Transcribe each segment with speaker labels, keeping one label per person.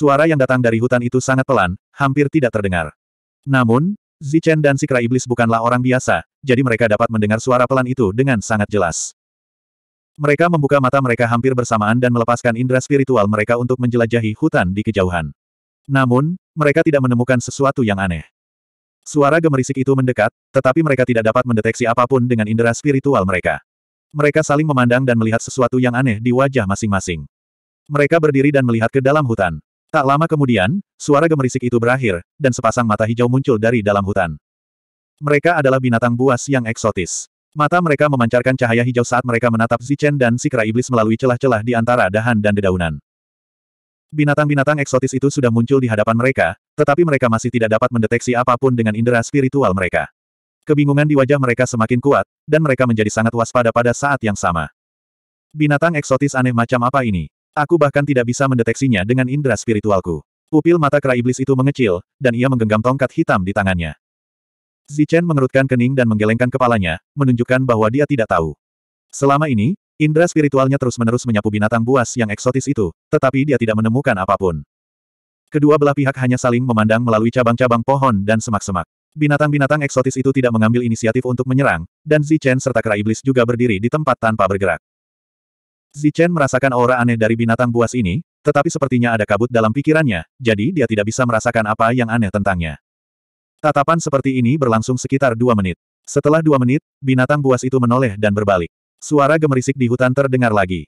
Speaker 1: Suara yang datang dari hutan itu sangat pelan, hampir tidak terdengar. Namun, Zichen dan si Kera Iblis bukanlah orang biasa, jadi mereka dapat mendengar suara pelan itu dengan sangat jelas. Mereka membuka mata mereka hampir bersamaan dan melepaskan indera spiritual mereka untuk menjelajahi hutan di kejauhan. Namun, mereka tidak menemukan sesuatu yang aneh. Suara gemerisik itu mendekat, tetapi mereka tidak dapat mendeteksi apapun dengan indera spiritual mereka. Mereka saling memandang dan melihat sesuatu yang aneh di wajah masing-masing. Mereka berdiri dan melihat ke dalam hutan. Tak lama kemudian, suara gemerisik itu berakhir, dan sepasang mata hijau muncul dari dalam hutan. Mereka adalah binatang buas yang eksotis. Mata mereka memancarkan cahaya hijau saat mereka menatap Zichen dan si kera iblis melalui celah-celah di antara dahan dan dedaunan. Binatang-binatang eksotis itu sudah muncul di hadapan mereka, tetapi mereka masih tidak dapat mendeteksi apapun dengan indera spiritual mereka. Kebingungan di wajah mereka semakin kuat, dan mereka menjadi sangat waspada pada saat yang sama. Binatang eksotis aneh macam apa ini? Aku bahkan tidak bisa mendeteksinya dengan indera spiritualku. Pupil mata kera iblis itu mengecil, dan ia menggenggam tongkat hitam di tangannya. Zichen mengerutkan kening dan menggelengkan kepalanya, menunjukkan bahwa dia tidak tahu. Selama ini, indera spiritualnya terus-menerus menyapu binatang buas yang eksotis itu, tetapi dia tidak menemukan apapun. Kedua belah pihak hanya saling memandang melalui cabang-cabang pohon dan semak-semak. Binatang-binatang eksotis itu tidak mengambil inisiatif untuk menyerang, dan Zichen serta kera iblis juga berdiri di tempat tanpa bergerak. Zichen merasakan aura aneh dari binatang buas ini, tetapi sepertinya ada kabut dalam pikirannya, jadi dia tidak bisa merasakan apa yang aneh tentangnya. Tatapan seperti ini berlangsung sekitar dua menit. Setelah dua menit, binatang buas itu menoleh dan berbalik. Suara gemerisik di hutan terdengar lagi.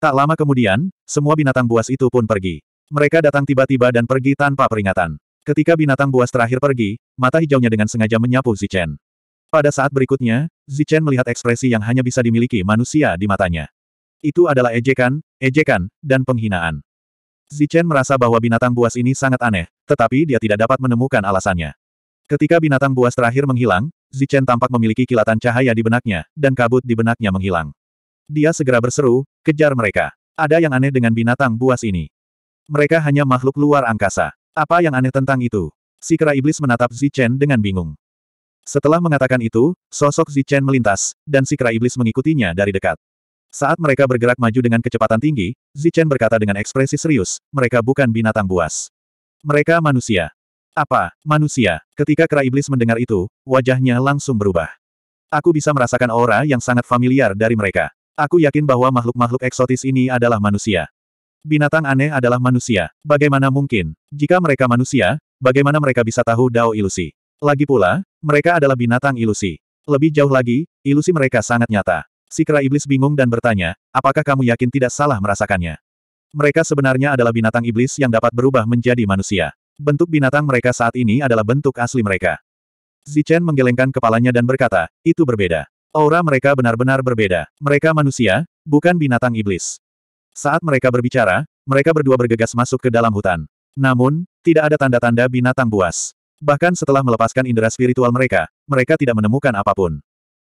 Speaker 1: Tak lama kemudian, semua binatang buas itu pun pergi. Mereka datang tiba-tiba dan pergi tanpa peringatan. Ketika binatang buas terakhir pergi, mata hijaunya dengan sengaja menyapu Zichen. Pada saat berikutnya, Zichen melihat ekspresi yang hanya bisa dimiliki manusia di matanya. Itu adalah ejekan, ejekan, dan penghinaan. Zichen merasa bahwa binatang buas ini sangat aneh, tetapi dia tidak dapat menemukan alasannya. Ketika binatang buas terakhir menghilang, Zichen tampak memiliki kilatan cahaya di benaknya, dan kabut di benaknya menghilang. Dia segera berseru, kejar mereka. Ada yang aneh dengan binatang buas ini. Mereka hanya makhluk luar angkasa. Apa yang aneh tentang itu? Si kera iblis menatap Zichen dengan bingung. Setelah mengatakan itu, sosok Zichen melintas, dan si kera iblis mengikutinya dari dekat. Saat mereka bergerak maju dengan kecepatan tinggi, Zichen berkata dengan ekspresi serius, mereka bukan binatang buas. Mereka manusia. Apa, manusia? Ketika kera iblis mendengar itu, wajahnya langsung berubah. Aku bisa merasakan aura yang sangat familiar dari mereka. Aku yakin bahwa makhluk-makhluk eksotis ini adalah manusia. Binatang aneh adalah manusia. Bagaimana mungkin? Jika mereka manusia, bagaimana mereka bisa tahu dao ilusi? Lagi pula, mereka adalah binatang ilusi. Lebih jauh lagi, ilusi mereka sangat nyata. Si kera iblis bingung dan bertanya, apakah kamu yakin tidak salah merasakannya? Mereka sebenarnya adalah binatang iblis yang dapat berubah menjadi manusia. Bentuk binatang mereka saat ini adalah bentuk asli mereka. Zichen menggelengkan kepalanya dan berkata, itu berbeda. Aura mereka benar-benar berbeda. Mereka manusia, bukan binatang iblis. Saat mereka berbicara, mereka berdua bergegas masuk ke dalam hutan. Namun, tidak ada tanda-tanda binatang buas. Bahkan setelah melepaskan indera spiritual mereka, mereka tidak menemukan apapun.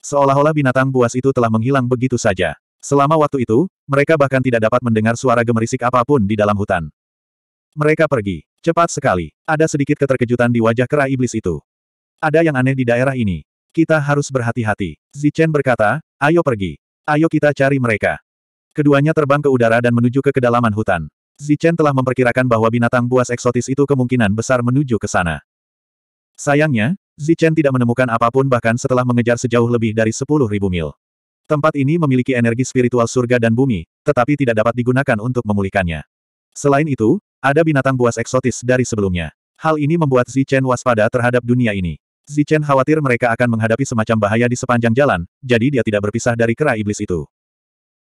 Speaker 1: Seolah-olah binatang buas itu telah menghilang begitu saja. Selama waktu itu, mereka bahkan tidak dapat mendengar suara gemerisik apapun di dalam hutan. Mereka pergi. Cepat sekali. Ada sedikit keterkejutan di wajah kera iblis itu. Ada yang aneh di daerah ini. Kita harus berhati-hati. Zichen berkata, ayo pergi. Ayo kita cari mereka. Keduanya terbang ke udara dan menuju ke kedalaman hutan. Zichen telah memperkirakan bahwa binatang buas eksotis itu kemungkinan besar menuju ke sana. Sayangnya, Zichen tidak menemukan apapun bahkan setelah mengejar sejauh lebih dari 10.000 mil. Tempat ini memiliki energi spiritual surga dan bumi, tetapi tidak dapat digunakan untuk memulihkannya. Selain itu, ada binatang buas eksotis dari sebelumnya. Hal ini membuat Zichen waspada terhadap dunia ini. Zichen khawatir mereka akan menghadapi semacam bahaya di sepanjang jalan, jadi dia tidak berpisah dari kera iblis itu.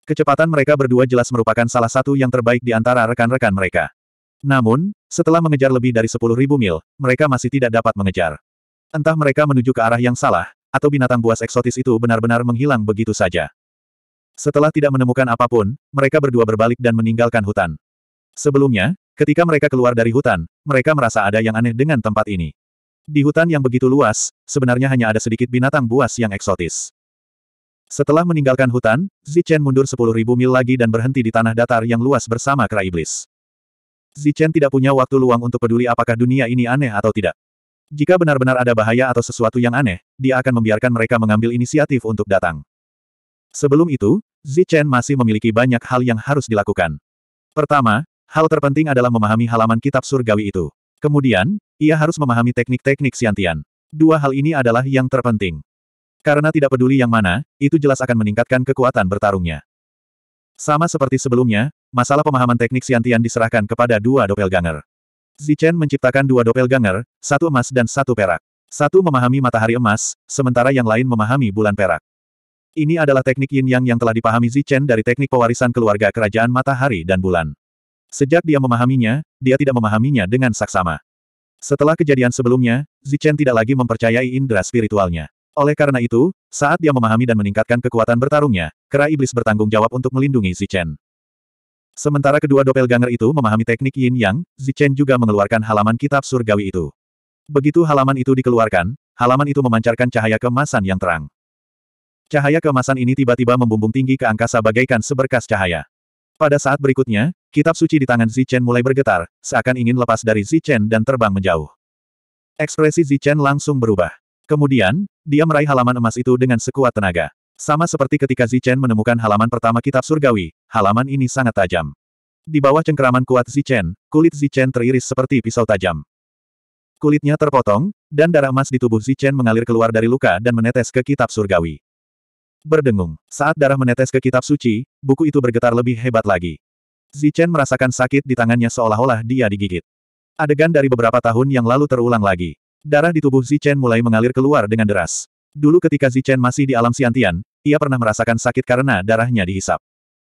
Speaker 1: Kecepatan mereka berdua jelas merupakan salah satu yang terbaik di antara rekan-rekan mereka. Namun, setelah mengejar lebih dari 10.000 mil, mereka masih tidak dapat mengejar. Entah mereka menuju ke arah yang salah, atau binatang buas eksotis itu benar-benar menghilang begitu saja. Setelah tidak menemukan apapun, mereka berdua berbalik dan meninggalkan hutan. Sebelumnya, ketika mereka keluar dari hutan, mereka merasa ada yang aneh dengan tempat ini. Di hutan yang begitu luas, sebenarnya hanya ada sedikit binatang buas yang eksotis. Setelah meninggalkan hutan, Zichen mundur 10.000 mil lagi dan berhenti di tanah datar yang luas bersama kera iblis. Zichen tidak punya waktu luang untuk peduli apakah dunia ini aneh atau tidak. Jika benar-benar ada bahaya atau sesuatu yang aneh, dia akan membiarkan mereka mengambil inisiatif untuk datang. Sebelum itu, Zichen masih memiliki banyak hal yang harus dilakukan. Pertama, hal terpenting adalah memahami halaman kitab surgawi itu. Kemudian, ia harus memahami teknik-teknik siantian. Dua hal ini adalah yang terpenting. Karena tidak peduli yang mana, itu jelas akan meningkatkan kekuatan bertarungnya. Sama seperti sebelumnya, masalah pemahaman teknik siantian diserahkan kepada dua doppelganger. Zichen menciptakan dua doppelganger, satu emas dan satu perak. Satu memahami matahari emas, sementara yang lain memahami bulan perak. Ini adalah teknik yin yang yang telah dipahami Zichen dari teknik pewarisan keluarga kerajaan matahari dan bulan. Sejak dia memahaminya, dia tidak memahaminya dengan saksama. Setelah kejadian sebelumnya, Zichen tidak lagi mempercayai indera spiritualnya. Oleh karena itu, saat dia memahami dan meningkatkan kekuatan bertarungnya, kera iblis bertanggung jawab untuk melindungi Zichen. Sementara kedua doppelganger itu memahami teknik yin yang, Zichen juga mengeluarkan halaman kitab surgawi itu. Begitu halaman itu dikeluarkan, halaman itu memancarkan cahaya kemasan yang terang. Cahaya kemasan ini tiba-tiba membumbung tinggi ke angkasa bagaikan seberkas cahaya. Pada saat berikutnya, kitab suci di tangan Zichen mulai bergetar, seakan ingin lepas dari Zichen dan terbang menjauh. Ekspresi Zichen langsung berubah. Kemudian, dia meraih halaman emas itu dengan sekuat tenaga. Sama seperti ketika Zichen menemukan halaman pertama kitab surgawi, halaman ini sangat tajam. Di bawah cengkeraman kuat Zichen, kulit Zichen teriris seperti pisau tajam. Kulitnya terpotong, dan darah emas di tubuh Zichen mengalir keluar dari luka dan menetes ke kitab surgawi. Berdengung, saat darah menetes ke kitab suci, buku itu bergetar lebih hebat lagi. Zichen merasakan sakit di tangannya seolah-olah dia digigit. Adegan dari beberapa tahun yang lalu terulang lagi. Darah di tubuh Zichen mulai mengalir keluar dengan deras. Dulu ketika Zichen masih di alam Siantian, ia pernah merasakan sakit karena darahnya dihisap.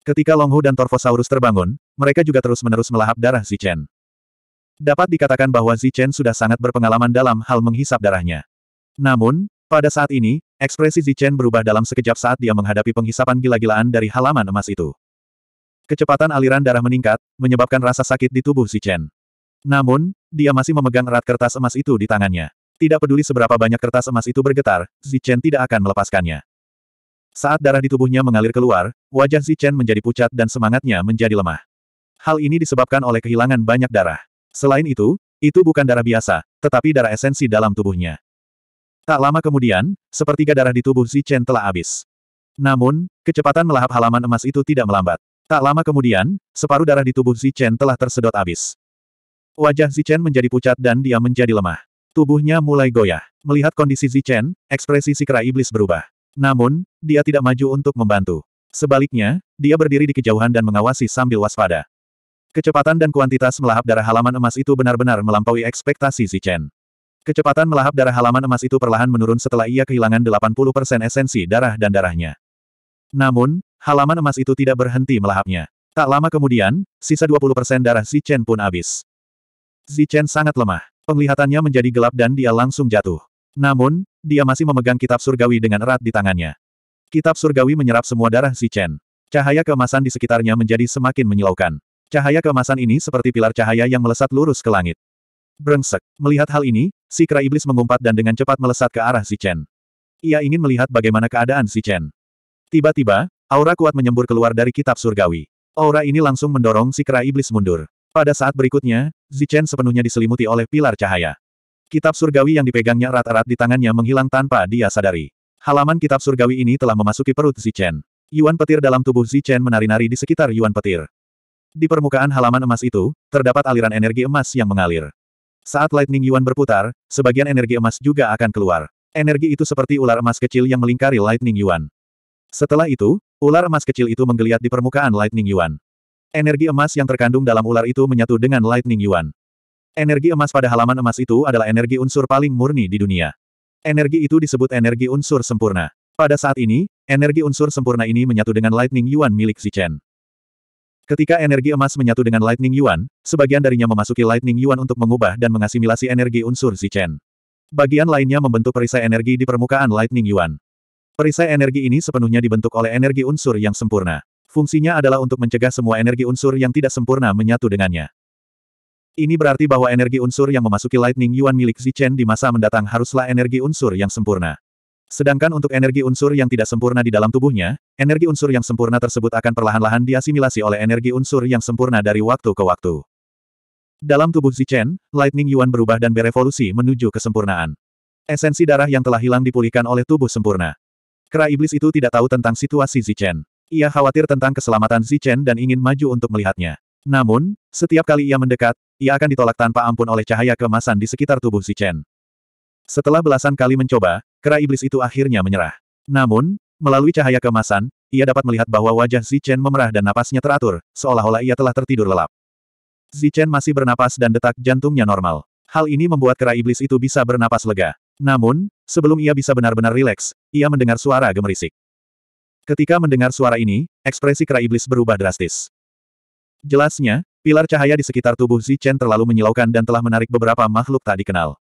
Speaker 1: Ketika Longhu dan Torvosaurus terbangun, mereka juga terus-menerus melahap darah Zichen. Dapat dikatakan bahwa Zichen sudah sangat berpengalaman dalam hal menghisap darahnya. Namun, pada saat ini, ekspresi Zichen berubah dalam sekejap saat dia menghadapi penghisapan gila-gilaan dari halaman emas itu. Kecepatan aliran darah meningkat, menyebabkan rasa sakit di tubuh Zichen. Namun, dia masih memegang erat kertas emas itu di tangannya. Tidak peduli seberapa banyak kertas emas itu bergetar, Zichen tidak akan melepaskannya. Saat darah di tubuhnya mengalir keluar, wajah Zichen menjadi pucat dan semangatnya menjadi lemah. Hal ini disebabkan oleh kehilangan banyak darah. Selain itu, itu bukan darah biasa, tetapi darah esensi dalam tubuhnya. Tak lama kemudian, sepertiga darah di tubuh Zichen telah habis. Namun, kecepatan melahap halaman emas itu tidak melambat. Tak lama kemudian, separuh darah di tubuh Zichen telah tersedot habis. Wajah Zichen menjadi pucat dan dia menjadi lemah. Tubuhnya mulai goyah. Melihat kondisi Zichen, ekspresi si kera iblis berubah. Namun, dia tidak maju untuk membantu. Sebaliknya, dia berdiri di kejauhan dan mengawasi sambil waspada. Kecepatan dan kuantitas melahap darah halaman emas itu benar-benar melampaui ekspektasi Zichen. Kecepatan melahap darah halaman emas itu perlahan menurun setelah ia kehilangan 80% esensi darah dan darahnya. Namun, halaman emas itu tidak berhenti melahapnya. Tak lama kemudian, sisa 20% darah Zichen pun habis. Zichen sangat lemah. Penglihatannya menjadi gelap dan dia langsung jatuh. Namun, dia masih memegang kitab surgawi dengan erat di tangannya. Kitab surgawi menyerap semua darah si Chen. Cahaya keemasan di sekitarnya menjadi semakin menyilaukan. Cahaya keemasan ini seperti pilar cahaya yang melesat lurus ke langit. Brengsek. Melihat hal ini, si kera iblis mengumpat dan dengan cepat melesat ke arah si Chen. Ia ingin melihat bagaimana keadaan si Chen. Tiba-tiba, aura kuat menyembur keluar dari kitab surgawi. Aura ini langsung mendorong si kera iblis mundur. Pada saat berikutnya, Zichen sepenuhnya diselimuti oleh pilar cahaya. Kitab surgawi yang dipegangnya erat-erat di tangannya menghilang tanpa dia sadari. Halaman kitab surgawi ini telah memasuki perut Zichen. Yuan petir dalam tubuh Zichen menari-nari di sekitar Yuan petir. Di permukaan halaman emas itu, terdapat aliran energi emas yang mengalir. Saat Lightning Yuan berputar, sebagian energi emas juga akan keluar. Energi itu seperti ular emas kecil yang melingkari Lightning Yuan. Setelah itu, ular emas kecil itu menggeliat di permukaan Lightning Yuan. Energi emas yang terkandung dalam ular itu menyatu dengan Lightning Yuan. Energi emas pada halaman emas itu adalah energi unsur paling murni di dunia. Energi itu disebut energi unsur sempurna. Pada saat ini, energi unsur sempurna ini menyatu dengan Lightning Yuan milik Zichen. Ketika energi emas menyatu dengan Lightning Yuan, sebagian darinya memasuki Lightning Yuan untuk mengubah dan mengasimilasi energi unsur Zichen. Bagian lainnya membentuk perisai energi di permukaan Lightning Yuan. Perisai energi ini sepenuhnya dibentuk oleh energi unsur yang sempurna. Fungsinya adalah untuk mencegah semua energi unsur yang tidak sempurna menyatu dengannya. Ini berarti bahwa energi unsur yang memasuki Lightning Yuan milik Zichen di masa mendatang haruslah energi unsur yang sempurna. Sedangkan untuk energi unsur yang tidak sempurna di dalam tubuhnya, energi unsur yang sempurna tersebut akan perlahan-lahan diasimilasi oleh energi unsur yang sempurna dari waktu ke waktu. Dalam tubuh Zichen, Lightning Yuan berubah dan berevolusi menuju kesempurnaan. Esensi darah yang telah hilang dipulihkan oleh tubuh sempurna. Kera iblis itu tidak tahu tentang situasi Zichen. Ia khawatir tentang keselamatan Zichen dan ingin maju untuk melihatnya. Namun, setiap kali ia mendekat, ia akan ditolak tanpa ampun oleh cahaya kemasan di sekitar tubuh si Chen. Setelah belasan kali mencoba, kera iblis itu akhirnya menyerah. Namun, melalui cahaya kemasan, ia dapat melihat bahwa wajah Chen memerah dan napasnya teratur, seolah-olah ia telah tertidur lelap. Chen masih bernapas dan detak jantungnya normal. Hal ini membuat kera iblis itu bisa bernapas lega. Namun, sebelum ia bisa benar-benar rileks, ia mendengar suara gemerisik. Ketika mendengar suara ini, ekspresi kera iblis berubah drastis. Jelasnya, Pilar cahaya di sekitar tubuh Zichen terlalu menyilaukan dan telah menarik beberapa makhluk tak dikenal.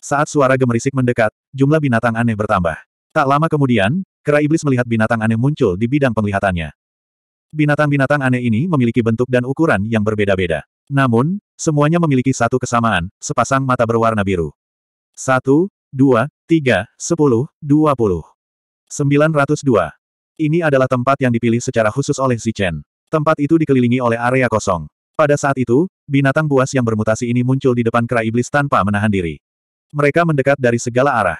Speaker 1: Saat suara gemerisik mendekat, jumlah binatang aneh bertambah. Tak lama kemudian, kera iblis melihat binatang aneh muncul di bidang penglihatannya. Binatang-binatang aneh ini memiliki bentuk dan ukuran yang berbeda-beda. Namun, semuanya memiliki satu kesamaan, sepasang mata berwarna biru. Satu, dua, tiga, sepuluh, dua puluh. Sembilan ratus dua. Ini adalah tempat yang dipilih secara khusus oleh Zichen. Tempat itu dikelilingi oleh area kosong. Pada saat itu, binatang buas yang bermutasi ini muncul di depan kera iblis tanpa menahan diri. Mereka mendekat dari segala arah.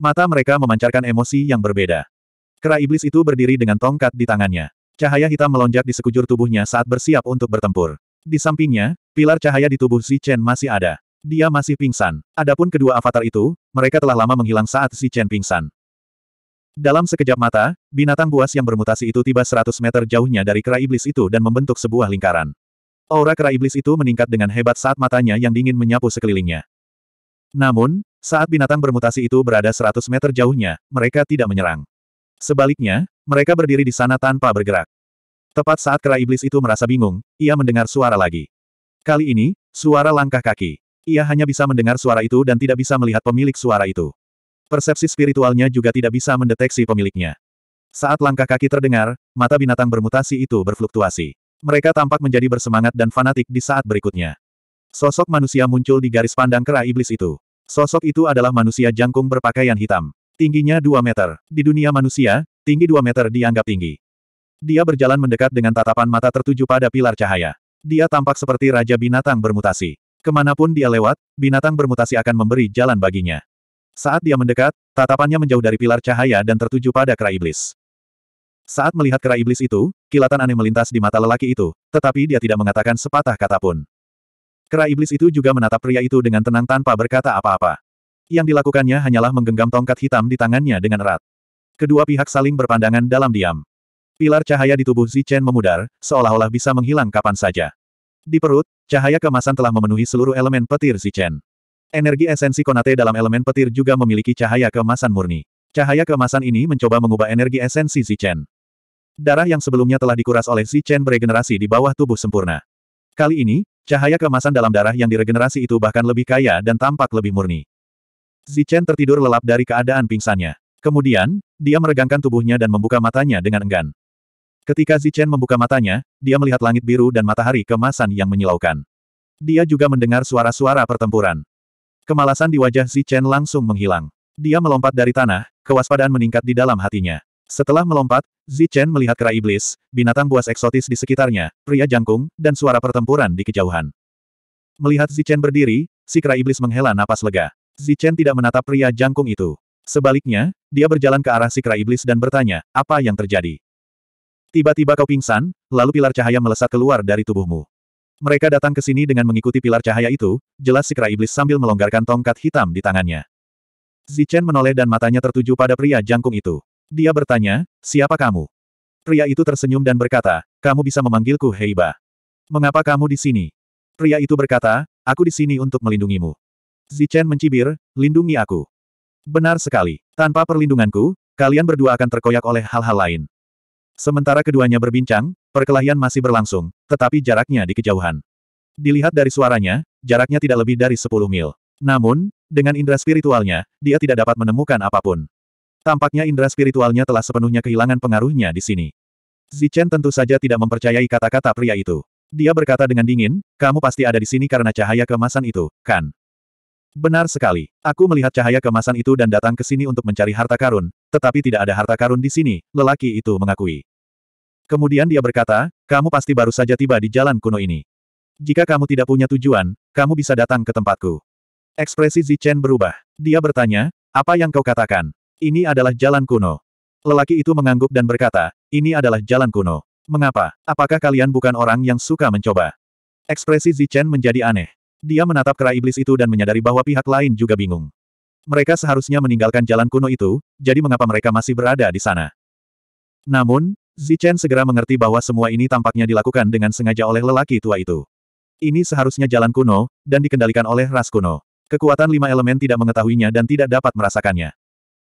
Speaker 1: Mata mereka memancarkan emosi yang berbeda. Kera iblis itu berdiri dengan tongkat di tangannya. Cahaya hitam melonjak di sekujur tubuhnya saat bersiap untuk bertempur. Di sampingnya, pilar cahaya di tubuh Si Chen masih ada. Dia masih pingsan. Adapun kedua avatar itu, mereka telah lama menghilang saat Si Chen pingsan. Dalam sekejap mata, binatang buas yang bermutasi itu tiba 100 meter jauhnya dari kera iblis itu dan membentuk sebuah lingkaran. Aura kera iblis itu meningkat dengan hebat saat matanya yang dingin menyapu sekelilingnya. Namun, saat binatang bermutasi itu berada 100 meter jauhnya, mereka tidak menyerang. Sebaliknya, mereka berdiri di sana tanpa bergerak. Tepat saat kera iblis itu merasa bingung, ia mendengar suara lagi. Kali ini, suara langkah kaki. Ia hanya bisa mendengar suara itu dan tidak bisa melihat pemilik suara itu. Persepsi spiritualnya juga tidak bisa mendeteksi pemiliknya. Saat langkah kaki terdengar, mata binatang bermutasi itu berfluktuasi. Mereka tampak menjadi bersemangat dan fanatik di saat berikutnya. Sosok manusia muncul di garis pandang kera iblis itu. Sosok itu adalah manusia jangkung berpakaian hitam. Tingginya 2 meter. Di dunia manusia, tinggi 2 meter dianggap tinggi. Dia berjalan mendekat dengan tatapan mata tertuju pada pilar cahaya. Dia tampak seperti raja binatang bermutasi. Kemanapun dia lewat, binatang bermutasi akan memberi jalan baginya. Saat dia mendekat, tatapannya menjauh dari pilar cahaya dan tertuju pada kera iblis. Saat melihat kera iblis itu, kilatan aneh melintas di mata lelaki itu, tetapi dia tidak mengatakan sepatah kata pun. Kera iblis itu juga menatap pria itu dengan tenang tanpa berkata apa-apa. Yang dilakukannya hanyalah menggenggam tongkat hitam di tangannya dengan erat. Kedua pihak saling berpandangan dalam diam. Pilar cahaya di tubuh Zichen memudar, seolah-olah bisa menghilang kapan saja. Di perut, cahaya kemasan telah memenuhi seluruh elemen petir Zichen. Energi esensi Konate dalam elemen petir juga memiliki cahaya keemasan murni. Cahaya keemasan ini mencoba mengubah energi esensi Zichen. Darah yang sebelumnya telah dikuras oleh Zichen beregenerasi di bawah tubuh sempurna. Kali ini, cahaya keemasan dalam darah yang diregenerasi itu bahkan lebih kaya dan tampak lebih murni. Zichen tertidur lelap dari keadaan pingsannya. Kemudian, dia meregangkan tubuhnya dan membuka matanya dengan enggan. Ketika Zichen membuka matanya, dia melihat langit biru dan matahari kemasan yang menyilaukan. Dia juga mendengar suara-suara pertempuran. Kemalasan di wajah Zi Chen langsung menghilang. Dia melompat dari tanah, kewaspadaan meningkat di dalam hatinya. Setelah melompat, Zi Chen melihat kera iblis, binatang buas eksotis di sekitarnya, pria jangkung, dan suara pertempuran di kejauhan. Melihat Zi Chen berdiri, si kera iblis menghela napas lega. Zi Chen tidak menatap pria jangkung itu. Sebaliknya, dia berjalan ke arah si kera iblis dan bertanya, apa yang terjadi? Tiba-tiba kau pingsan, lalu pilar cahaya melesat keluar dari tubuhmu. Mereka datang ke sini dengan mengikuti pilar cahaya itu, jelas si kera iblis sambil melonggarkan tongkat hitam di tangannya. Zichen menoleh dan matanya tertuju pada pria jangkung itu. Dia bertanya, siapa kamu? Pria itu tersenyum dan berkata, kamu bisa memanggilku Heiba. Mengapa kamu di sini? Pria itu berkata, aku di sini untuk melindungimu. Zichen mencibir, lindungi aku. Benar sekali, tanpa perlindunganku, kalian berdua akan terkoyak oleh hal-hal lain. Sementara keduanya berbincang, Perkelahian masih berlangsung, tetapi jaraknya di kejauhan. Dilihat dari suaranya, jaraknya tidak lebih dari 10 mil. Namun, dengan indera spiritualnya, dia tidak dapat menemukan apapun. Tampaknya indera spiritualnya telah sepenuhnya kehilangan pengaruhnya di sini. Zichen tentu saja tidak mempercayai kata-kata pria itu. Dia berkata dengan dingin, kamu pasti ada di sini karena cahaya kemasan itu, kan? Benar sekali. Aku melihat cahaya kemasan itu dan datang ke sini untuk mencari harta karun, tetapi tidak ada harta karun di sini, lelaki itu mengakui. Kemudian dia berkata, kamu pasti baru saja tiba di jalan kuno ini. Jika kamu tidak punya tujuan, kamu bisa datang ke tempatku. Ekspresi Zichen berubah. Dia bertanya, apa yang kau katakan? Ini adalah jalan kuno. Lelaki itu mengangguk dan berkata, ini adalah jalan kuno. Mengapa? Apakah kalian bukan orang yang suka mencoba? Ekspresi Zichen menjadi aneh. Dia menatap kera iblis itu dan menyadari bahwa pihak lain juga bingung. Mereka seharusnya meninggalkan jalan kuno itu, jadi mengapa mereka masih berada di sana? Namun, Zichen segera mengerti bahwa semua ini tampaknya dilakukan dengan sengaja oleh lelaki tua itu. Ini seharusnya jalan kuno, dan dikendalikan oleh ras kuno. Kekuatan lima elemen tidak mengetahuinya dan tidak dapat merasakannya.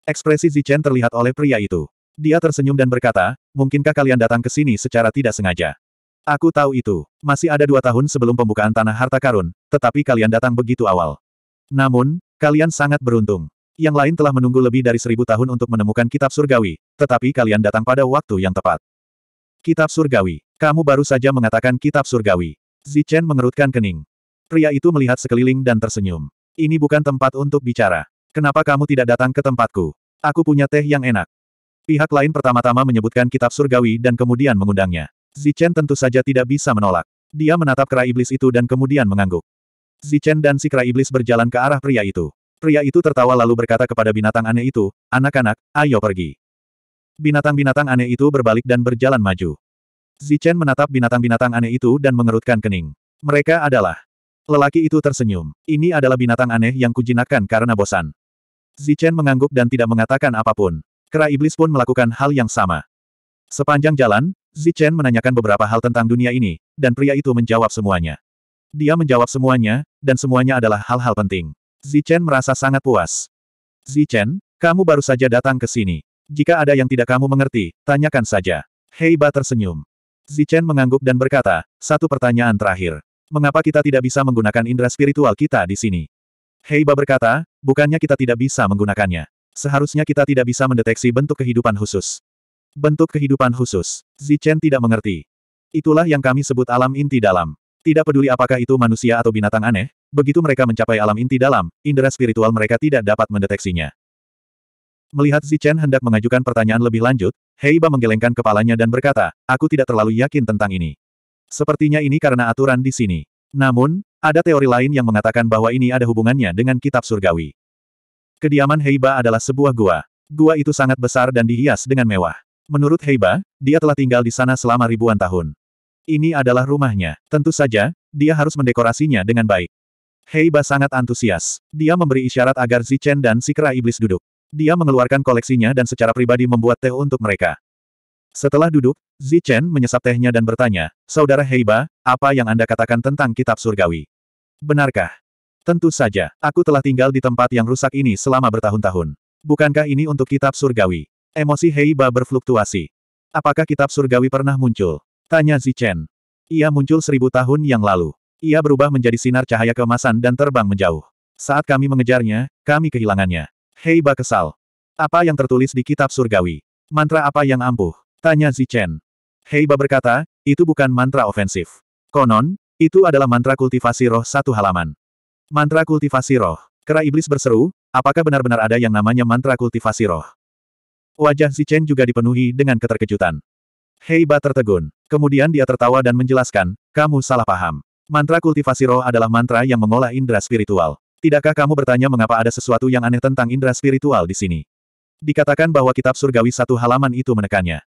Speaker 1: Ekspresi Zichen terlihat oleh pria itu. Dia tersenyum dan berkata, mungkinkah kalian datang ke sini secara tidak sengaja? Aku tahu itu. Masih ada dua tahun sebelum pembukaan tanah harta karun, tetapi kalian datang begitu awal. Namun, kalian sangat beruntung. Yang lain telah menunggu lebih dari seribu tahun untuk menemukan kitab surgawi, tetapi kalian datang pada waktu yang tepat. Kitab surgawi. Kamu baru saja mengatakan kitab surgawi. Zichen mengerutkan kening. Pria itu melihat sekeliling dan tersenyum. Ini bukan tempat untuk bicara. Kenapa kamu tidak datang ke tempatku? Aku punya teh yang enak. Pihak lain pertama-tama menyebutkan kitab surgawi dan kemudian mengundangnya. Zichen tentu saja tidak bisa menolak. Dia menatap kera iblis itu dan kemudian mengangguk. Zichen dan si kera iblis berjalan ke arah pria itu. Pria itu tertawa lalu berkata kepada binatang aneh itu, anak-anak, ayo pergi. Binatang-binatang aneh itu berbalik dan berjalan maju. Zichen menatap binatang-binatang aneh itu dan mengerutkan kening. Mereka adalah. Lelaki itu tersenyum. Ini adalah binatang aneh yang kujinakan karena bosan. Zichen mengangguk dan tidak mengatakan apapun. Kera iblis pun melakukan hal yang sama. Sepanjang jalan, Zichen menanyakan beberapa hal tentang dunia ini, dan pria itu menjawab semuanya. Dia menjawab semuanya, dan semuanya adalah hal-hal penting. Zichen merasa sangat puas. Zichen, kamu baru saja datang ke sini. Jika ada yang tidak kamu mengerti, tanyakan saja. Heiba tersenyum. Zichen mengangguk dan berkata, satu pertanyaan terakhir. Mengapa kita tidak bisa menggunakan indera spiritual kita di sini? Heiba berkata, bukannya kita tidak bisa menggunakannya. Seharusnya kita tidak bisa mendeteksi bentuk kehidupan khusus. Bentuk kehidupan khusus. Zichen tidak mengerti. Itulah yang kami sebut alam inti dalam. Tidak peduli apakah itu manusia atau binatang aneh, Begitu mereka mencapai alam inti dalam, indera spiritual mereka tidak dapat mendeteksinya. Melihat Zichen hendak mengajukan pertanyaan lebih lanjut, Heiba menggelengkan kepalanya dan berkata, aku tidak terlalu yakin tentang ini. Sepertinya ini karena aturan di sini. Namun, ada teori lain yang mengatakan bahwa ini ada hubungannya dengan kitab surgawi. Kediaman Heiba adalah sebuah gua. Gua itu sangat besar dan dihias dengan mewah. Menurut Heiba, dia telah tinggal di sana selama ribuan tahun. Ini adalah rumahnya. Tentu saja, dia harus mendekorasinya dengan baik. Heiba sangat antusias. Dia memberi isyarat agar Zichen dan si iblis duduk. Dia mengeluarkan koleksinya dan secara pribadi membuat teh untuk mereka. Setelah duduk, Zichen menyesap tehnya dan bertanya, Saudara Heiba, apa yang Anda katakan tentang kitab surgawi? Benarkah? Tentu saja, aku telah tinggal di tempat yang rusak ini selama bertahun-tahun. Bukankah ini untuk kitab surgawi? Emosi Heiba berfluktuasi. Apakah kitab surgawi pernah muncul? Tanya Zichen. Ia muncul seribu tahun yang lalu. Ia berubah menjadi sinar cahaya keemasan dan terbang menjauh. Saat kami mengejarnya, kami kehilangannya. Hei kesal. Apa yang tertulis di kitab surgawi? Mantra apa yang ampuh? Tanya Zichen. Heiba berkata, itu bukan mantra ofensif. Konon, itu adalah mantra kultivasi roh satu halaman. Mantra kultivasi roh. Kera iblis berseru, apakah benar-benar ada yang namanya mantra kultivasi roh? Wajah Zichen juga dipenuhi dengan keterkejutan. Hei Heiba tertegun. Kemudian dia tertawa dan menjelaskan, kamu salah paham. Mantra kultivasi roh adalah mantra yang mengolah indera spiritual. Tidakkah kamu bertanya mengapa ada sesuatu yang aneh tentang indera spiritual di sini? Dikatakan bahwa kitab surgawi satu halaman itu menekannya.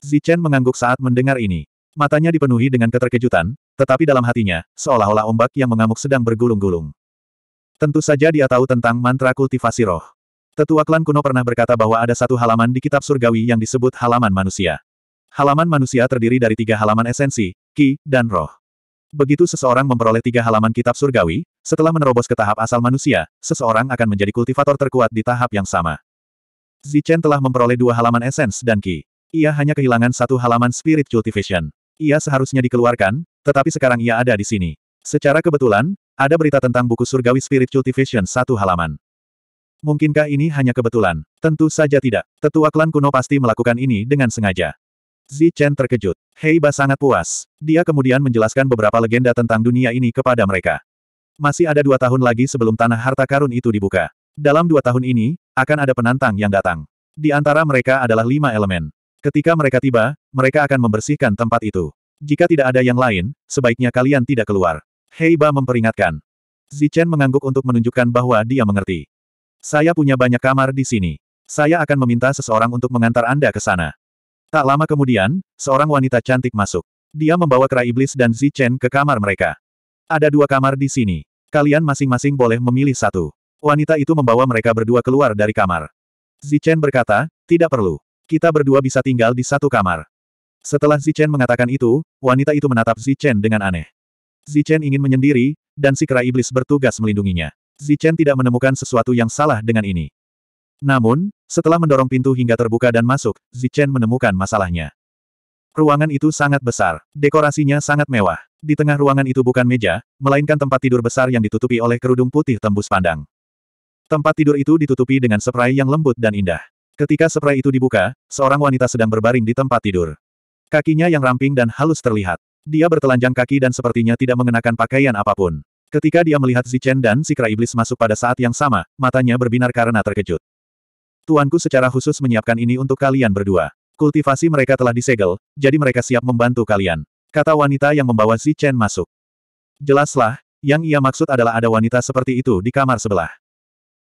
Speaker 1: Zichen mengangguk saat mendengar ini. Matanya dipenuhi dengan keterkejutan, tetapi dalam hatinya, seolah-olah ombak yang mengamuk sedang bergulung-gulung. Tentu saja dia tahu tentang mantra kultivasi roh. Tetua klan kuno pernah berkata bahwa ada satu halaman di kitab surgawi yang disebut halaman manusia. Halaman manusia terdiri dari tiga halaman esensi, ki, dan roh. Begitu seseorang memperoleh tiga halaman kitab surgawi, setelah menerobos ke tahap asal manusia, seseorang akan menjadi kultivator terkuat di tahap yang sama. Zichen telah memperoleh dua halaman esens dan ki. Ia hanya kehilangan satu halaman spirit cultivation. Ia seharusnya dikeluarkan, tetapi sekarang ia ada di sini. Secara kebetulan, ada berita tentang buku surgawi spirit cultivation satu halaman. Mungkinkah ini hanya kebetulan? Tentu saja tidak. Tetua klan kuno pasti melakukan ini dengan sengaja. Zi Chen terkejut. Heiba sangat puas. Dia kemudian menjelaskan beberapa legenda tentang dunia ini kepada mereka. Masih ada dua tahun lagi sebelum tanah harta karun itu dibuka. Dalam dua tahun ini, akan ada penantang yang datang. Di antara mereka adalah lima elemen. Ketika mereka tiba, mereka akan membersihkan tempat itu. Jika tidak ada yang lain, sebaiknya kalian tidak keluar. Hei Heiba memperingatkan. Zichen mengangguk untuk menunjukkan bahwa dia mengerti. Saya punya banyak kamar di sini. Saya akan meminta seseorang untuk mengantar Anda ke sana. Tak lama kemudian, seorang wanita cantik masuk. Dia membawa kera iblis dan Zichen ke kamar mereka. Ada dua kamar di sini. Kalian masing-masing boleh memilih satu. Wanita itu membawa mereka berdua keluar dari kamar. Zichen berkata, tidak perlu. Kita berdua bisa tinggal di satu kamar. Setelah Zichen mengatakan itu, wanita itu menatap Zichen dengan aneh. Zichen ingin menyendiri, dan si kera iblis bertugas melindunginya. Zichen tidak menemukan sesuatu yang salah dengan ini. Namun, setelah mendorong pintu hingga terbuka dan masuk, Zichen menemukan masalahnya. Ruangan itu sangat besar, dekorasinya sangat mewah. Di tengah ruangan itu bukan meja, melainkan tempat tidur besar yang ditutupi oleh kerudung putih tembus pandang. Tempat tidur itu ditutupi dengan spray yang lembut dan indah. Ketika spray itu dibuka, seorang wanita sedang berbaring di tempat tidur. Kakinya yang ramping dan halus terlihat. Dia bertelanjang kaki dan sepertinya tidak mengenakan pakaian apapun. Ketika dia melihat Zichen dan si kera Iblis masuk pada saat yang sama, matanya berbinar karena terkejut. Tuanku secara khusus menyiapkan ini untuk kalian berdua. Kultivasi mereka telah disegel, jadi mereka siap membantu kalian. Kata wanita yang membawa Zi Chen masuk. Jelaslah, yang ia maksud adalah ada wanita seperti itu di kamar sebelah.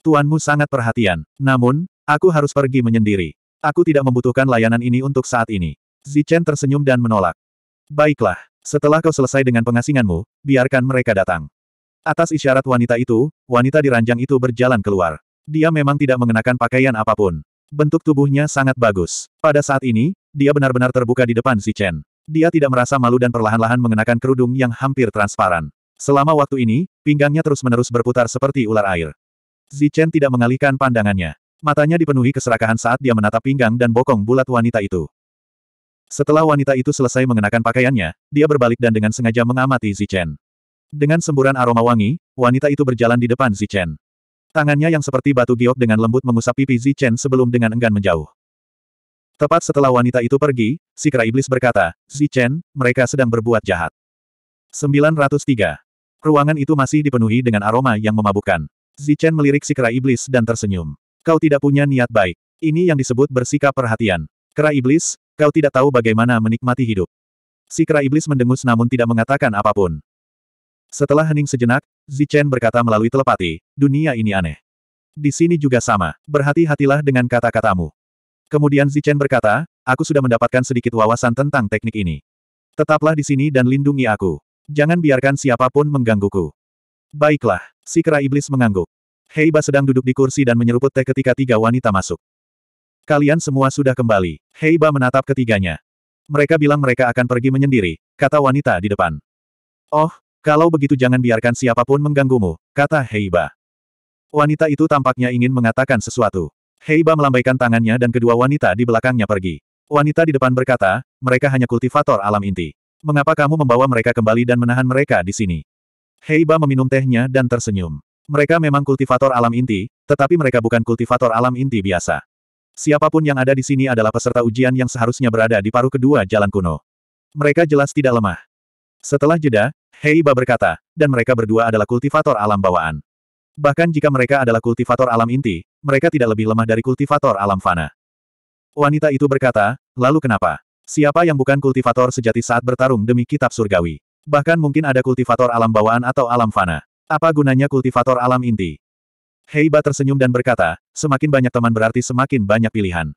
Speaker 1: Tuanmu sangat perhatian. Namun, aku harus pergi menyendiri. Aku tidak membutuhkan layanan ini untuk saat ini. Zi Chen tersenyum dan menolak. Baiklah, setelah kau selesai dengan pengasinganmu, biarkan mereka datang. Atas isyarat wanita itu, wanita di ranjang itu berjalan keluar. Dia memang tidak mengenakan pakaian apapun. Bentuk tubuhnya sangat bagus. Pada saat ini, dia benar-benar terbuka di depan si Chen. Dia tidak merasa malu dan perlahan-lahan mengenakan kerudung yang hampir transparan. Selama waktu ini, pinggangnya terus-menerus berputar seperti ular air. Zichen tidak mengalihkan pandangannya. Matanya dipenuhi keserakahan saat dia menatap pinggang dan bokong bulat wanita itu. Setelah wanita itu selesai mengenakan pakaiannya, dia berbalik dan dengan sengaja mengamati Zichen. Dengan semburan aroma wangi, wanita itu berjalan di depan Zichen. Tangannya yang seperti batu giok dengan lembut mengusap pipi Zichen sebelum dengan enggan menjauh. Tepat setelah wanita itu pergi, si kera iblis berkata, Zichen, mereka sedang berbuat jahat. 903. Ruangan itu masih dipenuhi dengan aroma yang memabukkan. Zichen melirik si kera iblis dan tersenyum. Kau tidak punya niat baik. Ini yang disebut bersikap perhatian. Kera iblis, kau tidak tahu bagaimana menikmati hidup. Si kera iblis mendengus namun tidak mengatakan apapun. Setelah hening sejenak, Zichen berkata melalui telepati, dunia ini aneh. Di sini juga sama, berhati-hatilah dengan kata-katamu. Kemudian Zichen berkata, aku sudah mendapatkan sedikit wawasan tentang teknik ini. Tetaplah di sini dan lindungi aku. Jangan biarkan siapapun menggangguku. Baiklah, si kera iblis mengangguk. Heiba sedang duduk di kursi dan menyeruput teh ketika tiga wanita masuk. Kalian semua sudah kembali. Heiba menatap ketiganya. Mereka bilang mereka akan pergi menyendiri, kata wanita di depan. Oh, kalau begitu jangan biarkan siapapun mengganggumu, kata Heiba. Wanita itu tampaknya ingin mengatakan sesuatu. Heiba melambaikan tangannya dan kedua wanita di belakangnya pergi. Wanita di depan berkata, mereka hanya kultivator alam inti. Mengapa kamu membawa mereka kembali dan menahan mereka di sini? Heiba meminum tehnya dan tersenyum. Mereka memang kultivator alam inti, tetapi mereka bukan kultivator alam inti biasa. Siapapun yang ada di sini adalah peserta ujian yang seharusnya berada di paruh kedua jalan kuno. Mereka jelas tidak lemah. Setelah jeda, Heiba berkata, dan mereka berdua adalah kultivator alam bawaan. Bahkan jika mereka adalah kultivator alam inti, mereka tidak lebih lemah dari kultivator alam fana. Wanita itu berkata, lalu kenapa? Siapa yang bukan kultivator sejati saat bertarung demi kitab surgawi? Bahkan mungkin ada kultivator alam bawaan atau alam fana. Apa gunanya kultivator alam inti? Heiba tersenyum dan berkata, semakin banyak teman berarti semakin banyak pilihan.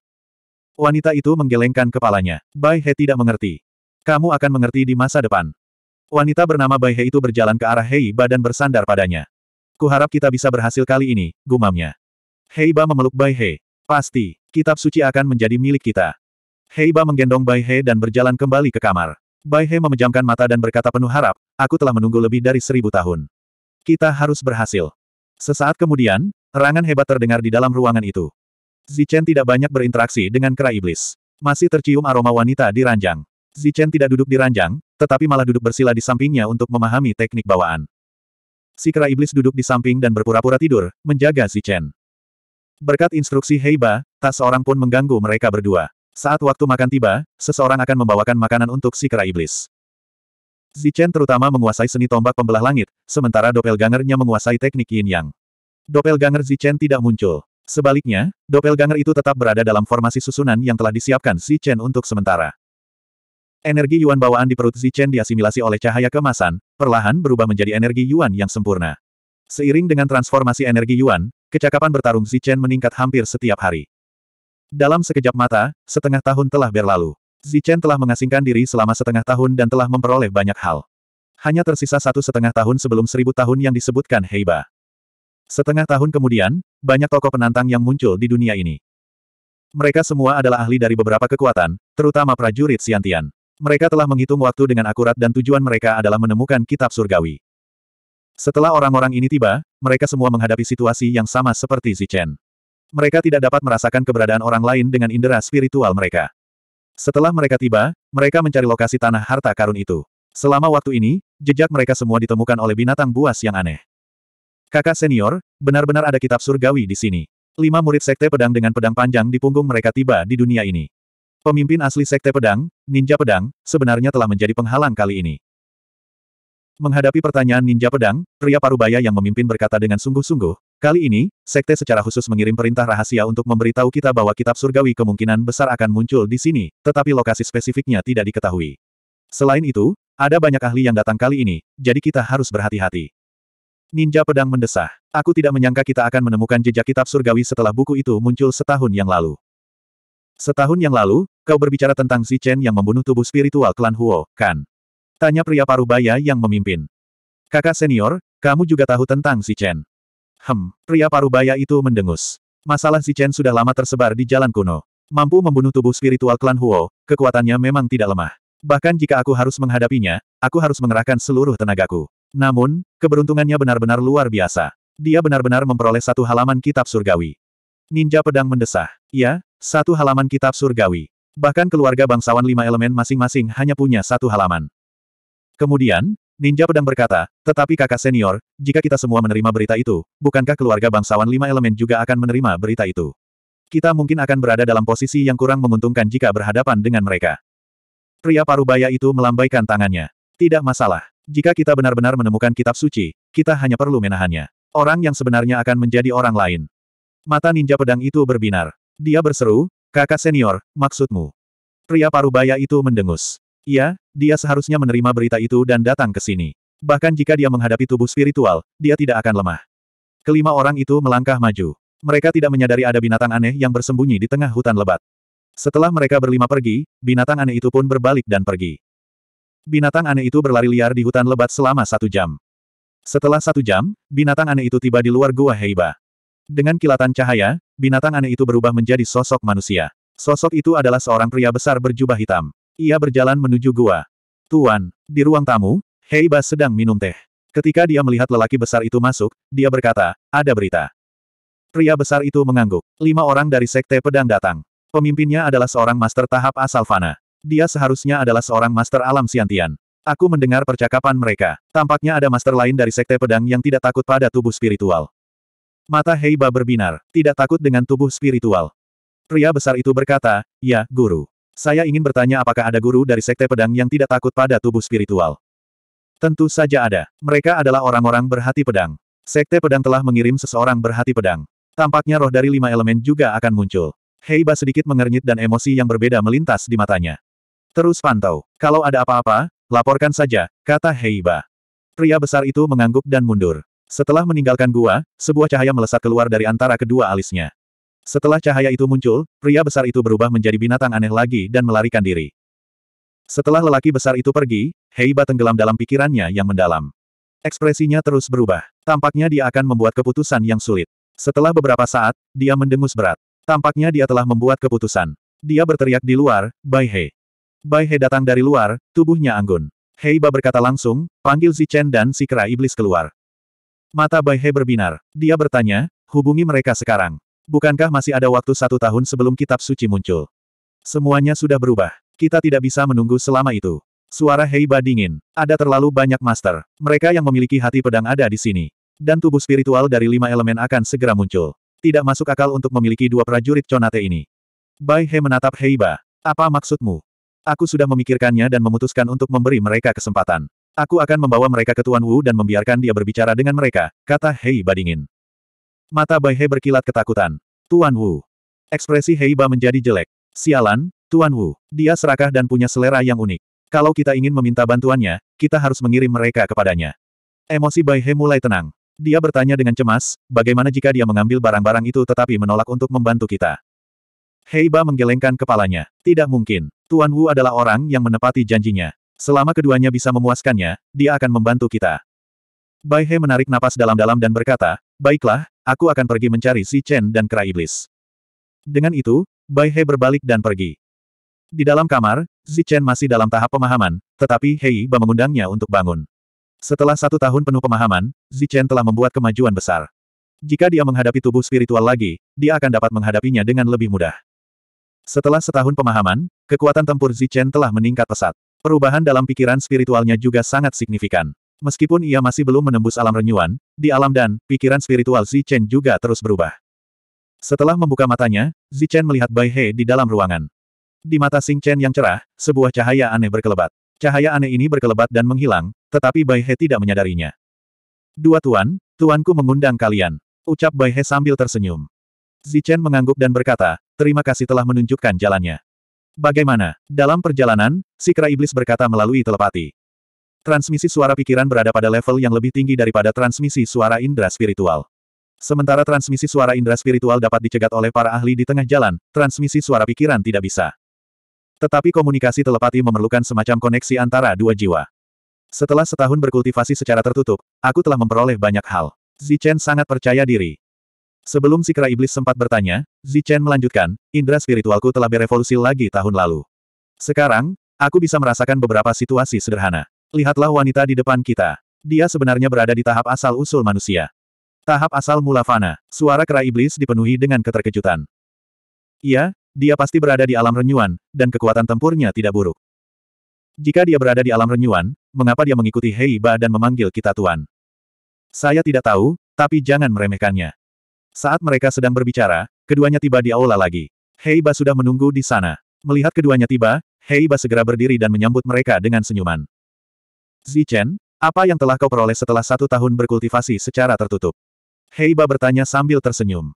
Speaker 1: Wanita itu menggelengkan kepalanya. Bai He tidak mengerti. Kamu akan mengerti di masa depan. Wanita bernama Bai He itu berjalan ke arah Heiba dan bersandar padanya. Kuharap kita bisa berhasil kali ini, gumamnya. Heiba memeluk Bai He. Pasti, kitab suci akan menjadi milik kita. Heiba menggendong Bai He dan berjalan kembali ke kamar. Bai He memejamkan mata dan berkata penuh harap, aku telah menunggu lebih dari seribu tahun. Kita harus berhasil. Sesaat kemudian, Rangan hebat terdengar di dalam ruangan itu. Zichen tidak banyak berinteraksi dengan kera iblis. Masih tercium aroma wanita di ranjang. Zichen tidak duduk di ranjang, tetapi malah duduk bersila di sampingnya untuk memahami teknik bawaan. Si kera iblis duduk di samping dan berpura-pura tidur, menjaga si Chen. Berkat instruksi Heiba, tak seorang pun mengganggu mereka berdua. Saat waktu makan tiba, seseorang akan membawakan makanan untuk si kera iblis. Chen terutama menguasai seni tombak pembelah langit, sementara Doppelganger-nya menguasai teknik yin yang. Doppelganger Chen tidak muncul. Sebaliknya, doppelganger itu tetap berada dalam formasi susunan yang telah disiapkan Chen untuk sementara. Energi Yuan bawaan di perut Zichen diasimilasi oleh cahaya kemasan, perlahan berubah menjadi energi Yuan yang sempurna. Seiring dengan transformasi energi Yuan, kecakapan bertarung Zichen meningkat hampir setiap hari. Dalam sekejap mata, setengah tahun telah berlalu. Zichen telah mengasingkan diri selama setengah tahun dan telah memperoleh banyak hal. Hanya tersisa satu setengah tahun sebelum seribu tahun yang disebutkan Heiba. Setengah tahun kemudian, banyak tokoh penantang yang muncul di dunia ini. Mereka semua adalah ahli dari beberapa kekuatan, terutama prajurit Siantian. Mereka telah menghitung waktu dengan akurat dan tujuan mereka adalah menemukan kitab surgawi. Setelah orang-orang ini tiba, mereka semua menghadapi situasi yang sama seperti Zichen. Mereka tidak dapat merasakan keberadaan orang lain dengan indera spiritual mereka. Setelah mereka tiba, mereka mencari lokasi tanah harta karun itu. Selama waktu ini, jejak mereka semua ditemukan oleh binatang buas yang aneh. Kakak senior, benar-benar ada kitab surgawi di sini. Lima murid sekte pedang dengan pedang panjang di punggung mereka tiba di dunia ini. Pemimpin asli Sekte Pedang, Ninja Pedang, sebenarnya telah menjadi penghalang kali ini. Menghadapi pertanyaan Ninja Pedang, pria Parubaya yang memimpin berkata dengan sungguh-sungguh, kali ini, Sekte secara khusus mengirim perintah rahasia untuk memberitahu kita bahwa kitab surgawi kemungkinan besar akan muncul di sini, tetapi lokasi spesifiknya tidak diketahui. Selain itu, ada banyak ahli yang datang kali ini, jadi kita harus berhati-hati. Ninja pedang mendesah. Aku tidak menyangka kita akan menemukan jejak kitab surgawi setelah buku itu muncul setahun yang lalu. Setahun yang lalu, kau berbicara tentang Si Chen yang membunuh tubuh spiritual klan Huo, kan? Tanya pria parubaya yang memimpin. Kakak senior, kamu juga tahu tentang Si Chen. Hem, pria parubaya itu mendengus. Masalah Si Chen sudah lama tersebar di jalan kuno. Mampu membunuh tubuh spiritual klan Huo, kekuatannya memang tidak lemah. Bahkan jika aku harus menghadapinya, aku harus mengerahkan seluruh tenagaku. Namun, keberuntungannya benar-benar luar biasa. Dia benar-benar memperoleh satu halaman kitab surgawi. Ninja pedang mendesah. Ya, satu halaman kitab surgawi. Bahkan keluarga bangsawan lima elemen masing-masing hanya punya satu halaman. Kemudian, Ninja Pedang berkata, tetapi kakak senior, jika kita semua menerima berita itu, bukankah keluarga bangsawan lima elemen juga akan menerima berita itu? Kita mungkin akan berada dalam posisi yang kurang menguntungkan jika berhadapan dengan mereka. Pria parubaya itu melambaikan tangannya. Tidak masalah. Jika kita benar-benar menemukan kitab suci, kita hanya perlu menahannya. Orang yang sebenarnya akan menjadi orang lain. Mata ninja pedang itu berbinar. Dia berseru, kakak senior, maksudmu. Pria parubaya itu mendengus. Ya, dia seharusnya menerima berita itu dan datang ke sini. Bahkan jika dia menghadapi tubuh spiritual, dia tidak akan lemah. Kelima orang itu melangkah maju. Mereka tidak menyadari ada binatang aneh yang bersembunyi di tengah hutan lebat. Setelah mereka berlima pergi, binatang aneh itu pun berbalik dan pergi. Binatang aneh itu berlari liar di hutan lebat selama satu jam. Setelah satu jam, binatang aneh itu tiba di luar gua Heiba. Dengan kilatan cahaya, binatang aneh itu berubah menjadi sosok manusia. Sosok itu adalah seorang pria besar berjubah hitam. Ia berjalan menuju gua. Tuan, di ruang tamu, Heiba sedang minum teh. Ketika dia melihat lelaki besar itu masuk, dia berkata, ada berita. Pria besar itu mengangguk. Lima orang dari Sekte Pedang datang. Pemimpinnya adalah seorang master tahap asal Fana. Dia seharusnya adalah seorang master alam siantian. Aku mendengar percakapan mereka. Tampaknya ada master lain dari Sekte Pedang yang tidak takut pada tubuh spiritual. Mata Heiba berbinar, tidak takut dengan tubuh spiritual. Pria besar itu berkata, ya, guru. Saya ingin bertanya apakah ada guru dari sekte pedang yang tidak takut pada tubuh spiritual. Tentu saja ada. Mereka adalah orang-orang berhati pedang. Sekte pedang telah mengirim seseorang berhati pedang. Tampaknya roh dari lima elemen juga akan muncul. Heiba sedikit mengernyit dan emosi yang berbeda melintas di matanya. Terus pantau. Kalau ada apa-apa, laporkan saja, kata Heiba. Pria besar itu mengangguk dan mundur. Setelah meninggalkan gua, sebuah cahaya melesat keluar dari antara kedua alisnya. Setelah cahaya itu muncul, pria besar itu berubah menjadi binatang aneh lagi dan melarikan diri. Setelah lelaki besar itu pergi, Heiba tenggelam dalam pikirannya yang mendalam. Ekspresinya terus berubah. Tampaknya dia akan membuat keputusan yang sulit. Setelah beberapa saat, dia mendengus berat. Tampaknya dia telah membuat keputusan. Dia berteriak di luar, Bai He. Bai He datang dari luar, tubuhnya anggun. Heiba berkata langsung, panggil si Chen dan si kera iblis keluar. Mata Bai He berbinar. Dia bertanya, hubungi mereka sekarang. Bukankah masih ada waktu satu tahun sebelum kitab suci muncul? Semuanya sudah berubah. Kita tidak bisa menunggu selama itu. Suara Heiba dingin. Ada terlalu banyak master. Mereka yang memiliki hati pedang ada di sini. Dan tubuh spiritual dari lima elemen akan segera muncul. Tidak masuk akal untuk memiliki dua prajurit conate ini. Bai He menatap Heiba. Apa maksudmu? Aku sudah memikirkannya dan memutuskan untuk memberi mereka kesempatan. Aku akan membawa mereka ke Tuan Wu dan membiarkan dia berbicara dengan mereka, kata Hei Badingin. Mata Bai He berkilat ketakutan. Tuan Wu. Ekspresi Hei Ba menjadi jelek. Sialan, Tuan Wu. Dia serakah dan punya selera yang unik. Kalau kita ingin meminta bantuannya, kita harus mengirim mereka kepadanya. Emosi Bai He mulai tenang. Dia bertanya dengan cemas, bagaimana jika dia mengambil barang-barang itu tetapi menolak untuk membantu kita. Hei Ba menggelengkan kepalanya. Tidak mungkin. Tuan Wu adalah orang yang menepati janjinya. Selama keduanya bisa memuaskannya, dia akan membantu kita. Bai He menarik napas dalam-dalam dan berkata, Baiklah, aku akan pergi mencari si Chen dan Kera Iblis. Dengan itu, Bai He berbalik dan pergi. Di dalam kamar, Zi Chen masih dalam tahap pemahaman, tetapi Hei Ba mengundangnya untuk bangun. Setelah satu tahun penuh pemahaman, Zi Chen telah membuat kemajuan besar. Jika dia menghadapi tubuh spiritual lagi, dia akan dapat menghadapinya dengan lebih mudah. Setelah setahun pemahaman, kekuatan tempur Zi Chen telah meningkat pesat. Perubahan dalam pikiran spiritualnya juga sangat signifikan. Meskipun ia masih belum menembus alam renyuan, di alam dan pikiran spiritual Zi Chen juga terus berubah. Setelah membuka matanya, Zi Chen melihat Bai He di dalam ruangan. Di mata Sing Chen yang cerah, sebuah cahaya aneh berkelebat. Cahaya aneh ini berkelebat dan menghilang, tetapi Bai He tidak menyadarinya. Dua tuan, tuanku mengundang kalian. Ucap Bai He sambil tersenyum. Zi Chen mengangguk dan berkata, terima kasih telah menunjukkan jalannya. Bagaimana? Dalam perjalanan, si kera iblis berkata melalui telepati. Transmisi suara pikiran berada pada level yang lebih tinggi daripada transmisi suara indera spiritual. Sementara transmisi suara indera spiritual dapat dicegat oleh para ahli di tengah jalan, transmisi suara pikiran tidak bisa. Tetapi komunikasi telepati memerlukan semacam koneksi antara dua jiwa. Setelah setahun berkultivasi secara tertutup, aku telah memperoleh banyak hal. Zichen sangat percaya diri. Sebelum si kera iblis sempat bertanya, Zichen melanjutkan, indera spiritualku telah berevolusi lagi tahun lalu. Sekarang, aku bisa merasakan beberapa situasi sederhana. Lihatlah wanita di depan kita. Dia sebenarnya berada di tahap asal-usul manusia. Tahap asal mula fana, suara kera iblis dipenuhi dengan keterkejutan. Iya, dia pasti berada di alam renyuan, dan kekuatan tempurnya tidak buruk. Jika dia berada di alam renyuan, mengapa dia mengikuti Heiba dan memanggil kita Tuan? Saya tidak tahu, tapi jangan meremehkannya. Saat mereka sedang berbicara, keduanya tiba di aula lagi. Heiba sudah menunggu di sana. Melihat keduanya tiba, Heiba segera berdiri dan menyambut mereka dengan senyuman. Zichen, apa yang telah kau peroleh setelah satu tahun berkultivasi secara tertutup? Heiba bertanya sambil tersenyum.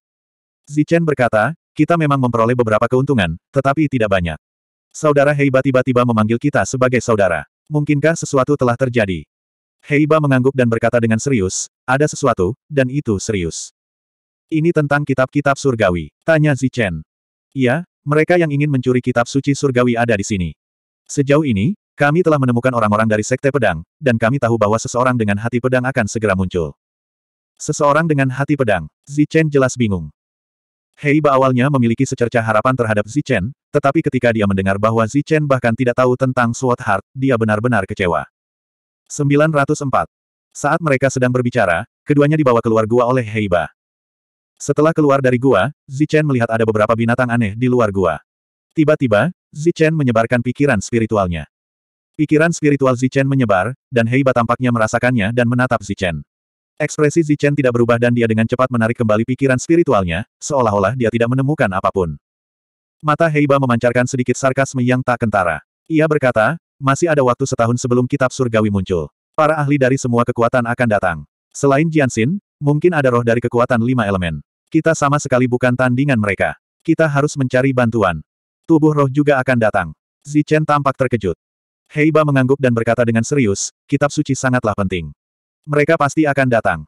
Speaker 1: Zichen berkata, kita memang memperoleh beberapa keuntungan, tetapi tidak banyak. Saudara Heiba tiba-tiba memanggil kita sebagai saudara. Mungkinkah sesuatu telah terjadi? Heiba mengangguk dan berkata dengan serius, ada sesuatu, dan itu serius. Ini tentang kitab-kitab surgawi, tanya Zichen. Iya, mereka yang ingin mencuri kitab suci surgawi ada di sini. Sejauh ini, kami telah menemukan orang-orang dari Sekte Pedang, dan kami tahu bahwa seseorang dengan hati pedang akan segera muncul. Seseorang dengan hati pedang, Zichen jelas bingung. Heiba awalnya memiliki secerca harapan terhadap Zichen, tetapi ketika dia mendengar bahwa Zichen bahkan tidak tahu tentang Sword Heart, dia benar-benar kecewa. 904. Saat mereka sedang berbicara, keduanya dibawa keluar gua oleh Heiba. Setelah keluar dari gua, Zichen melihat ada beberapa binatang aneh di luar gua. Tiba-tiba, Zichen menyebarkan pikiran spiritualnya. Pikiran spiritual Zichen menyebar, dan Heiba tampaknya merasakannya dan menatap Zichen. Ekspresi Zichen tidak berubah dan dia dengan cepat menarik kembali pikiran spiritualnya, seolah-olah dia tidak menemukan apapun. Mata Heiba memancarkan sedikit sarkasme yang tak kentara. Ia berkata, masih ada waktu setahun sebelum kitab surgawi muncul. Para ahli dari semua kekuatan akan datang. Selain Jianxin, Mungkin ada roh dari kekuatan lima elemen. Kita sama sekali bukan tandingan mereka. Kita harus mencari bantuan. Tubuh roh juga akan datang. Zichen tampak terkejut. Heiba mengangguk dan berkata dengan serius, kitab suci sangatlah penting. Mereka pasti akan datang.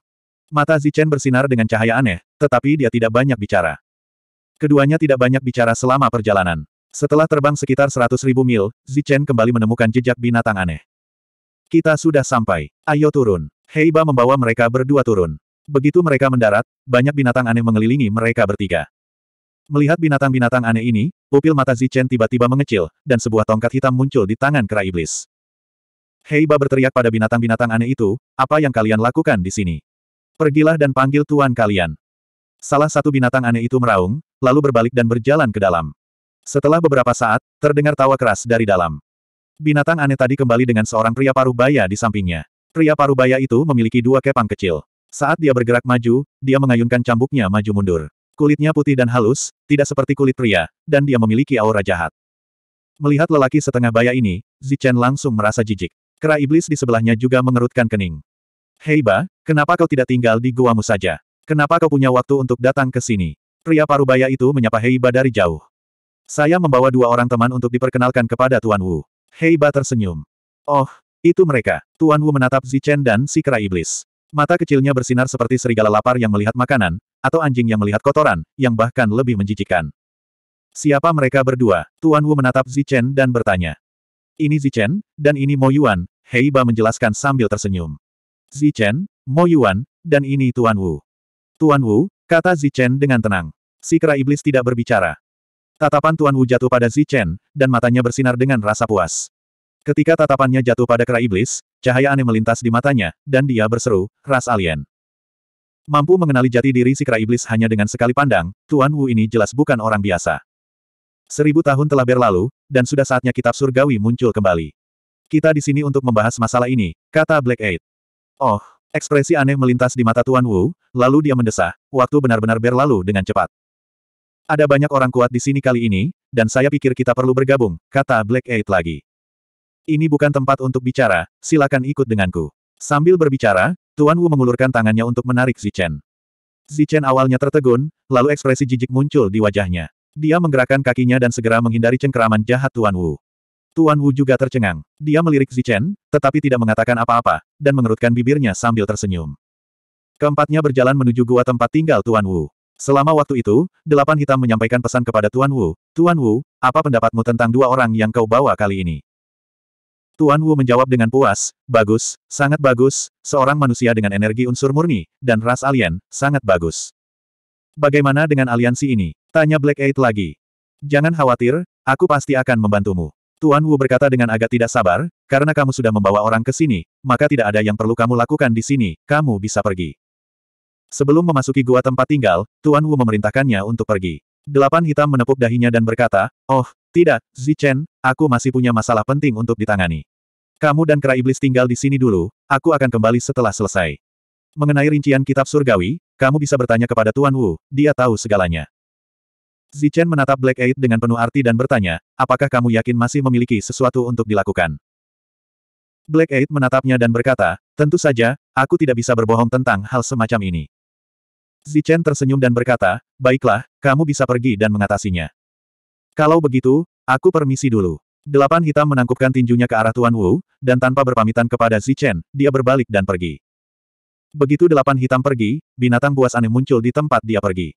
Speaker 1: Mata Zichen bersinar dengan cahaya aneh, tetapi dia tidak banyak bicara. Keduanya tidak banyak bicara selama perjalanan. Setelah terbang sekitar seratus ribu mil, Zichen kembali menemukan jejak binatang aneh. Kita sudah sampai. Ayo turun. Heiba membawa mereka berdua turun. Begitu mereka mendarat, banyak binatang aneh mengelilingi mereka bertiga. Melihat binatang-binatang aneh ini, pupil mata Zichen tiba-tiba mengecil, dan sebuah tongkat hitam muncul di tangan kera iblis. Heiba berteriak pada binatang-binatang aneh itu, apa yang kalian lakukan di sini? Pergilah dan panggil tuan kalian. Salah satu binatang aneh itu meraung, lalu berbalik dan berjalan ke dalam. Setelah beberapa saat, terdengar tawa keras dari dalam. Binatang aneh tadi kembali dengan seorang pria parubaya di sampingnya. Pria parubaya itu memiliki dua kepang kecil. Saat dia bergerak maju, dia mengayunkan cambuknya maju mundur. Kulitnya putih dan halus, tidak seperti kulit pria, dan dia memiliki aura jahat. Melihat lelaki setengah baya ini, Zichen langsung merasa jijik. Kera iblis di sebelahnya juga mengerutkan kening. Heiba, kenapa kau tidak tinggal di guamu saja? Kenapa kau punya waktu untuk datang ke sini? Pria paruh baya itu menyapa Heiba dari jauh. Saya membawa dua orang teman untuk diperkenalkan kepada Tuan Wu. Heiba tersenyum. Oh, itu mereka. Tuan Wu menatap Zichen dan si kera iblis. Mata kecilnya bersinar seperti serigala lapar yang melihat makanan, atau anjing yang melihat kotoran, yang bahkan lebih menjijikan. Siapa mereka berdua? Tuan Wu menatap Zichen dan bertanya. Ini Zichen, dan ini Mo Yuan, Heiba menjelaskan sambil tersenyum. Zichen, Mo Yuan, dan ini Tuan Wu. Tuan Wu, kata Zichen dengan tenang. Si kera iblis tidak berbicara. Tatapan Tuan Wu jatuh pada Zichen, dan matanya bersinar dengan rasa puas. Ketika tatapannya jatuh pada kera iblis, cahaya aneh melintas di matanya, dan dia berseru, ras alien. Mampu mengenali jati diri si kera iblis hanya dengan sekali pandang, Tuan Wu ini jelas bukan orang biasa. Seribu tahun telah berlalu, dan sudah saatnya kitab surgawi muncul kembali. Kita di sini untuk membahas masalah ini, kata Black Eight. Oh, ekspresi aneh melintas di mata Tuan Wu, lalu dia mendesah, waktu benar-benar berlalu dengan cepat. Ada banyak orang kuat di sini kali ini, dan saya pikir kita perlu bergabung, kata Black Eight lagi. Ini bukan tempat untuk bicara, silakan ikut denganku. Sambil berbicara, Tuan Wu mengulurkan tangannya untuk menarik Zichen. Zichen awalnya tertegun, lalu ekspresi jijik muncul di wajahnya. Dia menggerakkan kakinya dan segera menghindari cengkeraman jahat Tuan Wu. Tuan Wu juga tercengang. Dia melirik Zichen, tetapi tidak mengatakan apa-apa, dan mengerutkan bibirnya sambil tersenyum. Keempatnya berjalan menuju gua tempat tinggal Tuan Wu. Selama waktu itu, Delapan Hitam menyampaikan pesan kepada Tuan Wu, Tuan Wu, apa pendapatmu tentang dua orang yang kau bawa kali ini? Tuan Wu menjawab dengan puas, bagus, sangat bagus, seorang manusia dengan energi unsur murni, dan ras alien, sangat bagus. Bagaimana dengan aliansi ini? Tanya Black Eight lagi. Jangan khawatir, aku pasti akan membantumu. Tuan Wu berkata dengan agak tidak sabar, karena kamu sudah membawa orang ke sini, maka tidak ada yang perlu kamu lakukan di sini, kamu bisa pergi. Sebelum memasuki gua tempat tinggal, Tuan Wu memerintahkannya untuk pergi. Delapan hitam menepuk dahinya dan berkata, Oh, tidak, Zichen, aku masih punya masalah penting untuk ditangani. Kamu dan Kera Iblis tinggal di sini dulu, aku akan kembali setelah selesai. Mengenai rincian kitab surgawi, kamu bisa bertanya kepada Tuan Wu, dia tahu segalanya. Zichen menatap Black Eight dengan penuh arti dan bertanya, apakah kamu yakin masih memiliki sesuatu untuk dilakukan? Black Eight menatapnya dan berkata, tentu saja, aku tidak bisa berbohong tentang hal semacam ini. Zichen tersenyum dan berkata, baiklah, kamu bisa pergi dan mengatasinya. Kalau begitu, aku permisi dulu. Delapan hitam menangkupkan tinjunya ke arah Tuan Wu, dan tanpa berpamitan kepada Zichen, dia berbalik dan pergi. Begitu delapan hitam pergi, binatang buas aneh muncul di tempat dia pergi.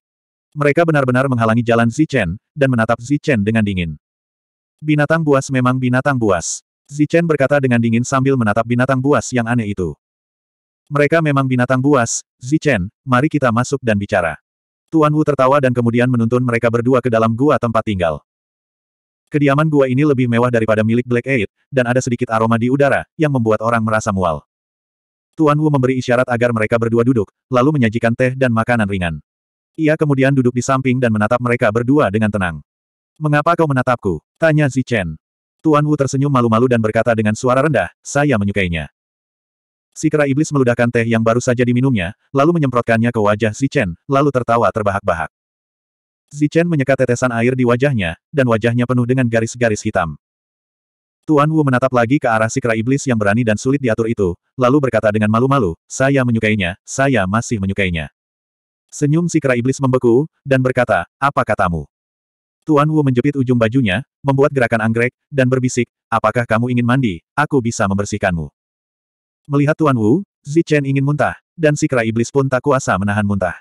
Speaker 1: Mereka benar-benar menghalangi jalan Zichen, dan menatap Zichen dengan dingin. Binatang buas memang binatang buas. Zichen berkata dengan dingin sambil menatap binatang buas yang aneh itu. Mereka memang binatang buas, Zichen, mari kita masuk dan bicara. Tuan Wu tertawa dan kemudian menuntun mereka berdua ke dalam gua tempat tinggal. Kediaman gua ini lebih mewah daripada milik Black Eight, dan ada sedikit aroma di udara, yang membuat orang merasa mual. Tuan Wu memberi isyarat agar mereka berdua duduk, lalu menyajikan teh dan makanan ringan. Ia kemudian duduk di samping dan menatap mereka berdua dengan tenang. Mengapa kau menatapku? Tanya Zichen. Tuan Wu tersenyum malu-malu dan berkata dengan suara rendah, saya menyukainya. Si kera iblis meludahkan teh yang baru saja diminumnya, lalu menyemprotkannya ke wajah si Chen, lalu tertawa terbahak-bahak. Zichen menyeka tetesan air di wajahnya, dan wajahnya penuh dengan garis-garis hitam. Tuan Wu menatap lagi ke arah si kera iblis yang berani dan sulit diatur itu, lalu berkata dengan malu-malu, saya menyukainya, saya masih menyukainya. Senyum si kera iblis membeku, dan berkata, apa katamu? Tuan Wu menjepit ujung bajunya, membuat gerakan anggrek, dan berbisik, apakah kamu ingin mandi, aku bisa membersihkanmu. Melihat Tuan Wu, Zichen ingin muntah, dan si kera iblis pun tak kuasa menahan muntah.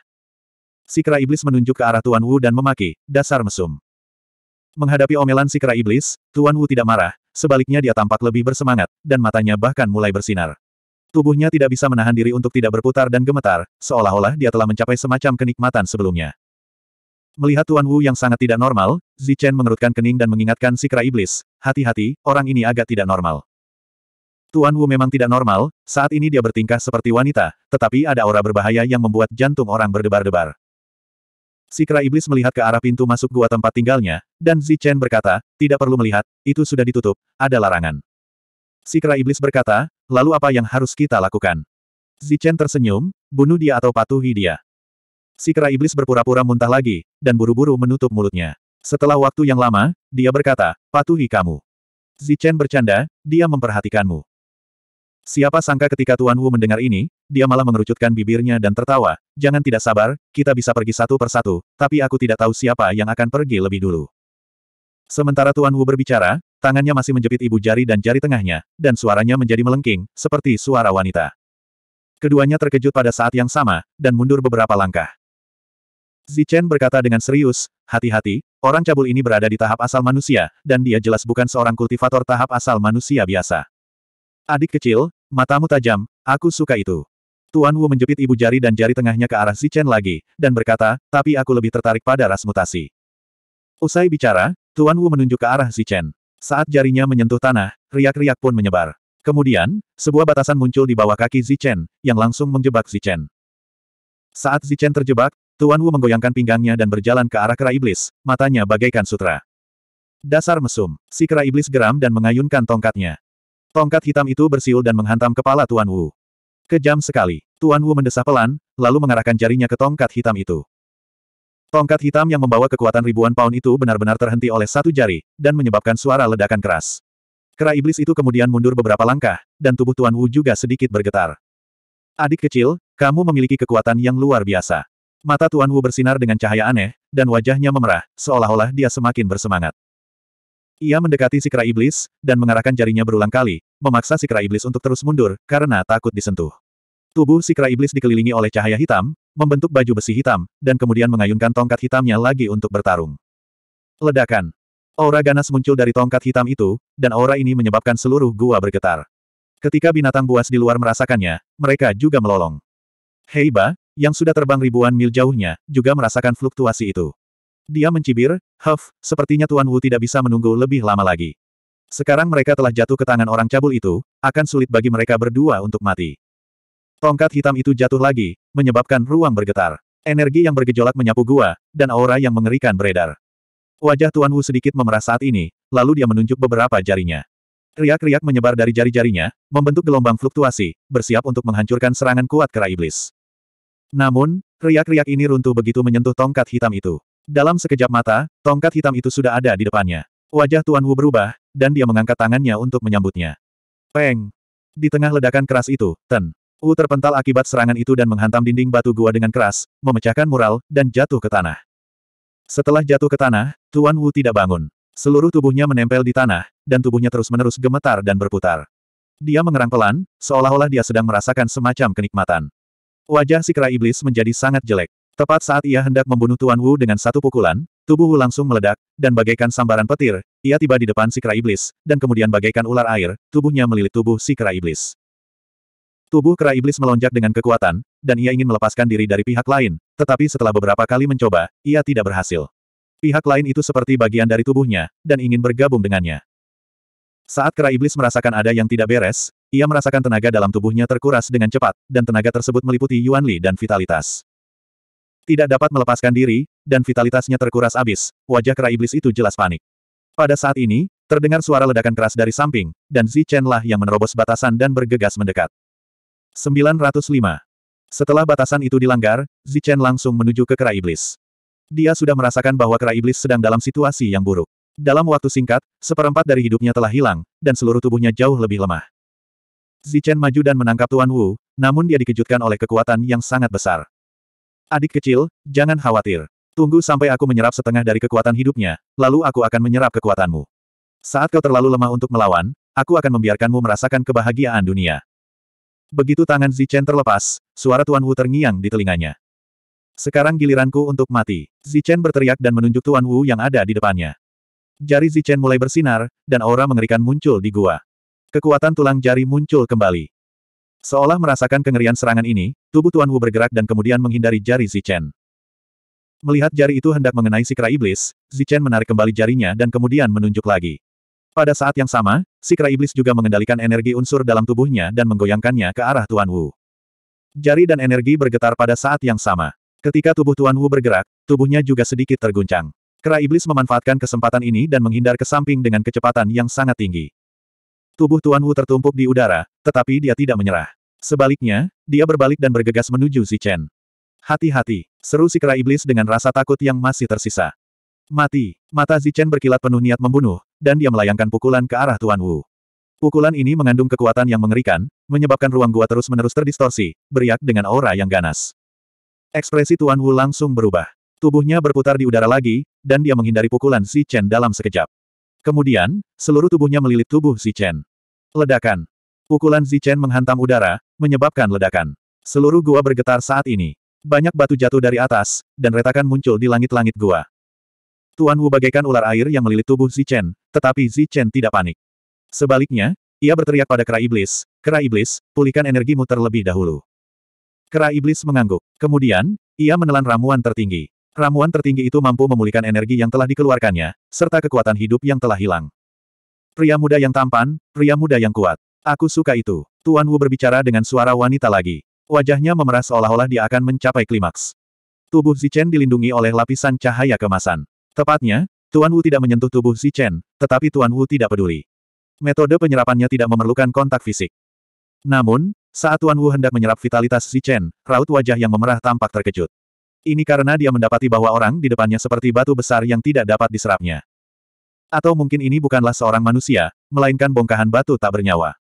Speaker 1: Sikra Iblis menunjuk ke arah Tuan Wu dan memaki, dasar mesum. Menghadapi omelan Sikra Iblis, Tuan Wu tidak marah, sebaliknya dia tampak lebih bersemangat, dan matanya bahkan mulai bersinar. Tubuhnya tidak bisa menahan diri untuk tidak berputar dan gemetar, seolah-olah dia telah mencapai semacam kenikmatan sebelumnya. Melihat Tuan Wu yang sangat tidak normal, Zichen mengerutkan kening dan mengingatkan Sikra Iblis, hati-hati, orang ini agak tidak normal. Tuan Wu memang tidak normal, saat ini dia bertingkah seperti wanita, tetapi ada aura berbahaya yang membuat jantung orang berdebar-debar. Sikra iblis melihat ke arah pintu masuk gua tempat tinggalnya, dan Zichen berkata, tidak perlu melihat, itu sudah ditutup, ada larangan. Sikra iblis berkata, lalu apa yang harus kita lakukan? Zichen tersenyum, bunuh dia atau patuhi dia. Sikra iblis berpura-pura muntah lagi, dan buru-buru menutup mulutnya. Setelah waktu yang lama, dia berkata, patuhi kamu. Zichen bercanda, dia memperhatikanmu. Siapa sangka ketika Tuan Wu mendengar ini, dia malah mengerucutkan bibirnya dan tertawa. Jangan tidak sabar, kita bisa pergi satu persatu, tapi aku tidak tahu siapa yang akan pergi lebih dulu. Sementara Tuan Wu berbicara, tangannya masih menjepit ibu jari dan jari tengahnya, dan suaranya menjadi melengking, seperti suara wanita. Keduanya terkejut pada saat yang sama, dan mundur beberapa langkah. Zichen berkata dengan serius, hati-hati, orang cabul ini berada di tahap asal manusia, dan dia jelas bukan seorang kultivator tahap asal manusia biasa. Adik kecil, Matamu tajam, aku suka itu. Tuan Wu menjepit ibu jari dan jari tengahnya ke arah Zichen lagi, dan berkata, tapi aku lebih tertarik pada ras mutasi. Usai bicara, Tuan Wu menunjuk ke arah Zichen. Saat jarinya menyentuh tanah, riak-riak pun menyebar. Kemudian, sebuah batasan muncul di bawah kaki Zichen, yang langsung menjebak Zichen. Saat Zichen terjebak, Tuan Wu menggoyangkan pinggangnya dan berjalan ke arah kera iblis, matanya bagaikan sutra. Dasar mesum, si kera iblis geram dan mengayunkan tongkatnya. Tongkat hitam itu bersiul dan menghantam kepala Tuan Wu. Kejam sekali. Tuan Wu mendesah pelan, lalu mengarahkan jarinya ke tongkat hitam itu. Tongkat hitam yang membawa kekuatan ribuan pound itu benar-benar terhenti oleh satu jari, dan menyebabkan suara ledakan keras. Kera iblis itu kemudian mundur beberapa langkah, dan tubuh Tuan Wu juga sedikit bergetar. Adik kecil, kamu memiliki kekuatan yang luar biasa. Mata Tuan Wu bersinar dengan cahaya aneh, dan wajahnya memerah, seolah-olah dia semakin bersemangat. Ia mendekati si kera Iblis, dan mengarahkan jarinya berulang kali, memaksa si kera Iblis untuk terus mundur, karena takut disentuh. Tubuh si kera Iblis dikelilingi oleh cahaya hitam, membentuk baju besi hitam, dan kemudian mengayunkan tongkat hitamnya lagi untuk bertarung. Ledakan. Aura ganas muncul dari tongkat hitam itu, dan aura ini menyebabkan seluruh gua bergetar. Ketika binatang buas di luar merasakannya, mereka juga melolong. Heiba, yang sudah terbang ribuan mil jauhnya, juga merasakan fluktuasi itu. Dia mencibir, Huff, sepertinya Tuan Wu tidak bisa menunggu lebih lama lagi. Sekarang mereka telah jatuh ke tangan orang cabul itu, akan sulit bagi mereka berdua untuk mati. Tongkat hitam itu jatuh lagi, menyebabkan ruang bergetar. Energi yang bergejolak menyapu gua, dan aura yang mengerikan beredar. Wajah Tuan Wu sedikit memerah saat ini, lalu dia menunjuk beberapa jarinya. Riak-riak menyebar dari jari-jarinya, membentuk gelombang fluktuasi, bersiap untuk menghancurkan serangan kuat kera iblis. Namun, riak-riak ini runtuh begitu menyentuh tongkat hitam itu. Dalam sekejap mata, tongkat hitam itu sudah ada di depannya. Wajah Tuan Wu berubah, dan dia mengangkat tangannya untuk menyambutnya. Peng! Di tengah ledakan keras itu, Ten. Wu terpental akibat serangan itu dan menghantam dinding batu gua dengan keras, memecahkan mural, dan jatuh ke tanah. Setelah jatuh ke tanah, Tuan Wu tidak bangun. Seluruh tubuhnya menempel di tanah, dan tubuhnya terus-menerus gemetar dan berputar. Dia mengerang pelan, seolah-olah dia sedang merasakan semacam kenikmatan. Wajah si kera iblis menjadi sangat jelek. Tepat saat ia hendak membunuh Tuan Wu dengan satu pukulan, tubuh Wu langsung meledak, dan bagaikan sambaran petir, ia tiba di depan si kera iblis, dan kemudian bagaikan ular air, tubuhnya melilit tubuh si kera iblis. Tubuh kera iblis melonjak dengan kekuatan, dan ia ingin melepaskan diri dari pihak lain, tetapi setelah beberapa kali mencoba, ia tidak berhasil. Pihak lain itu seperti bagian dari tubuhnya, dan ingin bergabung dengannya. Saat kera iblis merasakan ada yang tidak beres, ia merasakan tenaga dalam tubuhnya terkuras dengan cepat, dan tenaga tersebut meliputi Yuan Li dan vitalitas. Tidak dapat melepaskan diri, dan vitalitasnya terkuras abis, wajah kera iblis itu jelas panik. Pada saat ini, terdengar suara ledakan keras dari samping, dan Zi Chen lah yang menerobos batasan dan bergegas mendekat. 905. Setelah batasan itu dilanggar, Zi Chen langsung menuju ke kera iblis. Dia sudah merasakan bahwa kera iblis sedang dalam situasi yang buruk. Dalam waktu singkat, seperempat dari hidupnya telah hilang, dan seluruh tubuhnya jauh lebih lemah. Zichen maju dan menangkap Tuan Wu, namun dia dikejutkan oleh kekuatan yang sangat besar. Adik kecil, jangan khawatir. Tunggu sampai aku menyerap setengah dari kekuatan hidupnya, lalu aku akan menyerap kekuatanmu. Saat kau terlalu lemah untuk melawan, aku akan membiarkanmu merasakan kebahagiaan dunia. Begitu tangan Zichen terlepas, suara Tuan Wu terngiang di telinganya. Sekarang giliranku untuk mati. Zichen berteriak dan menunjuk Tuan Wu yang ada di depannya. Jari Zichen mulai bersinar, dan aura mengerikan muncul di gua. Kekuatan tulang jari muncul kembali. Seolah merasakan kengerian serangan ini, tubuh Tuan Wu bergerak dan kemudian menghindari jari Zichen. Melihat jari itu hendak mengenai si kera iblis, Zichen menarik kembali jarinya dan kemudian menunjuk lagi. Pada saat yang sama, si kera iblis juga mengendalikan energi unsur dalam tubuhnya dan menggoyangkannya ke arah Tuan Wu. Jari dan energi bergetar pada saat yang sama. Ketika tubuh Tuan Wu bergerak, tubuhnya juga sedikit terguncang. Kera iblis memanfaatkan kesempatan ini dan menghindar ke samping dengan kecepatan yang sangat tinggi. Tubuh Tuan Wu tertumpuk di udara, tetapi dia tidak menyerah. Sebaliknya, dia berbalik dan bergegas menuju si Chen. Hati-hati, seru si kera iblis dengan rasa takut yang masih tersisa. Mati, mata Zichen berkilat penuh niat membunuh, dan dia melayangkan pukulan ke arah Tuan Wu. Pukulan ini mengandung kekuatan yang mengerikan, menyebabkan ruang gua terus-menerus terdistorsi, beriak dengan aura yang ganas. Ekspresi Tuan Wu langsung berubah. Tubuhnya berputar di udara lagi, dan dia menghindari pukulan si Chen dalam sekejap. Kemudian, seluruh tubuhnya melilit tubuh si Chen. Ledakan. Pukulan Zichen menghantam udara, menyebabkan ledakan. Seluruh gua bergetar saat ini. Banyak batu jatuh dari atas, dan retakan muncul di langit-langit gua. Tuan Wu bagaikan ular air yang melilit tubuh Zichen, tetapi Zichen tidak panik. Sebaliknya, ia berteriak pada kera iblis, kera iblis, pulihkan energimu terlebih dahulu. Kera iblis mengangguk. Kemudian, ia menelan ramuan tertinggi. Ramuan tertinggi itu mampu memulihkan energi yang telah dikeluarkannya, serta kekuatan hidup yang telah hilang. Pria muda yang tampan, pria muda yang kuat. Aku suka itu. Tuan Wu berbicara dengan suara wanita lagi. Wajahnya memeras seolah-olah dia akan mencapai klimaks. Tubuh Zichen dilindungi oleh lapisan cahaya kemasan. Tepatnya, Tuan Wu tidak menyentuh tubuh Zichen, tetapi Tuan Wu tidak peduli. Metode penyerapannya tidak memerlukan kontak fisik. Namun, saat Tuan Wu hendak menyerap vitalitas Zichen, raut wajah yang memerah tampak terkejut. Ini karena dia mendapati bahwa orang di depannya seperti batu besar yang tidak dapat diserapnya. Atau mungkin ini bukanlah seorang manusia, melainkan bongkahan batu tak bernyawa.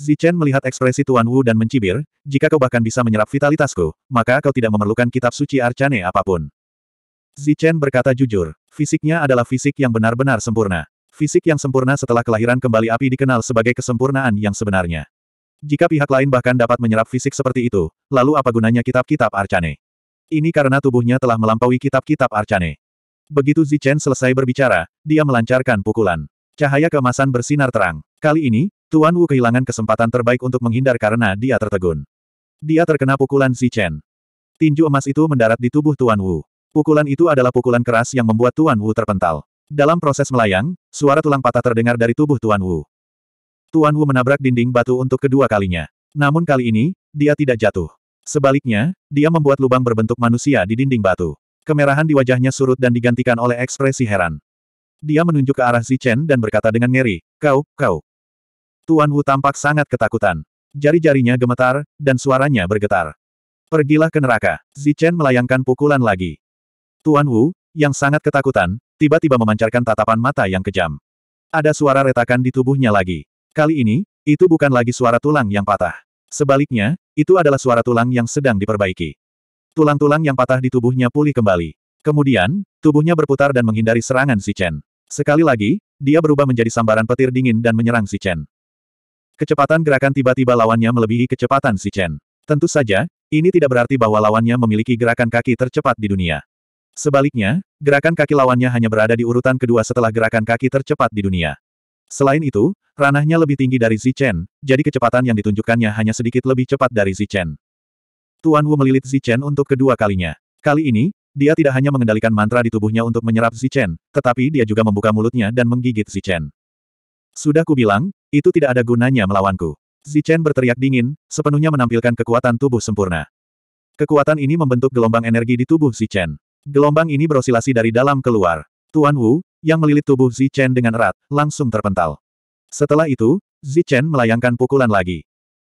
Speaker 1: Zichen melihat ekspresi Tuan Wu dan mencibir, jika kau bahkan bisa menyerap vitalitasku, maka kau tidak memerlukan kitab suci Arcane apapun. Zichen berkata jujur, fisiknya adalah fisik yang benar-benar sempurna. Fisik yang sempurna setelah kelahiran kembali api dikenal sebagai kesempurnaan yang sebenarnya. Jika pihak lain bahkan dapat menyerap fisik seperti itu, lalu apa gunanya kitab-kitab Arcane? Ini karena tubuhnya telah melampaui kitab-kitab Arcane. Begitu Zichen selesai berbicara, dia melancarkan pukulan. Cahaya kemasan bersinar terang. Kali ini, Tuan Wu kehilangan kesempatan terbaik untuk menghindar karena dia tertegun. Dia terkena pukulan Zichen. Tinju emas itu mendarat di tubuh Tuan Wu. Pukulan itu adalah pukulan keras yang membuat Tuan Wu terpental. Dalam proses melayang, suara tulang patah terdengar dari tubuh Tuan Wu. Tuan Wu menabrak dinding batu untuk kedua kalinya. Namun kali ini, dia tidak jatuh. Sebaliknya, dia membuat lubang berbentuk manusia di dinding batu. Kemerahan di wajahnya surut dan digantikan oleh ekspresi heran. Dia menunjuk ke arah Zichen dan berkata dengan ngeri, Kau, kau. Tuan Wu tampak sangat ketakutan. Jari-jarinya gemetar, dan suaranya bergetar. Pergilah ke neraka. Zichen melayangkan pukulan lagi. Tuan Wu, yang sangat ketakutan, tiba-tiba memancarkan tatapan mata yang kejam. Ada suara retakan di tubuhnya lagi. Kali ini, itu bukan lagi suara tulang yang patah. Sebaliknya, itu adalah suara tulang yang sedang diperbaiki. Tulang-tulang yang patah di tubuhnya pulih kembali. Kemudian, tubuhnya berputar dan menghindari serangan si Chen. Sekali lagi, dia berubah menjadi sambaran petir dingin dan menyerang si Chen. Kecepatan gerakan tiba-tiba lawannya melebihi kecepatan si Chen. Tentu saja, ini tidak berarti bahwa lawannya memiliki gerakan kaki tercepat di dunia. Sebaliknya, gerakan kaki lawannya hanya berada di urutan kedua setelah gerakan kaki tercepat di dunia. Selain itu, ranahnya lebih tinggi dari Zichen, jadi kecepatan yang ditunjukkannya hanya sedikit lebih cepat dari Zichen. Tuan Wu melilit Zichen untuk kedua kalinya. Kali ini, dia tidak hanya mengendalikan mantra di tubuhnya untuk menyerap Zichen, tetapi dia juga membuka mulutnya dan menggigit Zichen. Sudah kubilang, itu tidak ada gunanya melawanku. Zichen berteriak dingin, sepenuhnya menampilkan kekuatan tubuh sempurna. Kekuatan ini membentuk gelombang energi di tubuh Zichen. Gelombang ini berosilasi dari dalam keluar. Tuan Wu, yang melilit tubuh Zichen dengan erat, langsung terpental. Setelah itu, Zichen melayangkan pukulan lagi.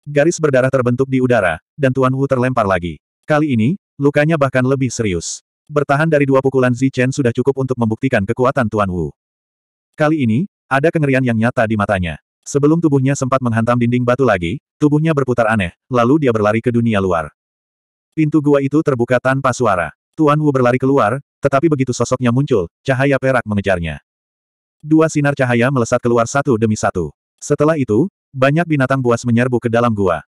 Speaker 1: Garis berdarah terbentuk di udara, dan Tuan Wu terlempar lagi. Kali ini, lukanya bahkan lebih serius. Bertahan dari dua pukulan Zi Chen sudah cukup untuk membuktikan kekuatan Tuan Wu. Kali ini, ada kengerian yang nyata di matanya. Sebelum tubuhnya sempat menghantam dinding batu lagi, tubuhnya berputar aneh, lalu dia berlari ke dunia luar. Pintu gua itu terbuka tanpa suara. Tuan Wu berlari keluar, tetapi begitu sosoknya muncul, cahaya perak mengejarnya. Dua sinar cahaya melesat keluar satu demi satu. Setelah itu, banyak binatang buas menyerbu ke dalam gua.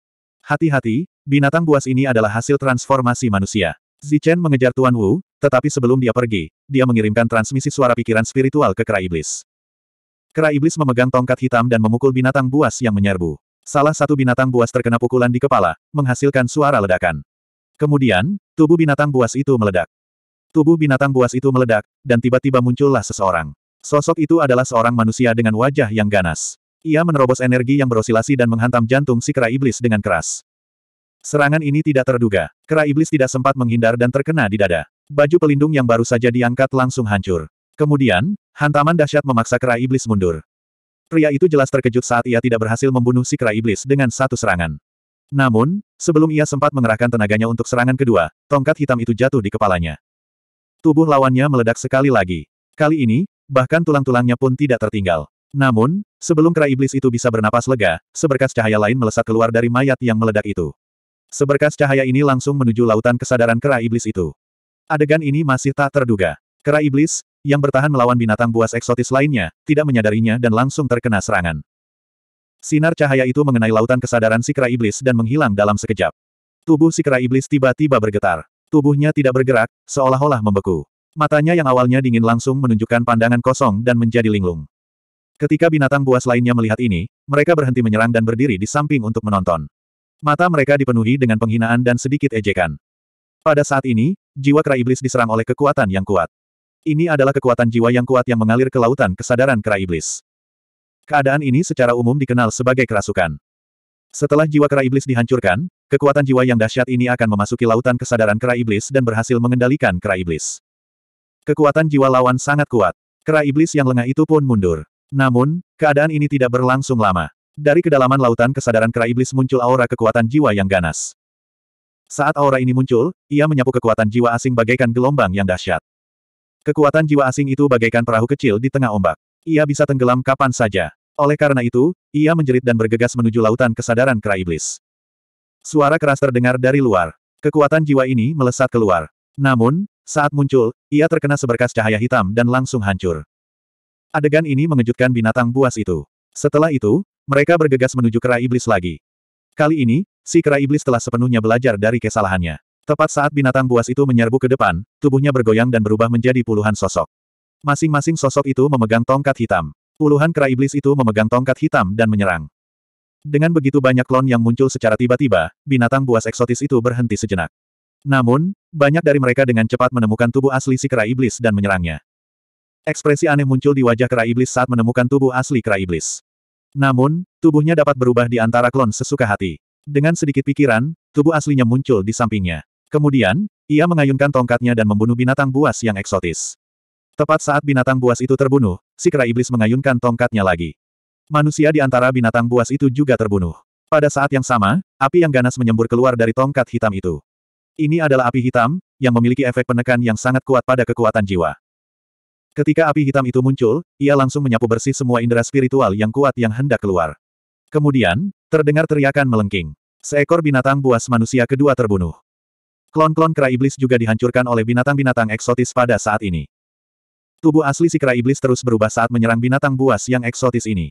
Speaker 1: Hati-hati, binatang buas ini adalah hasil transformasi manusia. Zichen mengejar Tuan Wu, tetapi sebelum dia pergi, dia mengirimkan transmisi suara pikiran spiritual ke kera iblis. Kera iblis memegang tongkat hitam dan memukul binatang buas yang menyerbu. Salah satu binatang buas terkena pukulan di kepala, menghasilkan suara ledakan. Kemudian, tubuh binatang buas itu meledak. Tubuh binatang buas itu meledak, dan tiba-tiba muncullah seseorang. Sosok itu adalah seorang manusia dengan wajah yang ganas. Ia menerobos energi yang berosilasi dan menghantam jantung si kera iblis dengan keras. Serangan ini tidak terduga. Kera iblis tidak sempat menghindar dan terkena di dada. Baju pelindung yang baru saja diangkat langsung hancur. Kemudian, hantaman dahsyat memaksa kera iblis mundur. Pria itu jelas terkejut saat ia tidak berhasil membunuh si kera iblis dengan satu serangan. Namun, sebelum ia sempat mengerahkan tenaganya untuk serangan kedua, tongkat hitam itu jatuh di kepalanya. Tubuh lawannya meledak sekali lagi. Kali ini, bahkan tulang-tulangnya pun tidak tertinggal. Namun, sebelum kera iblis itu bisa bernapas lega, seberkas cahaya lain melesat keluar dari mayat yang meledak itu. Seberkas cahaya ini langsung menuju lautan kesadaran kera iblis itu. Adegan ini masih tak terduga. Kera iblis, yang bertahan melawan binatang buas eksotis lainnya, tidak menyadarinya dan langsung terkena serangan. Sinar cahaya itu mengenai lautan kesadaran si kera iblis dan menghilang dalam sekejap. Tubuh si kera iblis tiba-tiba bergetar. Tubuhnya tidak bergerak, seolah-olah membeku. Matanya yang awalnya dingin langsung menunjukkan pandangan kosong dan menjadi linglung. Ketika binatang buas lainnya melihat ini, mereka berhenti menyerang dan berdiri di samping untuk menonton. Mata mereka dipenuhi dengan penghinaan dan sedikit ejekan. Pada saat ini, jiwa kera iblis diserang oleh kekuatan yang kuat. Ini adalah kekuatan jiwa yang kuat yang mengalir ke lautan kesadaran kera iblis. Keadaan ini secara umum dikenal sebagai kerasukan. Setelah jiwa kera iblis dihancurkan, kekuatan jiwa yang dahsyat ini akan memasuki lautan kesadaran kera iblis dan berhasil mengendalikan kera iblis. Kekuatan jiwa lawan sangat kuat. Kera iblis yang lengah itu pun mundur. Namun, keadaan ini tidak berlangsung lama. Dari kedalaman lautan kesadaran kera iblis muncul aura kekuatan jiwa yang ganas. Saat aura ini muncul, ia menyapu kekuatan jiwa asing bagaikan gelombang yang dahsyat. Kekuatan jiwa asing itu bagaikan perahu kecil di tengah ombak. Ia bisa tenggelam kapan saja. Oleh karena itu, ia menjerit dan bergegas menuju lautan kesadaran kera iblis. Suara keras terdengar dari luar. Kekuatan jiwa ini melesat keluar. Namun, saat muncul, ia terkena seberkas cahaya hitam dan langsung hancur. Adegan ini mengejutkan binatang buas itu. Setelah itu, mereka bergegas menuju kera iblis lagi. Kali ini, si kera iblis telah sepenuhnya belajar dari kesalahannya. Tepat saat binatang buas itu menyerbu ke depan, tubuhnya bergoyang dan berubah menjadi puluhan sosok. Masing-masing sosok itu memegang tongkat hitam. Puluhan kera iblis itu memegang tongkat hitam dan menyerang. Dengan begitu banyak klon yang muncul secara tiba-tiba, binatang buas eksotis itu berhenti sejenak. Namun, banyak dari mereka dengan cepat menemukan tubuh asli si kera iblis dan menyerangnya. Ekspresi aneh muncul di wajah kera iblis saat menemukan tubuh asli kera iblis. Namun, tubuhnya dapat berubah di antara klon sesuka hati. Dengan sedikit pikiran, tubuh aslinya muncul di sampingnya. Kemudian, ia mengayunkan tongkatnya dan membunuh binatang buas yang eksotis. Tepat saat binatang buas itu terbunuh, si kera iblis mengayunkan tongkatnya lagi. Manusia di antara binatang buas itu juga terbunuh. Pada saat yang sama, api yang ganas menyembur keluar dari tongkat hitam itu. Ini adalah api hitam, yang memiliki efek penekan yang sangat kuat pada kekuatan jiwa. Ketika api hitam itu muncul, ia langsung menyapu bersih semua indera spiritual yang kuat yang hendak keluar. Kemudian, terdengar teriakan melengking. Seekor binatang buas manusia kedua terbunuh. Klon-klon kera iblis juga dihancurkan oleh binatang-binatang eksotis pada saat ini. Tubuh asli si kera iblis terus berubah saat menyerang binatang buas yang eksotis ini.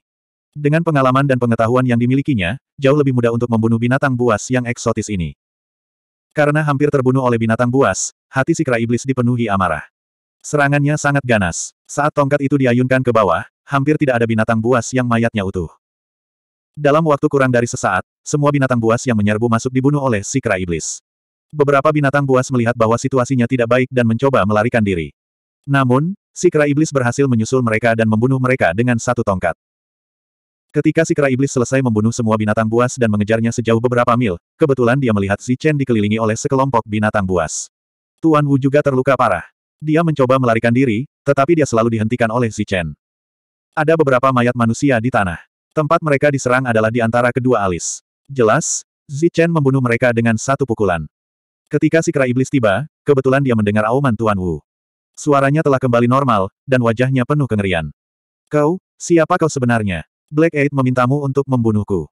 Speaker 1: Dengan pengalaman dan pengetahuan yang dimilikinya, jauh lebih mudah untuk membunuh binatang buas yang eksotis ini. Karena hampir terbunuh oleh binatang buas, hati si kera iblis dipenuhi amarah. Serangannya sangat ganas. Saat tongkat itu diayunkan ke bawah, hampir tidak ada binatang buas yang mayatnya utuh. Dalam waktu kurang dari sesaat, semua binatang buas yang menyerbu masuk dibunuh oleh si kera iblis. Beberapa binatang buas melihat bahwa situasinya tidak baik dan mencoba melarikan diri. Namun, si kera iblis berhasil menyusul mereka dan membunuh mereka dengan satu tongkat. Ketika si kera iblis selesai membunuh semua binatang buas dan mengejarnya sejauh beberapa mil, kebetulan dia melihat Si Chen dikelilingi oleh sekelompok binatang buas. Tuan Wu juga terluka parah. Dia mencoba melarikan diri, tetapi dia selalu dihentikan oleh Zichen. Ada beberapa mayat manusia di tanah. Tempat mereka diserang adalah di antara kedua alis. Jelas, Zichen membunuh mereka dengan satu pukulan. Ketika si kera iblis tiba, kebetulan dia mendengar auman Tuan Wu. Suaranya telah kembali normal, dan wajahnya penuh kengerian. Kau, siapa kau sebenarnya? Black Eight memintamu untuk membunuhku.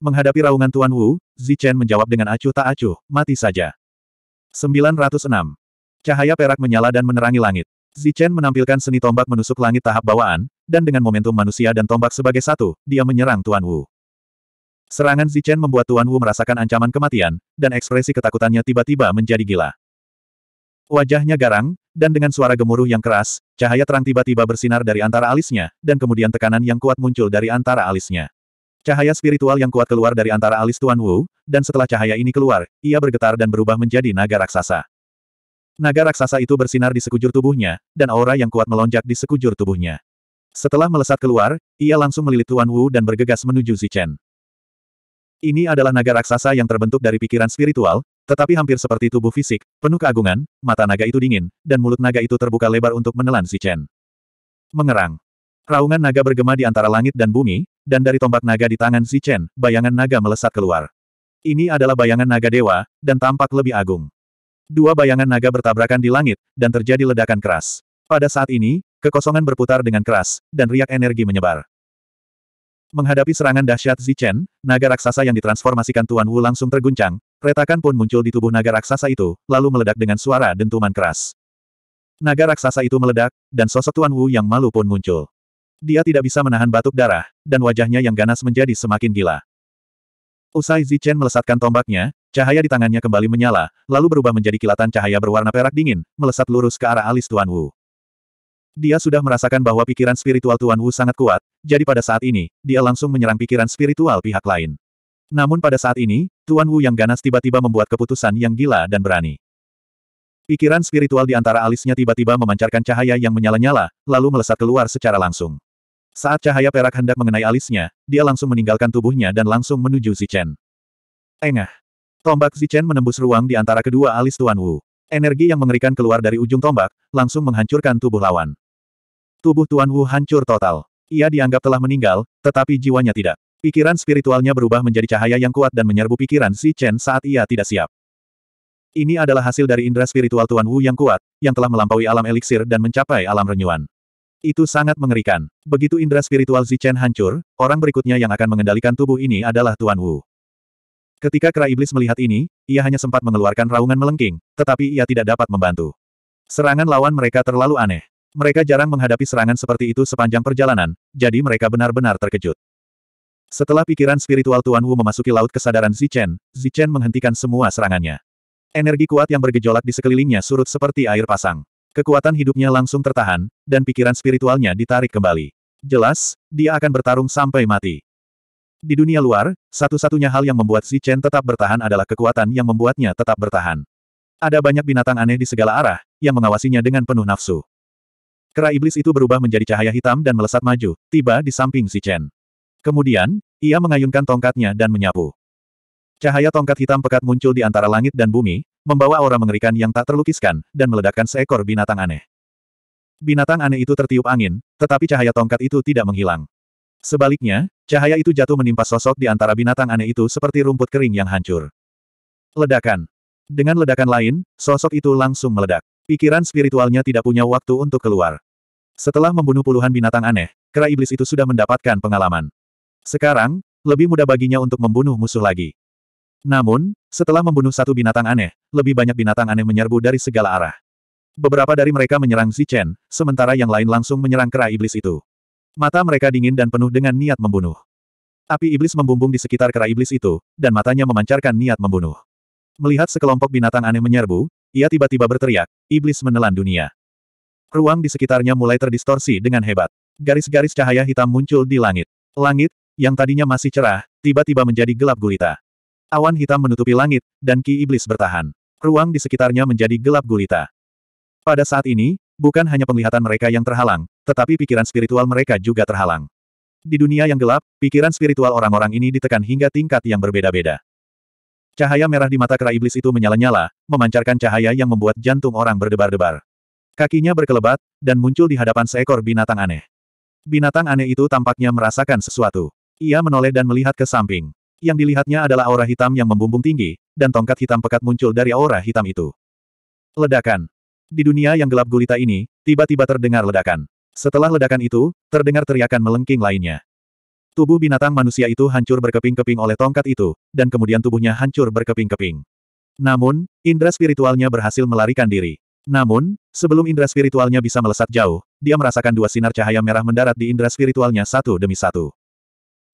Speaker 1: Menghadapi raungan Tuan Wu, Zichen menjawab dengan acuh tak acuh, mati saja. 906. Cahaya perak menyala dan menerangi langit. Zichen menampilkan seni tombak menusuk langit tahap bawaan, dan dengan momentum manusia dan tombak sebagai satu, dia menyerang Tuan Wu. Serangan Zichen membuat Tuan Wu merasakan ancaman kematian, dan ekspresi ketakutannya tiba-tiba menjadi gila. Wajahnya garang, dan dengan suara gemuruh yang keras, cahaya terang tiba-tiba bersinar dari antara alisnya, dan kemudian tekanan yang kuat muncul dari antara alisnya. Cahaya spiritual yang kuat keluar dari antara alis Tuan Wu, dan setelah cahaya ini keluar, ia bergetar dan berubah menjadi naga raksasa. Naga raksasa itu bersinar di sekujur tubuhnya, dan aura yang kuat melonjak di sekujur tubuhnya. Setelah melesat keluar, ia langsung melilit Tuan Wu dan bergegas menuju Zichen. Ini adalah naga raksasa yang terbentuk dari pikiran spiritual, tetapi hampir seperti tubuh fisik, penuh keagungan, mata naga itu dingin, dan mulut naga itu terbuka lebar untuk menelan Zichen. Mengerang. Raungan naga bergema di antara langit dan bumi, dan dari tombak naga di tangan Zichen, bayangan naga melesat keluar. Ini adalah bayangan naga dewa, dan tampak lebih agung. Dua bayangan naga bertabrakan di langit, dan terjadi ledakan keras. Pada saat ini, kekosongan berputar dengan keras, dan riak energi menyebar. Menghadapi serangan dahsyat Zichen, naga raksasa yang ditransformasikan Tuan Wu langsung terguncang, retakan pun muncul di tubuh naga raksasa itu, lalu meledak dengan suara dentuman keras. Naga raksasa itu meledak, dan sosok Tuan Wu yang malu pun muncul. Dia tidak bisa menahan batuk darah, dan wajahnya yang ganas menjadi semakin gila. Usai Zichen melesatkan tombaknya, cahaya di tangannya kembali menyala, lalu berubah menjadi kilatan cahaya berwarna perak dingin, melesat lurus ke arah alis Tuan Wu. Dia sudah merasakan bahwa pikiran spiritual Tuan Wu sangat kuat, jadi pada saat ini, dia langsung menyerang pikiran spiritual pihak lain. Namun pada saat ini, Tuan Wu yang ganas tiba-tiba membuat keputusan yang gila dan berani. Pikiran spiritual di antara alisnya tiba-tiba memancarkan cahaya yang menyala-nyala, lalu melesat keluar secara langsung. Saat cahaya perak hendak mengenai alisnya, dia langsung meninggalkan tubuhnya dan langsung menuju Zichen. Engah. Tombak Zichen menembus ruang di antara kedua alis Tuan Wu. Energi yang mengerikan keluar dari ujung tombak, langsung menghancurkan tubuh lawan. Tubuh Tuan Wu hancur total. Ia dianggap telah meninggal, tetapi jiwanya tidak. Pikiran spiritualnya berubah menjadi cahaya yang kuat dan menyerbu pikiran Si Chen saat ia tidak siap. Ini adalah hasil dari indera spiritual Tuan Wu yang kuat, yang telah melampaui alam eliksir dan mencapai alam renyuan. Itu sangat mengerikan. Begitu indera spiritual Zichen hancur, orang berikutnya yang akan mengendalikan tubuh ini adalah Tuan Wu. Ketika kera iblis melihat ini, ia hanya sempat mengeluarkan raungan melengking, tetapi ia tidak dapat membantu. Serangan lawan mereka terlalu aneh. Mereka jarang menghadapi serangan seperti itu sepanjang perjalanan, jadi mereka benar-benar terkejut. Setelah pikiran spiritual Tuan Wu memasuki laut kesadaran Zichen, Zichen menghentikan semua serangannya. Energi kuat yang bergejolak di sekelilingnya surut seperti air pasang. Kekuatan hidupnya langsung tertahan, dan pikiran spiritualnya ditarik kembali. Jelas, dia akan bertarung sampai mati. Di dunia luar, satu-satunya hal yang membuat Si Chen tetap bertahan adalah kekuatan yang membuatnya tetap bertahan. Ada banyak binatang aneh di segala arah, yang mengawasinya dengan penuh nafsu. Kera iblis itu berubah menjadi cahaya hitam dan melesat maju, tiba di samping Si Chen. Kemudian, ia mengayunkan tongkatnya dan menyapu. Cahaya tongkat hitam pekat muncul di antara langit dan bumi, membawa aura mengerikan yang tak terlukiskan, dan meledakkan seekor binatang aneh. Binatang aneh itu tertiup angin, tetapi cahaya tongkat itu tidak menghilang. Sebaliknya, cahaya itu jatuh menimpa sosok di antara binatang aneh itu seperti rumput kering yang hancur. Ledakan. Dengan ledakan lain, sosok itu langsung meledak. Pikiran spiritualnya tidak punya waktu untuk keluar. Setelah membunuh puluhan binatang aneh, kera iblis itu sudah mendapatkan pengalaman. Sekarang, lebih mudah baginya untuk membunuh musuh lagi. Namun, setelah membunuh satu binatang aneh, lebih banyak binatang aneh menyerbu dari segala arah. Beberapa dari mereka menyerang Zichen, sementara yang lain langsung menyerang kera iblis itu. Mata mereka dingin dan penuh dengan niat membunuh. Api iblis membumbung di sekitar kera iblis itu, dan matanya memancarkan niat membunuh. Melihat sekelompok binatang aneh menyerbu, ia tiba-tiba berteriak, iblis menelan dunia. Ruang di sekitarnya mulai terdistorsi dengan hebat. Garis-garis cahaya hitam muncul di langit. Langit, yang tadinya masih cerah, tiba-tiba menjadi gelap gulita. Awan hitam menutupi langit, dan ki iblis bertahan. Ruang di sekitarnya menjadi gelap gulita. Pada saat ini, bukan hanya penglihatan mereka yang terhalang, tetapi pikiran spiritual mereka juga terhalang. Di dunia yang gelap, pikiran spiritual orang-orang ini ditekan hingga tingkat yang berbeda-beda. Cahaya merah di mata kera iblis itu menyala-nyala, memancarkan cahaya yang membuat jantung orang berdebar-debar. Kakinya berkelebat, dan muncul di hadapan seekor binatang aneh. Binatang aneh itu tampaknya merasakan sesuatu. Ia menoleh dan melihat ke samping. Yang dilihatnya adalah aura hitam yang membumbung tinggi, dan tongkat hitam pekat muncul dari aura hitam itu. Ledakan. Di dunia yang gelap gulita ini, tiba-tiba terdengar ledakan. Setelah ledakan itu, terdengar teriakan melengking lainnya. Tubuh binatang manusia itu hancur berkeping-keping oleh tongkat itu, dan kemudian tubuhnya hancur berkeping-keping. Namun, indera spiritualnya berhasil melarikan diri. Namun, sebelum indera spiritualnya bisa melesat jauh, dia merasakan dua sinar cahaya merah mendarat di indera spiritualnya satu demi satu.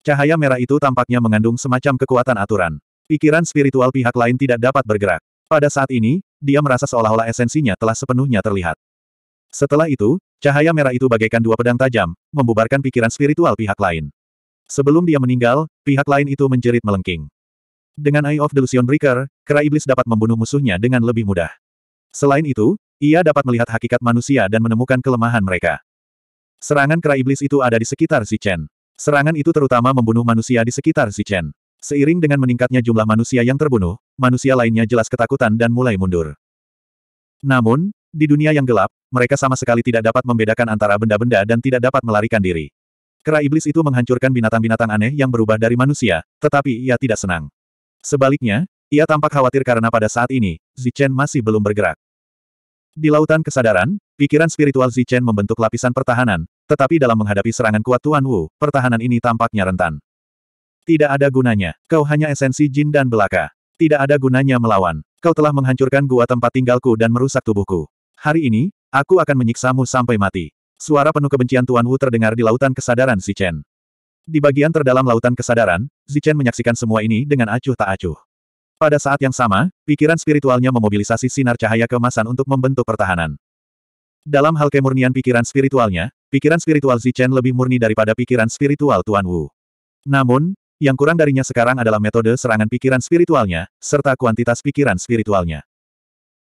Speaker 1: Cahaya merah itu tampaknya mengandung semacam kekuatan aturan. Pikiran spiritual pihak lain tidak dapat bergerak. Pada saat ini, dia merasa seolah-olah esensinya telah sepenuhnya terlihat. Setelah itu, cahaya merah itu bagaikan dua pedang tajam, membubarkan pikiran spiritual pihak lain. Sebelum dia meninggal, pihak lain itu menjerit melengking. Dengan Eye of Delusion Breaker, kera iblis dapat membunuh musuhnya dengan lebih mudah. Selain itu, ia dapat melihat hakikat manusia dan menemukan kelemahan mereka. Serangan kera iblis itu ada di sekitar Si Chen. Serangan itu terutama membunuh manusia di sekitar Zichen. Seiring dengan meningkatnya jumlah manusia yang terbunuh, manusia lainnya jelas ketakutan dan mulai mundur. Namun, di dunia yang gelap, mereka sama sekali tidak dapat membedakan antara benda-benda dan tidak dapat melarikan diri. Kera iblis itu menghancurkan binatang-binatang aneh yang berubah dari manusia, tetapi ia tidak senang. Sebaliknya, ia tampak khawatir karena pada saat ini, Zichen masih belum bergerak. Di lautan kesadaran, pikiran spiritual Zichen membentuk lapisan pertahanan, tetapi dalam menghadapi serangan kuat Tuan Wu, pertahanan ini tampaknya rentan. Tidak ada gunanya. Kau hanya esensi jin dan belaka. Tidak ada gunanya melawan. Kau telah menghancurkan gua tempat tinggalku dan merusak tubuhku. Hari ini, aku akan menyiksamu sampai mati. Suara penuh kebencian Tuan Wu terdengar di lautan kesadaran Si Chen. Di bagian terdalam lautan kesadaran, Si Chen menyaksikan semua ini dengan acuh tak acuh. Pada saat yang sama, pikiran spiritualnya memobilisasi sinar cahaya kemasan untuk membentuk pertahanan. Dalam hal kemurnian pikiran spiritualnya, Pikiran spiritual Zichen lebih murni daripada pikiran spiritual Tuan Wu. Namun, yang kurang darinya sekarang adalah metode serangan pikiran spiritualnya, serta kuantitas pikiran spiritualnya.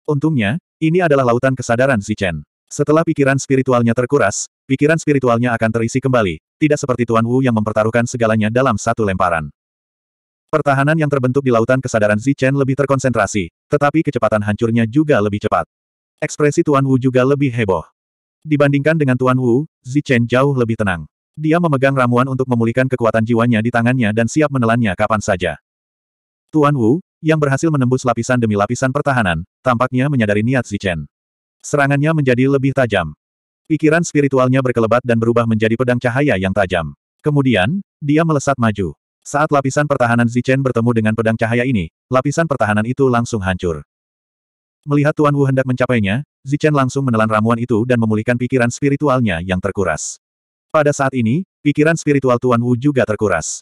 Speaker 1: Untungnya, ini adalah lautan kesadaran Zichen. Setelah pikiran spiritualnya terkuras, pikiran spiritualnya akan terisi kembali, tidak seperti Tuan Wu yang mempertaruhkan segalanya dalam satu lemparan. Pertahanan yang terbentuk di lautan kesadaran Zichen lebih terkonsentrasi, tetapi kecepatan hancurnya juga lebih cepat. Ekspresi Tuan Wu juga lebih heboh. Dibandingkan dengan Tuan Wu, Zichen jauh lebih tenang. Dia memegang ramuan untuk memulihkan kekuatan jiwanya di tangannya dan siap menelannya kapan saja. Tuan Wu, yang berhasil menembus lapisan demi lapisan pertahanan, tampaknya menyadari niat Zichen. Serangannya menjadi lebih tajam. Pikiran spiritualnya berkelebat dan berubah menjadi pedang cahaya yang tajam. Kemudian, dia melesat maju. Saat lapisan pertahanan Zichen bertemu dengan pedang cahaya ini, lapisan pertahanan itu langsung hancur. Melihat Tuan Wu hendak mencapainya, Zichen langsung menelan ramuan itu dan memulihkan pikiran spiritualnya yang terkuras. Pada saat ini, pikiran spiritual Tuan Wu juga terkuras.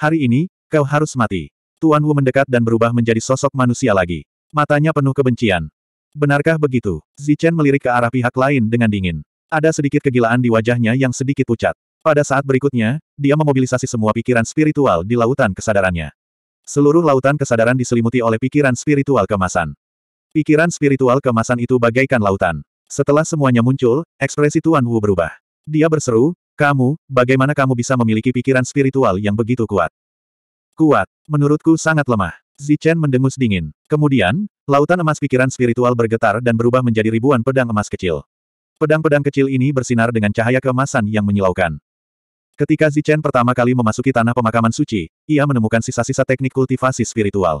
Speaker 1: Hari ini, kau harus mati. Tuan Wu mendekat dan berubah menjadi sosok manusia lagi. Matanya penuh kebencian. Benarkah begitu? Zichen melirik ke arah pihak lain dengan dingin. Ada sedikit kegilaan di wajahnya yang sedikit pucat. Pada saat berikutnya, dia memobilisasi semua pikiran spiritual di lautan kesadarannya. Seluruh lautan kesadaran diselimuti oleh pikiran spiritual kemasan. Pikiran spiritual kemasan itu bagaikan lautan. Setelah semuanya muncul, ekspresi Tuan Wu berubah. Dia berseru, kamu, bagaimana kamu bisa memiliki pikiran spiritual yang begitu kuat? Kuat, menurutku sangat lemah. Zichen mendengus dingin. Kemudian, lautan emas pikiran spiritual bergetar dan berubah menjadi ribuan pedang emas kecil. Pedang-pedang kecil ini bersinar dengan cahaya kemasan yang menyilaukan. Ketika Zichen pertama kali memasuki tanah pemakaman suci, ia menemukan sisa-sisa teknik kultivasi spiritual.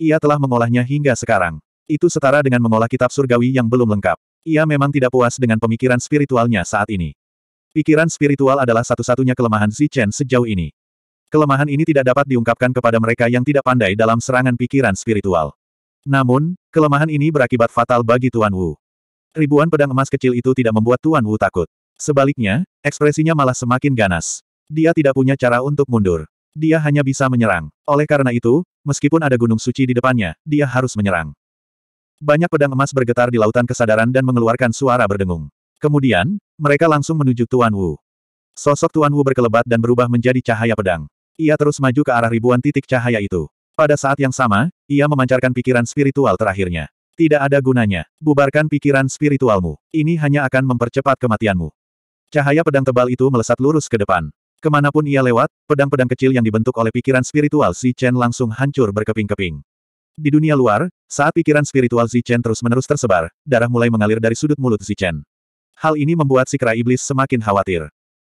Speaker 1: Ia telah mengolahnya hingga sekarang. Itu setara dengan mengolah kitab surgawi yang belum lengkap. Ia memang tidak puas dengan pemikiran spiritualnya saat ini. Pikiran spiritual adalah satu-satunya kelemahan Chen sejauh ini. Kelemahan ini tidak dapat diungkapkan kepada mereka yang tidak pandai dalam serangan pikiran spiritual. Namun, kelemahan ini berakibat fatal bagi Tuan Wu. Ribuan pedang emas kecil itu tidak membuat Tuan Wu takut. Sebaliknya, ekspresinya malah semakin ganas. Dia tidak punya cara untuk mundur. Dia hanya bisa menyerang. Oleh karena itu, meskipun ada gunung suci di depannya, dia harus menyerang. Banyak pedang emas bergetar di lautan kesadaran dan mengeluarkan suara berdengung. Kemudian, mereka langsung menuju Tuan Wu. Sosok Tuan Wu berkelebat dan berubah menjadi cahaya pedang. Ia terus maju ke arah ribuan titik cahaya itu. Pada saat yang sama, ia memancarkan pikiran spiritual terakhirnya. Tidak ada gunanya. Bubarkan pikiran spiritualmu. Ini hanya akan mempercepat kematianmu. Cahaya pedang tebal itu melesat lurus ke depan. Kemanapun ia lewat, pedang-pedang kecil yang dibentuk oleh pikiran spiritual si Chen langsung hancur berkeping-keping. Di dunia luar, saat pikiran spiritual Zichen terus-menerus tersebar, darah mulai mengalir dari sudut mulut Zichen. Hal ini membuat si kera iblis semakin khawatir.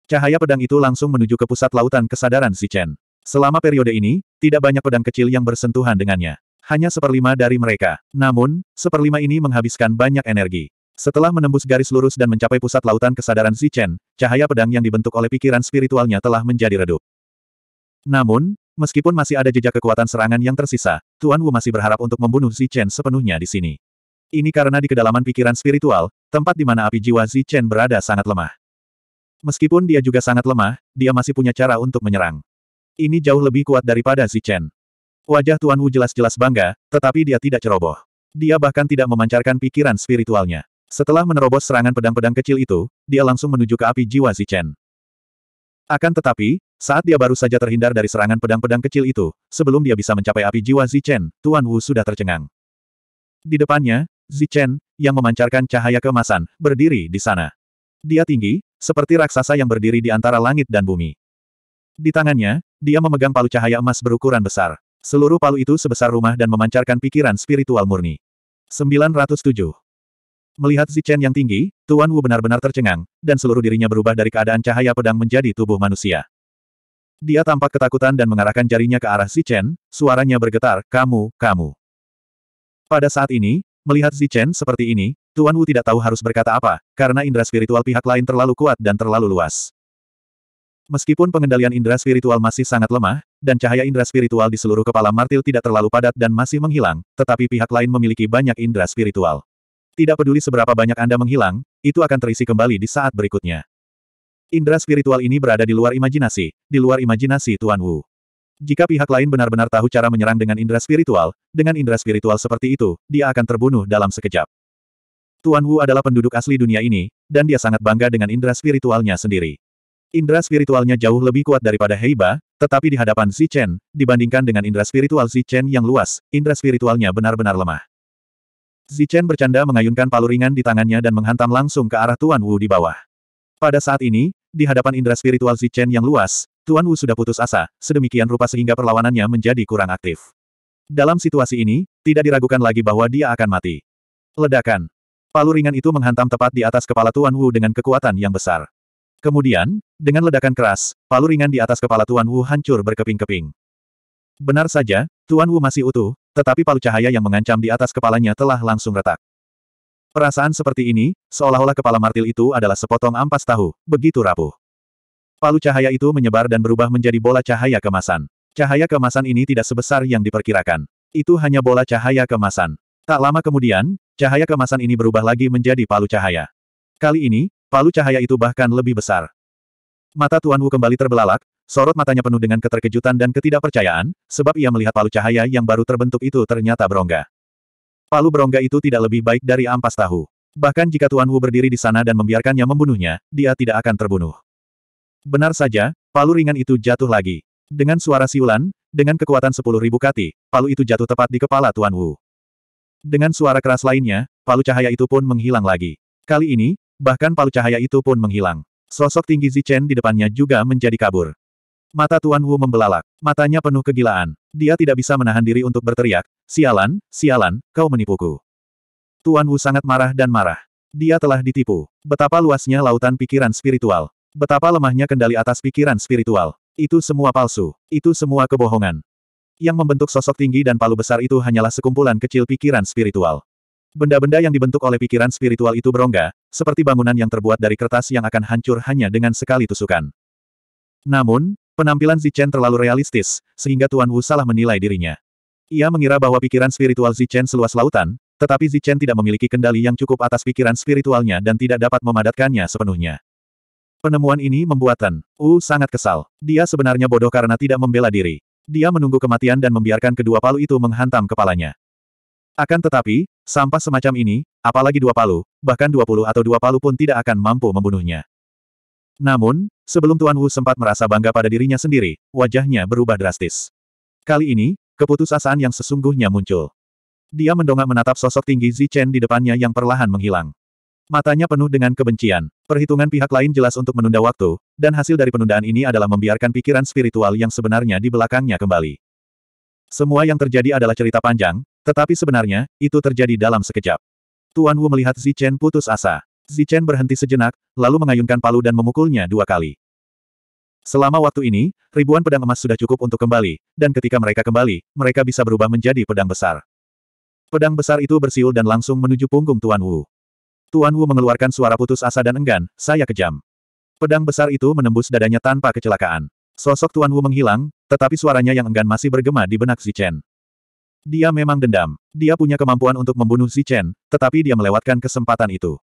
Speaker 1: Cahaya pedang itu langsung menuju ke pusat lautan kesadaran Zichen. Selama periode ini, tidak banyak pedang kecil yang bersentuhan dengannya. Hanya seperlima dari mereka. Namun, seperlima ini menghabiskan banyak energi. Setelah menembus garis lurus dan mencapai pusat lautan kesadaran Zichen, cahaya pedang yang dibentuk oleh pikiran spiritualnya telah menjadi redup. Namun, Meskipun masih ada jejak kekuatan serangan yang tersisa, Tuan Wu masih berharap untuk membunuh Zichen sepenuhnya di sini. Ini karena di kedalaman pikiran spiritual, tempat di mana api jiwa Zichen berada sangat lemah. Meskipun dia juga sangat lemah, dia masih punya cara untuk menyerang. Ini jauh lebih kuat daripada Zichen. Wajah Tuan Wu jelas-jelas bangga, tetapi dia tidak ceroboh. Dia bahkan tidak memancarkan pikiran spiritualnya. Setelah menerobos serangan pedang-pedang kecil itu, dia langsung menuju ke api jiwa Zichen. Akan tetapi, saat dia baru saja terhindar dari serangan pedang-pedang kecil itu, sebelum dia bisa mencapai api jiwa Zichen, Tuan Wu sudah tercengang. Di depannya, Zichen, yang memancarkan cahaya kemasan, berdiri di sana. Dia tinggi, seperti raksasa yang berdiri di antara langit dan bumi. Di tangannya, dia memegang palu cahaya emas berukuran besar. Seluruh palu itu sebesar rumah dan memancarkan pikiran spiritual murni. 907. Melihat Zichen yang tinggi, Tuan Wu benar-benar tercengang, dan seluruh dirinya berubah dari keadaan cahaya pedang menjadi tubuh manusia. Dia tampak ketakutan dan mengarahkan jarinya ke arah Zichen, suaranya bergetar, kamu, kamu. Pada saat ini, melihat Zichen seperti ini, Tuan Wu tidak tahu harus berkata apa, karena indera spiritual pihak lain terlalu kuat dan terlalu luas. Meskipun pengendalian indera spiritual masih sangat lemah, dan cahaya indera spiritual di seluruh kepala martil tidak terlalu padat dan masih menghilang, tetapi pihak lain memiliki banyak indera spiritual. Tidak peduli seberapa banyak Anda menghilang, itu akan terisi kembali di saat berikutnya. Indra spiritual ini berada di luar imajinasi, di luar imajinasi Tuan Wu. Jika pihak lain benar-benar tahu cara menyerang dengan indra spiritual, dengan indra spiritual seperti itu, dia akan terbunuh dalam sekejap. Tuan Wu adalah penduduk asli dunia ini, dan dia sangat bangga dengan indra spiritualnya sendiri. Indra spiritualnya jauh lebih kuat daripada Heiba, tetapi di hadapan Zichen, dibandingkan dengan indra spiritual Zichen yang luas, indra spiritualnya benar-benar lemah. Zichen bercanda mengayunkan palu ringan di tangannya dan menghantam langsung ke arah Tuan Wu di bawah. Pada saat ini, di hadapan indera spiritual Zichen yang luas, Tuan Wu sudah putus asa, sedemikian rupa sehingga perlawanannya menjadi kurang aktif. Dalam situasi ini, tidak diragukan lagi bahwa dia akan mati. Ledakan. Palu ringan itu menghantam tepat di atas kepala Tuan Wu dengan kekuatan yang besar. Kemudian, dengan ledakan keras, palu ringan di atas kepala Tuan Wu hancur berkeping-keping. Benar saja, Tuan Wu masih utuh, tetapi palu cahaya yang mengancam di atas kepalanya telah langsung retak. Perasaan seperti ini, seolah-olah kepala martil itu adalah sepotong ampas tahu, begitu rapuh. Palu cahaya itu menyebar dan berubah menjadi bola cahaya kemasan. Cahaya kemasan ini tidak sebesar yang diperkirakan. Itu hanya bola cahaya kemasan. Tak lama kemudian, cahaya kemasan ini berubah lagi menjadi palu cahaya. Kali ini, palu cahaya itu bahkan lebih besar. Mata Tuan Wu kembali terbelalak, Sorot matanya penuh dengan keterkejutan dan ketidakpercayaan, sebab ia melihat palu cahaya yang baru terbentuk itu ternyata berongga. Palu berongga itu tidak lebih baik dari ampas tahu. Bahkan jika Tuan Wu berdiri di sana dan membiarkannya membunuhnya, dia tidak akan terbunuh. Benar saja, palu ringan itu jatuh lagi. Dengan suara siulan, dengan kekuatan sepuluh ribu kati, palu itu jatuh tepat di kepala Tuan Wu. Dengan suara keras lainnya, palu cahaya itu pun menghilang lagi. Kali ini, bahkan palu cahaya itu pun menghilang. Sosok tinggi Zichen di depannya juga menjadi kabur. Mata Tuan Wu membelalak. Matanya penuh kegilaan. Dia tidak bisa menahan diri untuk berteriak, Sialan, sialan, kau menipuku. Tuan Wu sangat marah dan marah. Dia telah ditipu. Betapa luasnya lautan pikiran spiritual. Betapa lemahnya kendali atas pikiran spiritual. Itu semua palsu. Itu semua kebohongan. Yang membentuk sosok tinggi dan palu besar itu hanyalah sekumpulan kecil pikiran spiritual. Benda-benda yang dibentuk oleh pikiran spiritual itu berongga, seperti bangunan yang terbuat dari kertas yang akan hancur hanya dengan sekali tusukan. Namun, Penampilan Zichen terlalu realistis, sehingga Tuan Wu salah menilai dirinya. Ia mengira bahwa pikiran spiritual Zichen seluas lautan, tetapi Zichen tidak memiliki kendali yang cukup atas pikiran spiritualnya dan tidak dapat memadatkannya sepenuhnya. Penemuan ini membuat Tan Wu sangat kesal. Dia sebenarnya bodoh karena tidak membela diri. Dia menunggu kematian dan membiarkan kedua palu itu menghantam kepalanya. Akan tetapi, sampah semacam ini, apalagi dua palu, bahkan dua puluh atau dua palu pun tidak akan mampu membunuhnya. Namun, sebelum Tuan Wu sempat merasa bangga pada dirinya sendiri, wajahnya berubah drastis. Kali ini, keputusasaan yang sesungguhnya muncul. Dia mendongak menatap sosok tinggi Zi Chen di depannya yang perlahan menghilang. Matanya penuh dengan kebencian. Perhitungan pihak lain jelas untuk menunda waktu, dan hasil dari penundaan ini adalah membiarkan pikiran spiritual yang sebenarnya di belakangnya kembali. Semua yang terjadi adalah cerita panjang, tetapi sebenarnya, itu terjadi dalam sekejap. Tuan Wu melihat Zi Chen putus asa. Zichen berhenti sejenak, lalu mengayunkan palu dan memukulnya dua kali. Selama waktu ini, ribuan pedang emas sudah cukup untuk kembali, dan ketika mereka kembali, mereka bisa berubah menjadi pedang besar. Pedang besar itu bersiul dan langsung menuju punggung Tuan Wu. Tuan Wu mengeluarkan suara putus asa dan enggan, saya kejam. Pedang besar itu menembus dadanya tanpa kecelakaan. Sosok Tuan Wu menghilang, tetapi suaranya yang enggan masih bergema di benak Zichen. Dia memang dendam. Dia punya kemampuan untuk membunuh Zichen, tetapi dia melewatkan kesempatan itu.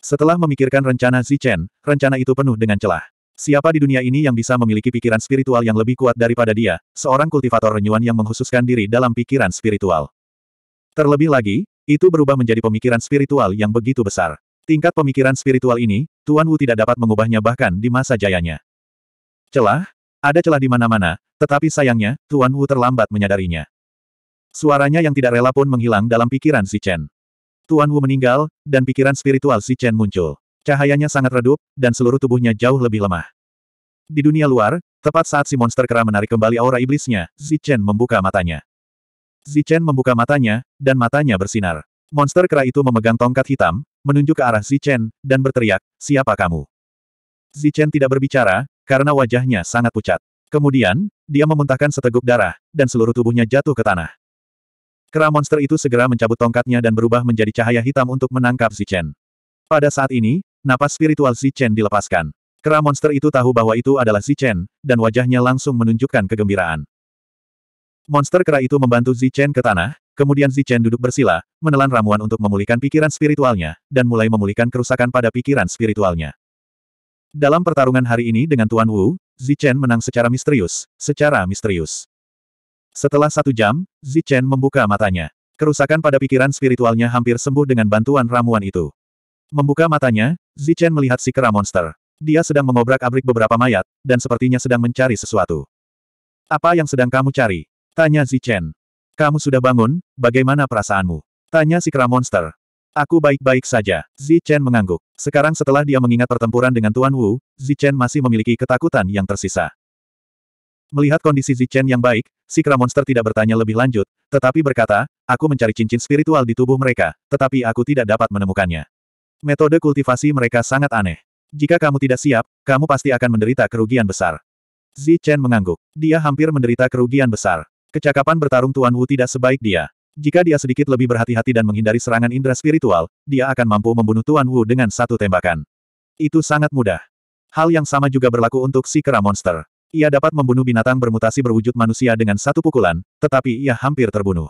Speaker 1: Setelah memikirkan rencana Zichen, rencana itu penuh dengan celah. Siapa di dunia ini yang bisa memiliki pikiran spiritual yang lebih kuat daripada dia, seorang kultivator renyuan yang menghususkan diri dalam pikiran spiritual. Terlebih lagi, itu berubah menjadi pemikiran spiritual yang begitu besar. Tingkat pemikiran spiritual ini, Tuan Wu tidak dapat mengubahnya bahkan di masa jayanya. Celah? Ada celah di mana-mana, tetapi sayangnya, Tuan Wu terlambat menyadarinya. Suaranya yang tidak rela pun menghilang dalam pikiran si Tuan Wu meninggal, dan pikiran spiritual si Chen muncul. Cahayanya sangat redup, dan seluruh tubuhnya jauh lebih lemah. Di dunia luar, tepat saat si monster kera menarik kembali aura iblisnya, Si Chen membuka matanya. Si Chen membuka matanya, dan matanya bersinar. Monster kera itu memegang tongkat hitam, menunjuk ke arah Si Chen, dan berteriak, siapa kamu? Si Chen tidak berbicara, karena wajahnya sangat pucat. Kemudian, dia memuntahkan seteguk darah, dan seluruh tubuhnya jatuh ke tanah. Kera monster itu segera mencabut tongkatnya dan berubah menjadi cahaya hitam untuk menangkap Zichen. Pada saat ini, napas spiritual Zichen dilepaskan. Kera monster itu tahu bahwa itu adalah Zichen, dan wajahnya langsung menunjukkan kegembiraan. Monster kera itu membantu Zichen ke tanah, kemudian Zichen duduk bersila, menelan ramuan untuk memulihkan pikiran spiritualnya, dan mulai memulihkan kerusakan pada pikiran spiritualnya. Dalam pertarungan hari ini dengan Tuan Wu, Zichen menang secara misterius, secara misterius. Setelah satu jam, Zichen membuka matanya. Kerusakan pada pikiran spiritualnya hampir sembuh dengan bantuan ramuan itu. Membuka matanya, Zichen melihat si kera monster. Dia sedang mengobrak-abrik beberapa mayat, dan sepertinya sedang mencari sesuatu. Apa yang sedang kamu cari? Tanya Zichen. Kamu sudah bangun, bagaimana perasaanmu? Tanya si kera monster. Aku baik-baik saja. Zichen mengangguk. Sekarang setelah dia mengingat pertempuran dengan Tuan Wu, Zichen masih memiliki ketakutan yang tersisa. Melihat kondisi Zichen yang baik, si kera monster tidak bertanya lebih lanjut, tetapi berkata, aku mencari cincin spiritual di tubuh mereka, tetapi aku tidak dapat menemukannya. Metode kultivasi mereka sangat aneh. Jika kamu tidak siap, kamu pasti akan menderita kerugian besar. Zichen mengangguk. Dia hampir menderita kerugian besar. Kecakapan bertarung Tuan Wu tidak sebaik dia. Jika dia sedikit lebih berhati-hati dan menghindari serangan indera spiritual, dia akan mampu membunuh Tuan Wu dengan satu tembakan. Itu sangat mudah. Hal yang sama juga berlaku untuk si kera monster. Ia dapat membunuh binatang bermutasi berwujud manusia dengan satu pukulan, tetapi ia hampir terbunuh.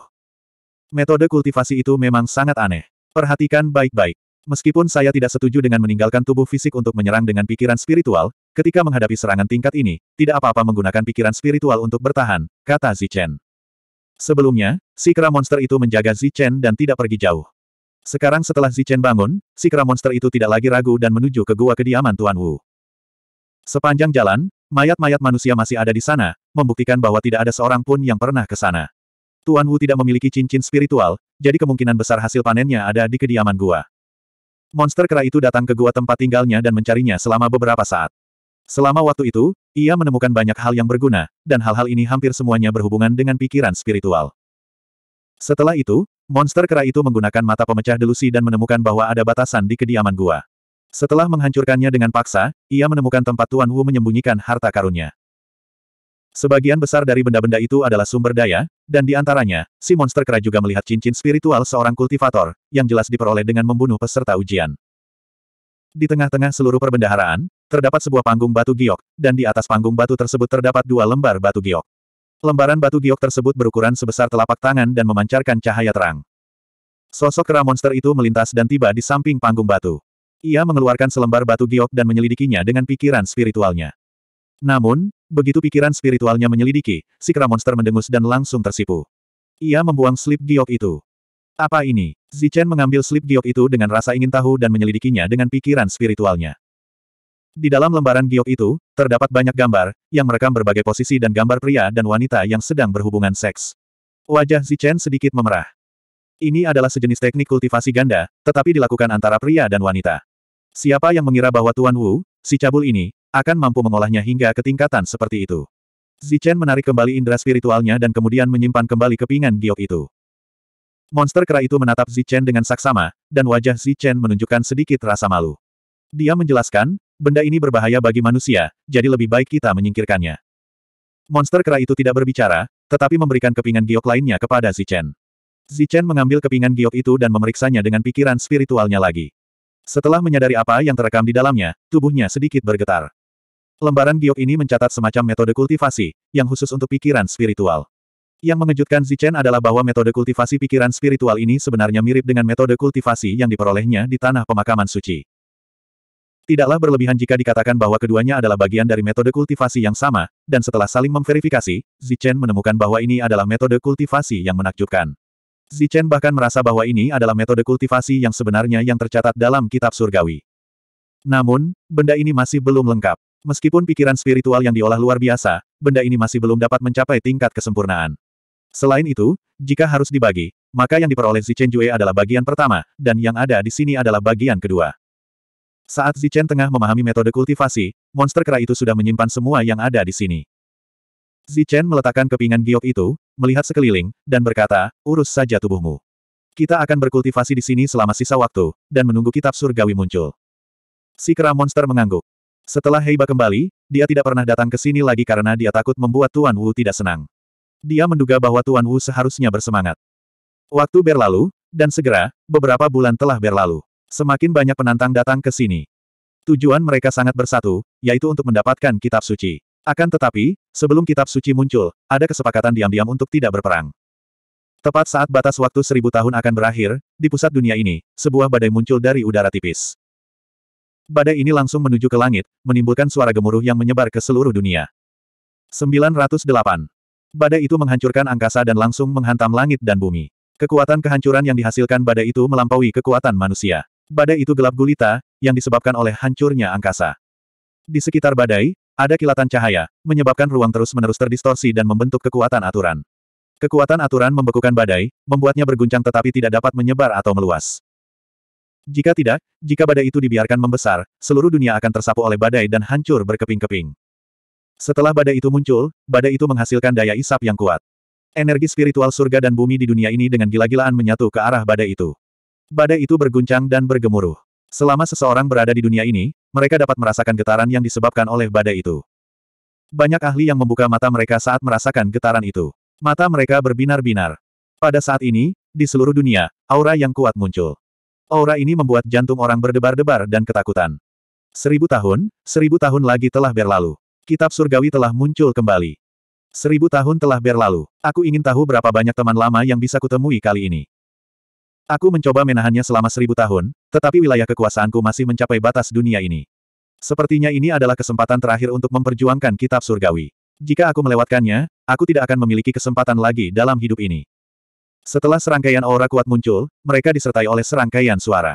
Speaker 1: Metode kultivasi itu memang sangat aneh. Perhatikan baik-baik. Meskipun saya tidak setuju dengan meninggalkan tubuh fisik untuk menyerang dengan pikiran spiritual, ketika menghadapi serangan tingkat ini, tidak apa-apa menggunakan pikiran spiritual untuk bertahan, kata Zichen. Sebelumnya, Sikra monster itu menjaga Zichen dan tidak pergi jauh. Sekarang setelah Zichen bangun, Sikra monster itu tidak lagi ragu dan menuju ke gua kediaman Tuan Wu. Sepanjang jalan, Mayat-mayat manusia masih ada di sana, membuktikan bahwa tidak ada seorang pun yang pernah ke sana. Tuan Wu tidak memiliki cincin spiritual, jadi kemungkinan besar hasil panennya ada di kediaman gua. Monster kera itu datang ke gua tempat tinggalnya dan mencarinya selama beberapa saat. Selama waktu itu, ia menemukan banyak hal yang berguna, dan hal-hal ini hampir semuanya berhubungan dengan pikiran spiritual. Setelah itu, monster kera itu menggunakan mata pemecah delusi dan menemukan bahwa ada batasan di kediaman gua. Setelah menghancurkannya dengan paksa, ia menemukan tempat Tuan Wu menyembunyikan harta karunnya. Sebagian besar dari benda-benda itu adalah sumber daya, dan di antaranya, si monster kera juga melihat cincin spiritual seorang kultivator, yang jelas diperoleh dengan membunuh peserta ujian. Di tengah-tengah seluruh perbendaharaan, terdapat sebuah panggung batu giok, dan di atas panggung batu tersebut terdapat dua lembar batu giok. Lembaran batu giok tersebut berukuran sebesar telapak tangan dan memancarkan cahaya terang. Sosok kera monster itu melintas dan tiba di samping panggung batu. Ia mengeluarkan selembar batu giok dan menyelidikinya dengan pikiran spiritualnya. Namun, begitu pikiran spiritualnya menyelidiki, si monster mendengus dan langsung tersipu. Ia membuang slip giok itu. Apa ini? Zichen mengambil slip giok itu dengan rasa ingin tahu dan menyelidikinya dengan pikiran spiritualnya. Di dalam lembaran giok itu, terdapat banyak gambar, yang merekam berbagai posisi dan gambar pria dan wanita yang sedang berhubungan seks. Wajah Zichen sedikit memerah. Ini adalah sejenis teknik kultivasi ganda, tetapi dilakukan antara pria dan wanita. Siapa yang mengira bahwa Tuan Wu, si cabul ini, akan mampu mengolahnya hingga ke tingkatan seperti itu. Zichen menarik kembali indera spiritualnya dan kemudian menyimpan kembali kepingan giok itu. Monster kera itu menatap Zichen dengan saksama, dan wajah Zichen menunjukkan sedikit rasa malu. Dia menjelaskan, benda ini berbahaya bagi manusia, jadi lebih baik kita menyingkirkannya. Monster kera itu tidak berbicara, tetapi memberikan kepingan giok lainnya kepada Zichen. Zichen mengambil kepingan giok itu dan memeriksanya dengan pikiran spiritualnya lagi. Setelah menyadari apa yang terekam di dalamnya, tubuhnya sedikit bergetar. Lembaran giok ini mencatat semacam metode kultivasi, yang khusus untuk pikiran spiritual. Yang mengejutkan Zichen adalah bahwa metode kultivasi pikiran spiritual ini sebenarnya mirip dengan metode kultivasi yang diperolehnya di tanah pemakaman suci. Tidaklah berlebihan jika dikatakan bahwa keduanya adalah bagian dari metode kultivasi yang sama, dan setelah saling memverifikasi, Zichen menemukan bahwa ini adalah metode kultivasi yang menakjubkan. Zichen bahkan merasa bahwa ini adalah metode kultivasi yang sebenarnya yang tercatat dalam kitab surgawi. Namun, benda ini masih belum lengkap. Meskipun pikiran spiritual yang diolah luar biasa, benda ini masih belum dapat mencapai tingkat kesempurnaan. Selain itu, jika harus dibagi, maka yang diperoleh Zichen Jue adalah bagian pertama, dan yang ada di sini adalah bagian kedua. Saat Zichen tengah memahami metode kultivasi, monster kera itu sudah menyimpan semua yang ada di sini. Zichen meletakkan kepingan giok itu, melihat sekeliling, dan berkata, urus saja tubuhmu. Kita akan berkultivasi di sini selama sisa waktu, dan menunggu kitab surgawi muncul. Si kera monster mengangguk. Setelah Heiba kembali, dia tidak pernah datang ke sini lagi karena dia takut membuat Tuan Wu tidak senang. Dia menduga bahwa Tuan Wu seharusnya bersemangat. Waktu berlalu, dan segera, beberapa bulan telah berlalu. Semakin banyak penantang datang ke sini. Tujuan mereka sangat bersatu, yaitu untuk mendapatkan kitab suci. Akan tetapi, sebelum kitab suci muncul, ada kesepakatan diam-diam untuk tidak berperang. Tepat saat batas waktu seribu tahun akan berakhir, di pusat dunia ini, sebuah badai muncul dari udara tipis. Badai ini langsung menuju ke langit, menimbulkan suara gemuruh yang menyebar ke seluruh dunia. 908. Badai itu menghancurkan angkasa dan langsung menghantam langit dan bumi. Kekuatan kehancuran yang dihasilkan badai itu melampaui kekuatan manusia. Badai itu gelap gulita, yang disebabkan oleh hancurnya angkasa. Di sekitar badai, ada kilatan cahaya, menyebabkan ruang terus-menerus terdistorsi dan membentuk kekuatan aturan. Kekuatan aturan membekukan badai, membuatnya berguncang tetapi tidak dapat menyebar atau meluas. Jika tidak, jika badai itu dibiarkan membesar, seluruh dunia akan tersapu oleh badai dan hancur berkeping-keping. Setelah badai itu muncul, badai itu menghasilkan daya isap yang kuat. Energi spiritual surga dan bumi di dunia ini dengan gila-gilaan menyatu ke arah badai itu. Badai itu berguncang dan bergemuruh. Selama seseorang berada di dunia ini, mereka dapat merasakan getaran yang disebabkan oleh badai itu. Banyak ahli yang membuka mata mereka saat merasakan getaran itu. Mata mereka berbinar-binar. Pada saat ini, di seluruh dunia, aura yang kuat muncul. Aura ini membuat jantung orang berdebar-debar dan ketakutan. Seribu tahun, seribu tahun lagi telah berlalu. Kitab surgawi telah muncul kembali. Seribu tahun telah berlalu. Aku ingin tahu berapa banyak teman lama yang bisa kutemui kali ini. Aku mencoba menahannya selama seribu tahun, tetapi wilayah kekuasaanku masih mencapai batas dunia ini. Sepertinya ini adalah kesempatan terakhir untuk memperjuangkan kitab surgawi. Jika aku melewatkannya, aku tidak akan memiliki kesempatan lagi dalam hidup ini. Setelah serangkaian aura kuat muncul, mereka disertai oleh serangkaian suara.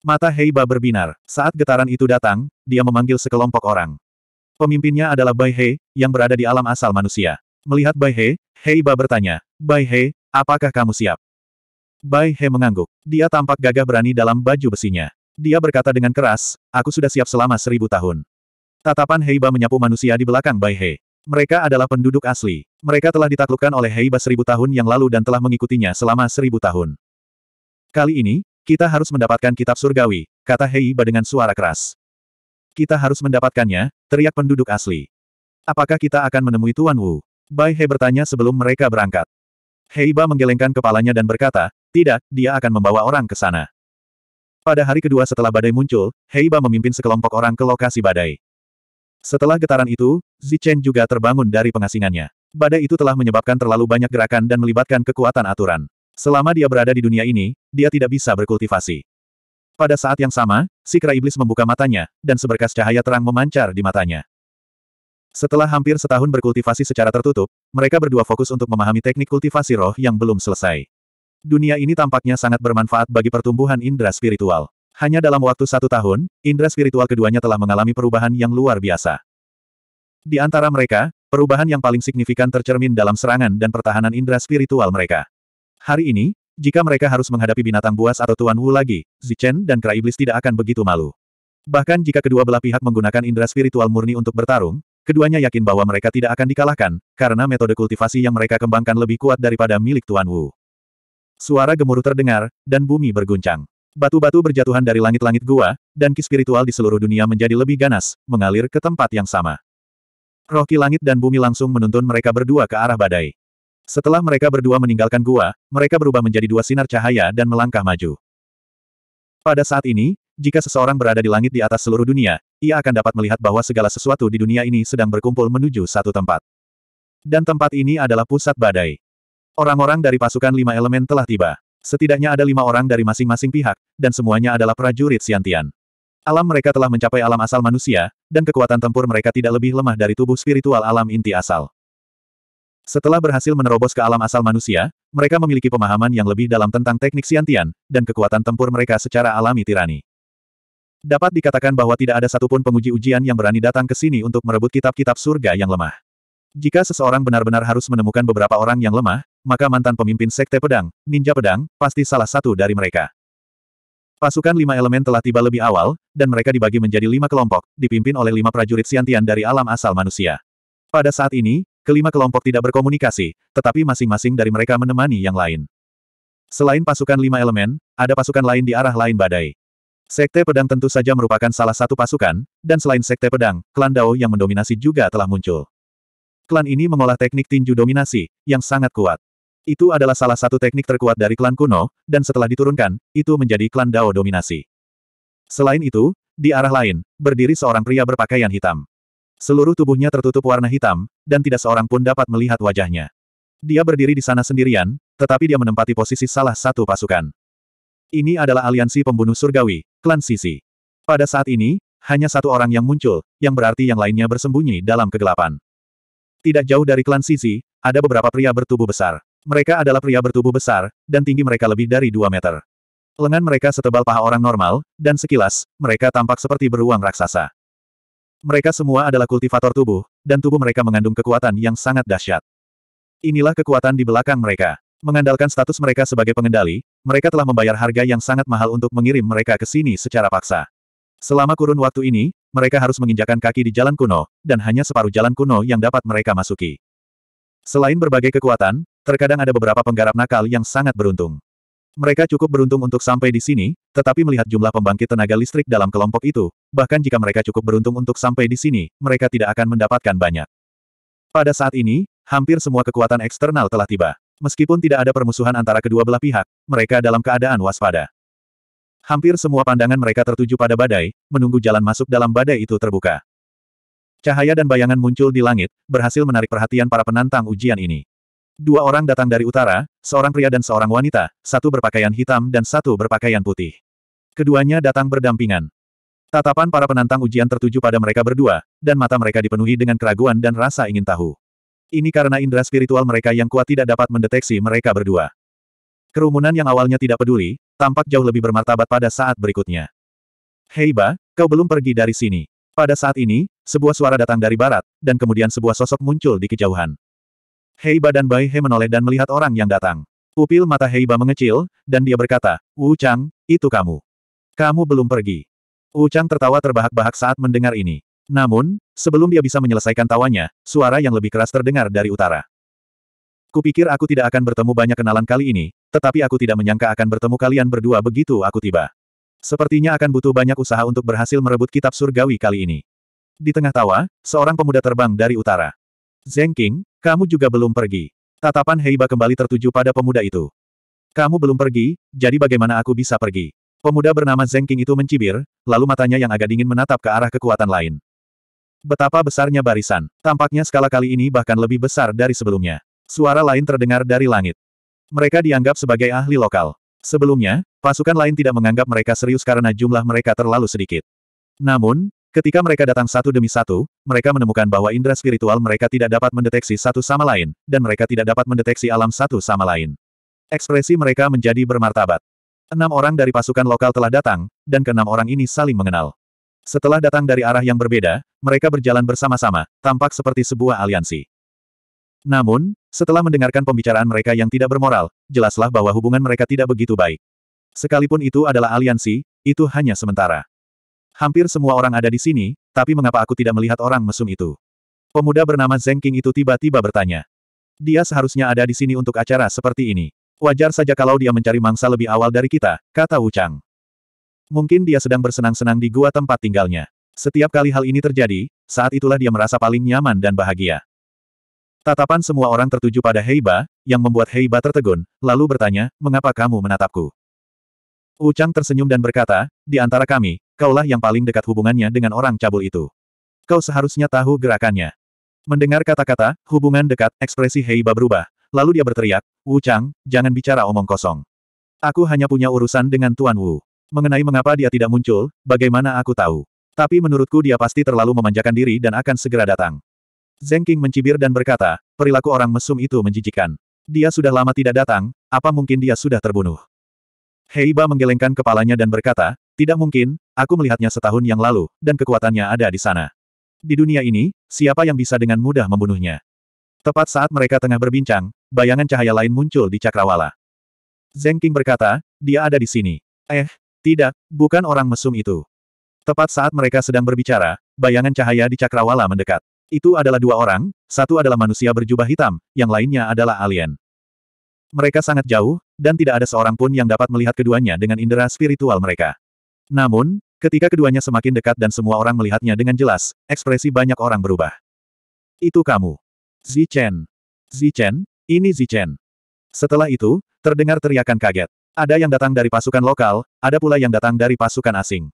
Speaker 1: Mata Heiba berbinar. Saat getaran itu datang, dia memanggil sekelompok orang. Pemimpinnya adalah Bai He, yang berada di alam asal manusia. Melihat Bai He, Heiba bertanya, Bai He, apakah kamu siap? Bai He mengangguk. Dia tampak gagah berani dalam baju besinya. Dia berkata dengan keras, aku sudah siap selama seribu tahun. Tatapan Heiba menyapu manusia di belakang Bai He. Mereka adalah penduduk asli. Mereka telah ditaklukkan oleh Heiba seribu tahun yang lalu dan telah mengikutinya selama seribu tahun. Kali ini, kita harus mendapatkan kitab surgawi, kata Heiba dengan suara keras. Kita harus mendapatkannya, teriak penduduk asli. Apakah kita akan menemui Tuan Wu? Bai He bertanya sebelum mereka berangkat. Heiba menggelengkan kepalanya dan berkata, tidak, dia akan membawa orang ke sana. Pada hari kedua setelah badai muncul, Heiba memimpin sekelompok orang ke lokasi badai. Setelah getaran itu, Zichen juga terbangun dari pengasingannya. Badai itu telah menyebabkan terlalu banyak gerakan dan melibatkan kekuatan aturan. Selama dia berada di dunia ini, dia tidak bisa berkultivasi. Pada saat yang sama, si kera iblis membuka matanya, dan seberkas cahaya terang memancar di matanya. Setelah hampir setahun berkultivasi secara tertutup, mereka berdua fokus untuk memahami teknik kultivasi roh yang belum selesai. Dunia ini tampaknya sangat bermanfaat bagi pertumbuhan indera spiritual. Hanya dalam waktu satu tahun, indera spiritual keduanya telah mengalami perubahan yang luar biasa. Di antara mereka, perubahan yang paling signifikan tercermin dalam serangan dan pertahanan indera spiritual mereka. Hari ini, jika mereka harus menghadapi binatang buas atau Tuan Wu lagi, Zichen dan Kera Iblis tidak akan begitu malu. Bahkan jika kedua belah pihak menggunakan indera spiritual murni untuk bertarung, Keduanya yakin bahwa mereka tidak akan dikalahkan, karena metode kultivasi yang mereka kembangkan lebih kuat daripada milik Tuan Wu. Suara gemuruh terdengar, dan bumi berguncang. Batu-batu berjatuhan dari langit-langit gua, dan ki spiritual di seluruh dunia menjadi lebih ganas, mengalir ke tempat yang sama. Roh ki langit dan bumi langsung menuntun mereka berdua ke arah badai. Setelah mereka berdua meninggalkan gua, mereka berubah menjadi dua sinar cahaya dan melangkah maju. Pada saat ini, jika seseorang berada di langit di atas seluruh dunia, ia akan dapat melihat bahwa segala sesuatu di dunia ini sedang berkumpul menuju satu tempat. Dan tempat ini adalah pusat badai. Orang-orang dari pasukan lima elemen telah tiba. Setidaknya ada lima orang dari masing-masing pihak, dan semuanya adalah prajurit Siantian. Alam mereka telah mencapai alam asal manusia, dan kekuatan tempur mereka tidak lebih lemah dari tubuh spiritual alam inti asal. Setelah berhasil menerobos ke alam asal manusia, mereka memiliki pemahaman yang lebih dalam tentang teknik Siantian, dan kekuatan tempur mereka secara alami tirani. Dapat dikatakan bahwa tidak ada satupun penguji ujian yang berani datang ke sini untuk merebut kitab-kitab surga yang lemah. Jika seseorang benar-benar harus menemukan beberapa orang yang lemah, maka mantan pemimpin sekte pedang, ninja pedang, pasti salah satu dari mereka. Pasukan lima elemen telah tiba lebih awal, dan mereka dibagi menjadi lima kelompok, dipimpin oleh lima prajurit siantian dari alam asal manusia. Pada saat ini, kelima kelompok tidak berkomunikasi, tetapi masing-masing dari mereka menemani yang lain. Selain pasukan lima elemen, ada pasukan lain di arah lain badai. Sekte pedang tentu saja merupakan salah satu pasukan, dan selain sekte pedang, klan Dao yang mendominasi juga telah muncul. Klan ini mengolah teknik tinju dominasi, yang sangat kuat. Itu adalah salah satu teknik terkuat dari klan kuno, dan setelah diturunkan, itu menjadi klan Dao dominasi. Selain itu, di arah lain, berdiri seorang pria berpakaian hitam. Seluruh tubuhnya tertutup warna hitam, dan tidak seorang pun dapat melihat wajahnya. Dia berdiri di sana sendirian, tetapi dia menempati posisi salah satu pasukan. Ini adalah aliansi pembunuh surgawi, klan Sisi. Pada saat ini, hanya satu orang yang muncul, yang berarti yang lainnya bersembunyi dalam kegelapan. Tidak jauh dari klan Sisi, ada beberapa pria bertubuh besar. Mereka adalah pria bertubuh besar, dan tinggi mereka lebih dari 2 meter. Lengan mereka setebal paha orang normal, dan sekilas, mereka tampak seperti beruang raksasa. Mereka semua adalah kultivator tubuh, dan tubuh mereka mengandung kekuatan yang sangat dahsyat. Inilah kekuatan di belakang mereka. Mengandalkan status mereka sebagai pengendali, mereka telah membayar harga yang sangat mahal untuk mengirim mereka ke sini secara paksa. Selama kurun waktu ini, mereka harus menginjakan kaki di jalan kuno, dan hanya separuh jalan kuno yang dapat mereka masuki. Selain berbagai kekuatan, terkadang ada beberapa penggarap nakal yang sangat beruntung. Mereka cukup beruntung untuk sampai di sini, tetapi melihat jumlah pembangkit tenaga listrik dalam kelompok itu, bahkan jika mereka cukup beruntung untuk sampai di sini, mereka tidak akan mendapatkan banyak. Pada saat ini, hampir semua kekuatan eksternal telah tiba. Meskipun tidak ada permusuhan antara kedua belah pihak, mereka dalam keadaan waspada. Hampir semua pandangan mereka tertuju pada badai, menunggu jalan masuk dalam badai itu terbuka. Cahaya dan bayangan muncul di langit, berhasil menarik perhatian para penantang ujian ini. Dua orang datang dari utara, seorang pria dan seorang wanita, satu berpakaian hitam dan satu berpakaian putih. Keduanya datang berdampingan. Tatapan para penantang ujian tertuju pada mereka berdua, dan mata mereka dipenuhi dengan keraguan dan rasa ingin tahu. Ini karena indera spiritual mereka yang kuat tidak dapat mendeteksi mereka berdua. Kerumunan yang awalnya tidak peduli, tampak jauh lebih bermartabat pada saat berikutnya. Heiba, kau belum pergi dari sini. Pada saat ini, sebuah suara datang dari barat, dan kemudian sebuah sosok muncul di kejauhan. Heiba dan Bai He menoleh dan melihat orang yang datang. Pupil mata Heiba mengecil, dan dia berkata, Wu Chang, itu kamu. Kamu belum pergi. Wu Chang tertawa terbahak-bahak saat mendengar ini. Namun, sebelum dia bisa menyelesaikan tawanya, suara yang lebih keras terdengar dari utara. Kupikir aku tidak akan bertemu banyak kenalan kali ini, tetapi aku tidak menyangka akan bertemu kalian berdua begitu aku tiba. Sepertinya akan butuh banyak usaha untuk berhasil merebut kitab surgawi kali ini. Di tengah tawa, seorang pemuda terbang dari utara. Zeng King, kamu juga belum pergi. Tatapan Heiba kembali tertuju pada pemuda itu. Kamu belum pergi, jadi bagaimana aku bisa pergi? Pemuda bernama Zeng King itu mencibir, lalu matanya yang agak dingin menatap ke arah kekuatan lain. Betapa besarnya barisan. Tampaknya skala kali ini bahkan lebih besar dari sebelumnya. Suara lain terdengar dari langit. Mereka dianggap sebagai ahli lokal. Sebelumnya, pasukan lain tidak menganggap mereka serius karena jumlah mereka terlalu sedikit. Namun, ketika mereka datang satu demi satu, mereka menemukan bahwa indera spiritual mereka tidak dapat mendeteksi satu sama lain, dan mereka tidak dapat mendeteksi alam satu sama lain. Ekspresi mereka menjadi bermartabat. Enam orang dari pasukan lokal telah datang, dan keenam orang ini saling mengenal. Setelah datang dari arah yang berbeda, mereka berjalan bersama-sama, tampak seperti sebuah aliansi. Namun, setelah mendengarkan pembicaraan mereka yang tidak bermoral, jelaslah bahwa hubungan mereka tidak begitu baik. Sekalipun itu adalah aliansi, itu hanya sementara. Hampir semua orang ada di sini, tapi mengapa aku tidak melihat orang mesum itu? Pemuda bernama Zeng King itu tiba-tiba bertanya. Dia seharusnya ada di sini untuk acara seperti ini. Wajar saja kalau dia mencari mangsa lebih awal dari kita, kata Wu Chang. Mungkin dia sedang bersenang-senang di gua tempat tinggalnya. Setiap kali hal ini terjadi, saat itulah dia merasa paling nyaman dan bahagia. Tatapan semua orang tertuju pada Heiba, yang membuat Heiba tertegun, lalu bertanya, mengapa kamu menatapku? Ucang tersenyum dan berkata, di antara kami, kaulah yang paling dekat hubungannya dengan orang cabul itu. Kau seharusnya tahu gerakannya. Mendengar kata-kata, hubungan dekat, ekspresi Heiba berubah. Lalu dia berteriak, Wu Chang, jangan bicara omong kosong. Aku hanya punya urusan dengan Tuan Wu. Mengenai mengapa dia tidak muncul, bagaimana aku tahu. Tapi menurutku dia pasti terlalu memanjakan diri dan akan segera datang. Zeng King mencibir dan berkata, perilaku orang mesum itu menjijikan. Dia sudah lama tidak datang, apa mungkin dia sudah terbunuh? Heiba menggelengkan kepalanya dan berkata, tidak mungkin, aku melihatnya setahun yang lalu, dan kekuatannya ada di sana. Di dunia ini, siapa yang bisa dengan mudah membunuhnya? Tepat saat mereka tengah berbincang, bayangan cahaya lain muncul di cakrawala. Zeng King berkata, dia ada di sini. Eh, tidak, bukan orang mesum itu. Tepat saat mereka sedang berbicara, bayangan cahaya di cakrawala mendekat. Itu adalah dua orang, satu adalah manusia berjubah hitam, yang lainnya adalah alien. Mereka sangat jauh, dan tidak ada seorang pun yang dapat melihat keduanya dengan indera spiritual mereka. Namun, ketika keduanya semakin dekat dan semua orang melihatnya dengan jelas, ekspresi banyak orang berubah. Itu kamu. Zichen. Zichen, ini Zichen. Setelah itu, terdengar teriakan kaget. Ada yang datang dari pasukan lokal, ada pula yang datang dari pasukan asing.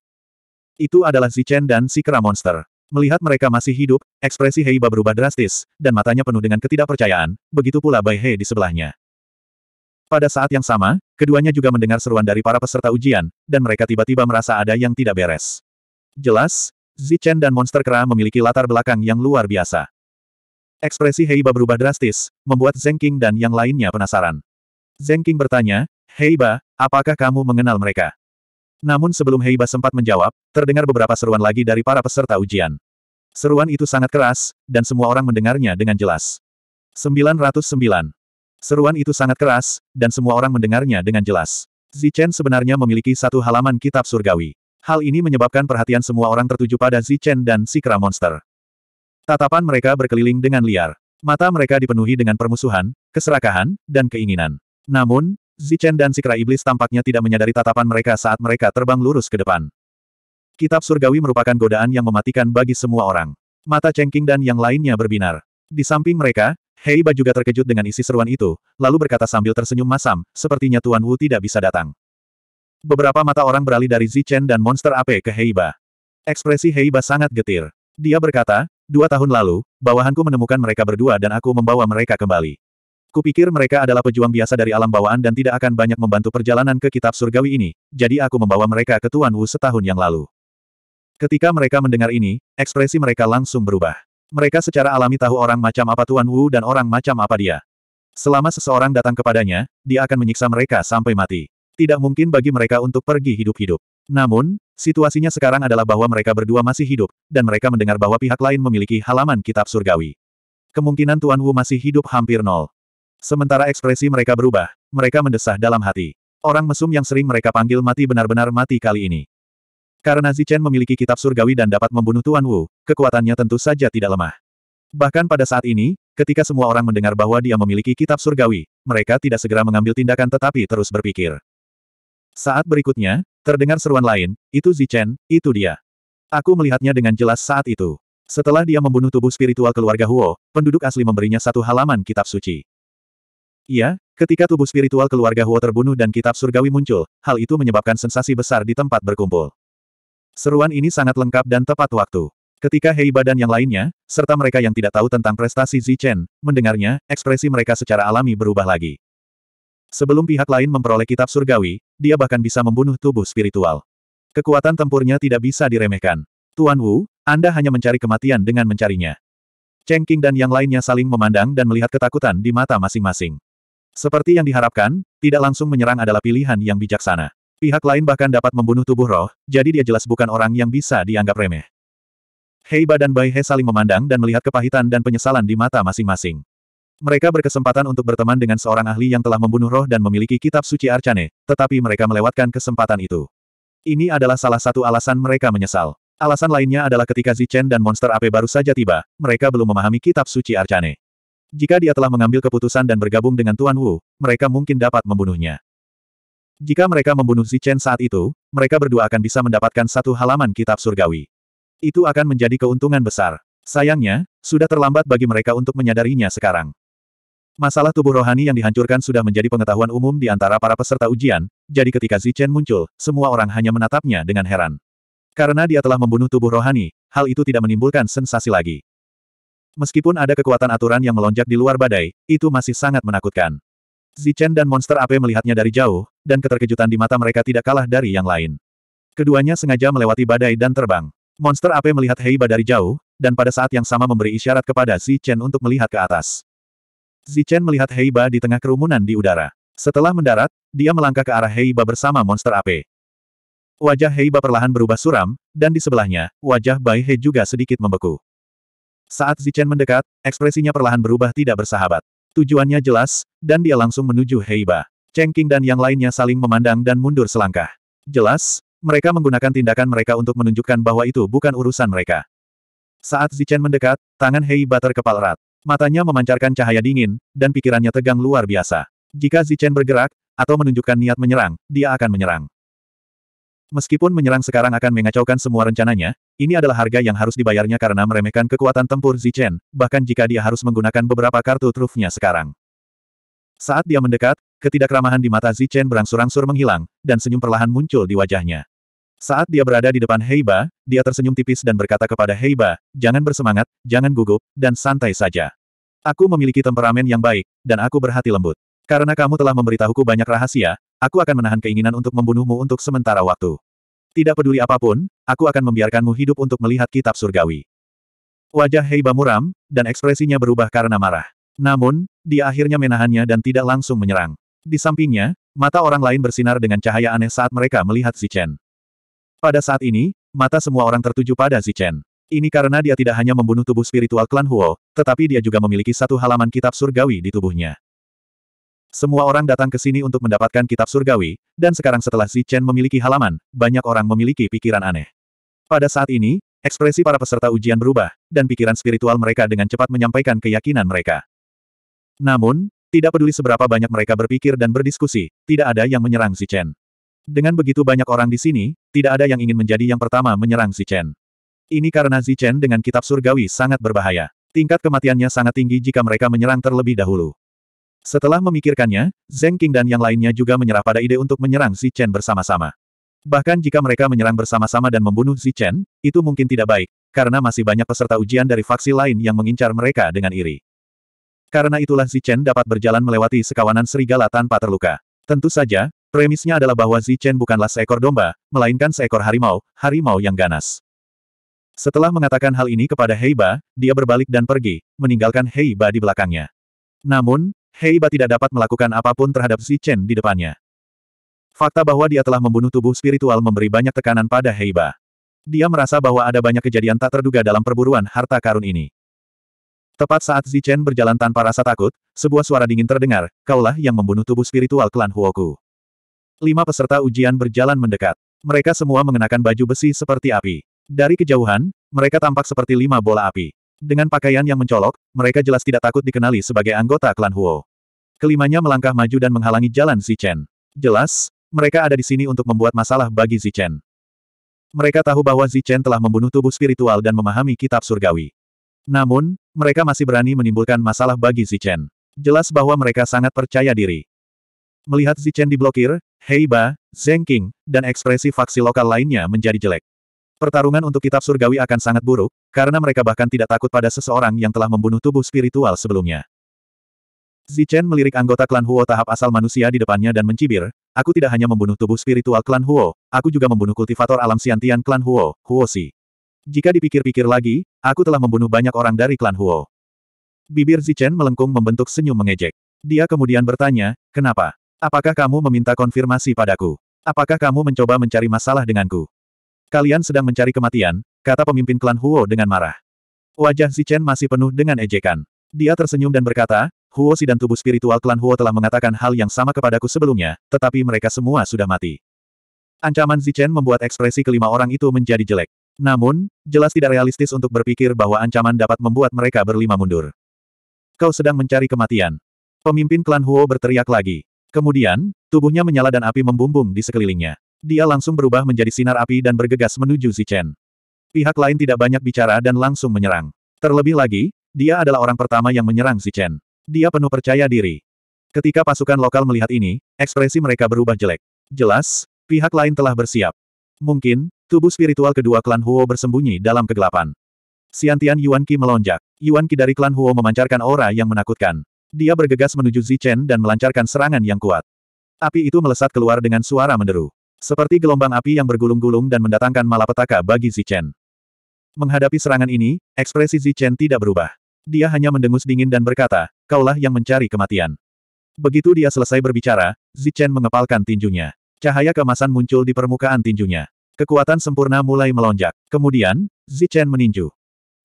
Speaker 1: Itu adalah Zichen dan si Kera Monster. Melihat mereka masih hidup, ekspresi Heiba berubah drastis, dan matanya penuh dengan ketidakpercayaan, begitu pula Bai He di sebelahnya. Pada saat yang sama, keduanya juga mendengar seruan dari para peserta ujian, dan mereka tiba-tiba merasa ada yang tidak beres. Jelas, Zichen dan Monster Kera memiliki latar belakang yang luar biasa. Ekspresi Heiba berubah drastis, membuat Zeng King dan yang lainnya penasaran. Zeng King bertanya, Heiba, apakah kamu mengenal mereka? Namun sebelum Heiba sempat menjawab, terdengar beberapa seruan lagi dari para peserta ujian. Seruan itu sangat keras, dan semua orang mendengarnya dengan jelas. 909. Seruan itu sangat keras, dan semua orang mendengarnya dengan jelas. Zichen sebenarnya memiliki satu halaman kitab surgawi. Hal ini menyebabkan perhatian semua orang tertuju pada Zichen dan si kera monster. Tatapan mereka berkeliling dengan liar. Mata mereka dipenuhi dengan permusuhan, keserakahan, dan keinginan. Namun, Zichen dan Sikra Iblis tampaknya tidak menyadari tatapan mereka saat mereka terbang lurus ke depan. Kitab surgawi merupakan godaan yang mematikan bagi semua orang. Mata cengking dan yang lainnya berbinar. Di samping mereka, Heiba juga terkejut dengan isi seruan itu, lalu berkata sambil tersenyum masam, sepertinya Tuan Wu tidak bisa datang. Beberapa mata orang beralih dari Zichen dan monster ape ke Heiba. Ekspresi Heiba sangat getir. Dia berkata, dua tahun lalu, bawahanku menemukan mereka berdua dan aku membawa mereka kembali. Kupikir mereka adalah pejuang biasa dari alam bawaan dan tidak akan banyak membantu perjalanan ke kitab surgawi ini, jadi aku membawa mereka ke Tuan Wu setahun yang lalu. Ketika mereka mendengar ini, ekspresi mereka langsung berubah. Mereka secara alami tahu orang macam apa Tuan Wu dan orang macam apa dia. Selama seseorang datang kepadanya, dia akan menyiksa mereka sampai mati. Tidak mungkin bagi mereka untuk pergi hidup-hidup. Namun, situasinya sekarang adalah bahwa mereka berdua masih hidup, dan mereka mendengar bahwa pihak lain memiliki halaman kitab surgawi. Kemungkinan Tuan Wu masih hidup hampir nol. Sementara ekspresi mereka berubah, mereka mendesah dalam hati. Orang mesum yang sering mereka panggil mati benar-benar mati kali ini. Karena Zichen memiliki kitab surgawi dan dapat membunuh Tuan Wu, kekuatannya tentu saja tidak lemah. Bahkan pada saat ini, ketika semua orang mendengar bahwa dia memiliki kitab surgawi, mereka tidak segera mengambil tindakan tetapi terus berpikir. Saat berikutnya, terdengar seruan lain, itu Zichen, itu dia. Aku melihatnya dengan jelas saat itu. Setelah dia membunuh tubuh spiritual keluarga Huo, penduduk asli memberinya satu halaman kitab suci. Iya, ketika tubuh spiritual keluarga Huo terbunuh dan kitab surgawi muncul, hal itu menyebabkan sensasi besar di tempat berkumpul. Seruan ini sangat lengkap dan tepat waktu. Ketika Hei badan yang lainnya, serta mereka yang tidak tahu tentang prestasi Zichen, mendengarnya, ekspresi mereka secara alami berubah lagi. Sebelum pihak lain memperoleh kitab surgawi, dia bahkan bisa membunuh tubuh spiritual. Kekuatan tempurnya tidak bisa diremehkan. Tuan Wu, Anda hanya mencari kematian dengan mencarinya. Cheng King dan yang lainnya saling memandang dan melihat ketakutan di mata masing-masing. Seperti yang diharapkan, tidak langsung menyerang adalah pilihan yang bijaksana. Pihak lain bahkan dapat membunuh tubuh roh, jadi dia jelas bukan orang yang bisa dianggap remeh. Heiba dan Bai He saling memandang dan melihat kepahitan dan penyesalan di mata masing-masing. Mereka berkesempatan untuk berteman dengan seorang ahli yang telah membunuh roh dan memiliki kitab suci Arcane, tetapi mereka melewatkan kesempatan itu. Ini adalah salah satu alasan mereka menyesal. Alasan lainnya adalah ketika Zichen dan monster AP baru saja tiba, mereka belum memahami kitab suci Arcane. Jika dia telah mengambil keputusan dan bergabung dengan Tuan Wu, mereka mungkin dapat membunuhnya. Jika mereka membunuh Zichen saat itu, mereka berdua akan bisa mendapatkan satu halaman kitab surgawi. Itu akan menjadi keuntungan besar. Sayangnya, sudah terlambat bagi mereka untuk menyadarinya sekarang. Masalah tubuh rohani yang dihancurkan sudah menjadi pengetahuan umum di antara para peserta ujian, jadi ketika Zichen muncul, semua orang hanya menatapnya dengan heran. Karena dia telah membunuh tubuh rohani, hal itu tidak menimbulkan sensasi lagi. Meskipun ada kekuatan aturan yang melonjak di luar badai, itu masih sangat menakutkan. Zichen dan monster AP melihatnya dari jauh, dan keterkejutan di mata mereka tidak kalah dari yang lain. Keduanya sengaja melewati badai dan terbang. Monster AP melihat Heiba dari jauh, dan pada saat yang sama memberi isyarat kepada Zichen untuk melihat ke atas. Zichen melihat Heiba di tengah kerumunan di udara. Setelah mendarat, dia melangkah ke arah Heiba bersama monster AP. Wajah Heiba perlahan berubah suram, dan di sebelahnya, wajah Bai He juga sedikit membeku. Saat Zichen mendekat, ekspresinya perlahan berubah tidak bersahabat. Tujuannya jelas, dan dia langsung menuju Heiba. Cheng King dan yang lainnya saling memandang dan mundur selangkah. Jelas, mereka menggunakan tindakan mereka untuk menunjukkan bahwa itu bukan urusan mereka. Saat Zichen mendekat, tangan Heiba terkepal erat. Matanya memancarkan cahaya dingin, dan pikirannya tegang luar biasa. Jika Zichen bergerak, atau menunjukkan niat menyerang, dia akan menyerang. Meskipun menyerang sekarang akan mengacaukan semua rencananya, ini adalah harga yang harus dibayarnya karena meremehkan kekuatan tempur Zichen, bahkan jika dia harus menggunakan beberapa kartu trufnya sekarang. Saat dia mendekat, ketidakramahan di mata Zichen berangsur-angsur menghilang, dan senyum perlahan muncul di wajahnya. Saat dia berada di depan Heiba, dia tersenyum tipis dan berkata kepada Heiba, jangan bersemangat, jangan gugup, dan santai saja. Aku memiliki temperamen yang baik, dan aku berhati lembut. Karena kamu telah memberitahuku banyak rahasia, aku akan menahan keinginan untuk membunuhmu untuk sementara waktu. Tidak peduli apapun, aku akan membiarkanmu hidup untuk melihat kitab surgawi. Wajah Heiba muram, dan ekspresinya berubah karena marah. Namun, dia akhirnya menahannya dan tidak langsung menyerang. Di sampingnya, mata orang lain bersinar dengan cahaya aneh saat mereka melihat Zichen. Pada saat ini, mata semua orang tertuju pada Zichen. Ini karena dia tidak hanya membunuh tubuh spiritual klan Huo, tetapi dia juga memiliki satu halaman kitab surgawi di tubuhnya. Semua orang datang ke sini untuk mendapatkan kitab surgawi, dan sekarang setelah Chen memiliki halaman, banyak orang memiliki pikiran aneh. Pada saat ini, ekspresi para peserta ujian berubah, dan pikiran spiritual mereka dengan cepat menyampaikan keyakinan mereka. Namun, tidak peduli seberapa banyak mereka berpikir dan berdiskusi, tidak ada yang menyerang Chen. Dengan begitu banyak orang di sini, tidak ada yang ingin menjadi yang pertama menyerang Chen. Ini karena Chen dengan kitab surgawi sangat berbahaya. Tingkat kematiannya sangat tinggi jika mereka menyerang terlebih dahulu. Setelah memikirkannya, Zeng Qing dan yang lainnya juga menyerah pada ide untuk menyerang Chen bersama-sama. Bahkan jika mereka menyerang bersama-sama dan membunuh Chen, itu mungkin tidak baik, karena masih banyak peserta ujian dari faksi lain yang mengincar mereka dengan iri. Karena itulah Chen dapat berjalan melewati sekawanan serigala tanpa terluka. Tentu saja, premisnya adalah bahwa Chen bukanlah seekor domba, melainkan seekor harimau, harimau yang ganas. Setelah mengatakan hal ini kepada Heiba, dia berbalik dan pergi, meninggalkan Heiba di belakangnya. Namun, Heiba tidak dapat melakukan apapun terhadap Xi Chen di depannya. Fakta bahwa dia telah membunuh tubuh spiritual memberi banyak tekanan pada Heiba. Dia merasa bahwa ada banyak kejadian tak terduga dalam perburuan harta karun ini. Tepat saat Xi Chen berjalan tanpa rasa takut, sebuah suara dingin terdengar, kaulah yang membunuh tubuh spiritual klan Huoku. Lima peserta ujian berjalan mendekat. Mereka semua mengenakan baju besi seperti api. Dari kejauhan, mereka tampak seperti lima bola api. Dengan pakaian yang mencolok, mereka jelas tidak takut dikenali sebagai anggota klan Huo. Kelimanya melangkah maju dan menghalangi jalan Chen. Jelas, mereka ada di sini untuk membuat masalah bagi Chen. Mereka tahu bahwa Chen telah membunuh tubuh spiritual dan memahami kitab surgawi. Namun, mereka masih berani menimbulkan masalah bagi Chen. Jelas bahwa mereka sangat percaya diri. Melihat Chen diblokir, Heiba, Zheng King, dan ekspresi faksi lokal lainnya menjadi jelek. Pertarungan untuk kitab surgawi akan sangat buruk, karena mereka bahkan tidak takut pada seseorang yang telah membunuh tubuh spiritual sebelumnya. Zichen melirik anggota klan Huo tahap asal manusia di depannya dan mencibir, aku tidak hanya membunuh tubuh spiritual klan Huo, aku juga membunuh kultivator alam siantian klan Huo, Huo Si. Jika dipikir-pikir lagi, aku telah membunuh banyak orang dari klan Huo. Bibir Zichen melengkung membentuk senyum mengejek. Dia kemudian bertanya, kenapa? Apakah kamu meminta konfirmasi padaku? Apakah kamu mencoba mencari masalah denganku? Kalian sedang mencari kematian, kata pemimpin klan Huo dengan marah. Wajah Zichen masih penuh dengan ejekan. Dia tersenyum dan berkata, Huo Si dan tubuh spiritual klan Huo telah mengatakan hal yang sama kepadaku sebelumnya, tetapi mereka semua sudah mati. Ancaman Zichen membuat ekspresi kelima orang itu menjadi jelek. Namun, jelas tidak realistis untuk berpikir bahwa ancaman dapat membuat mereka berlima mundur. Kau sedang mencari kematian. Pemimpin klan Huo berteriak lagi. Kemudian, tubuhnya menyala dan api membumbung di sekelilingnya. Dia langsung berubah menjadi sinar api dan bergegas menuju Zichen. Pihak lain tidak banyak bicara dan langsung menyerang. Terlebih lagi, dia adalah orang pertama yang menyerang Zichen. Dia penuh percaya diri. Ketika pasukan lokal melihat ini, ekspresi mereka berubah jelek. Jelas, pihak lain telah bersiap. Mungkin, tubuh spiritual kedua klan Huo bersembunyi dalam kegelapan. Siantian Yuan Qi melonjak. Yuan Qi dari klan Huo memancarkan aura yang menakutkan. Dia bergegas menuju Zichen dan melancarkan serangan yang kuat. Api itu melesat keluar dengan suara menderu. Seperti gelombang api yang bergulung-gulung dan mendatangkan malapetaka bagi Zichen. Menghadapi serangan ini, ekspresi Zichen tidak berubah. Dia hanya mendengus dingin dan berkata, kaulah yang mencari kematian. Begitu dia selesai berbicara, Zichen mengepalkan tinjunya. Cahaya kemasan muncul di permukaan tinjunya. Kekuatan sempurna mulai melonjak. Kemudian, Zichen meninju.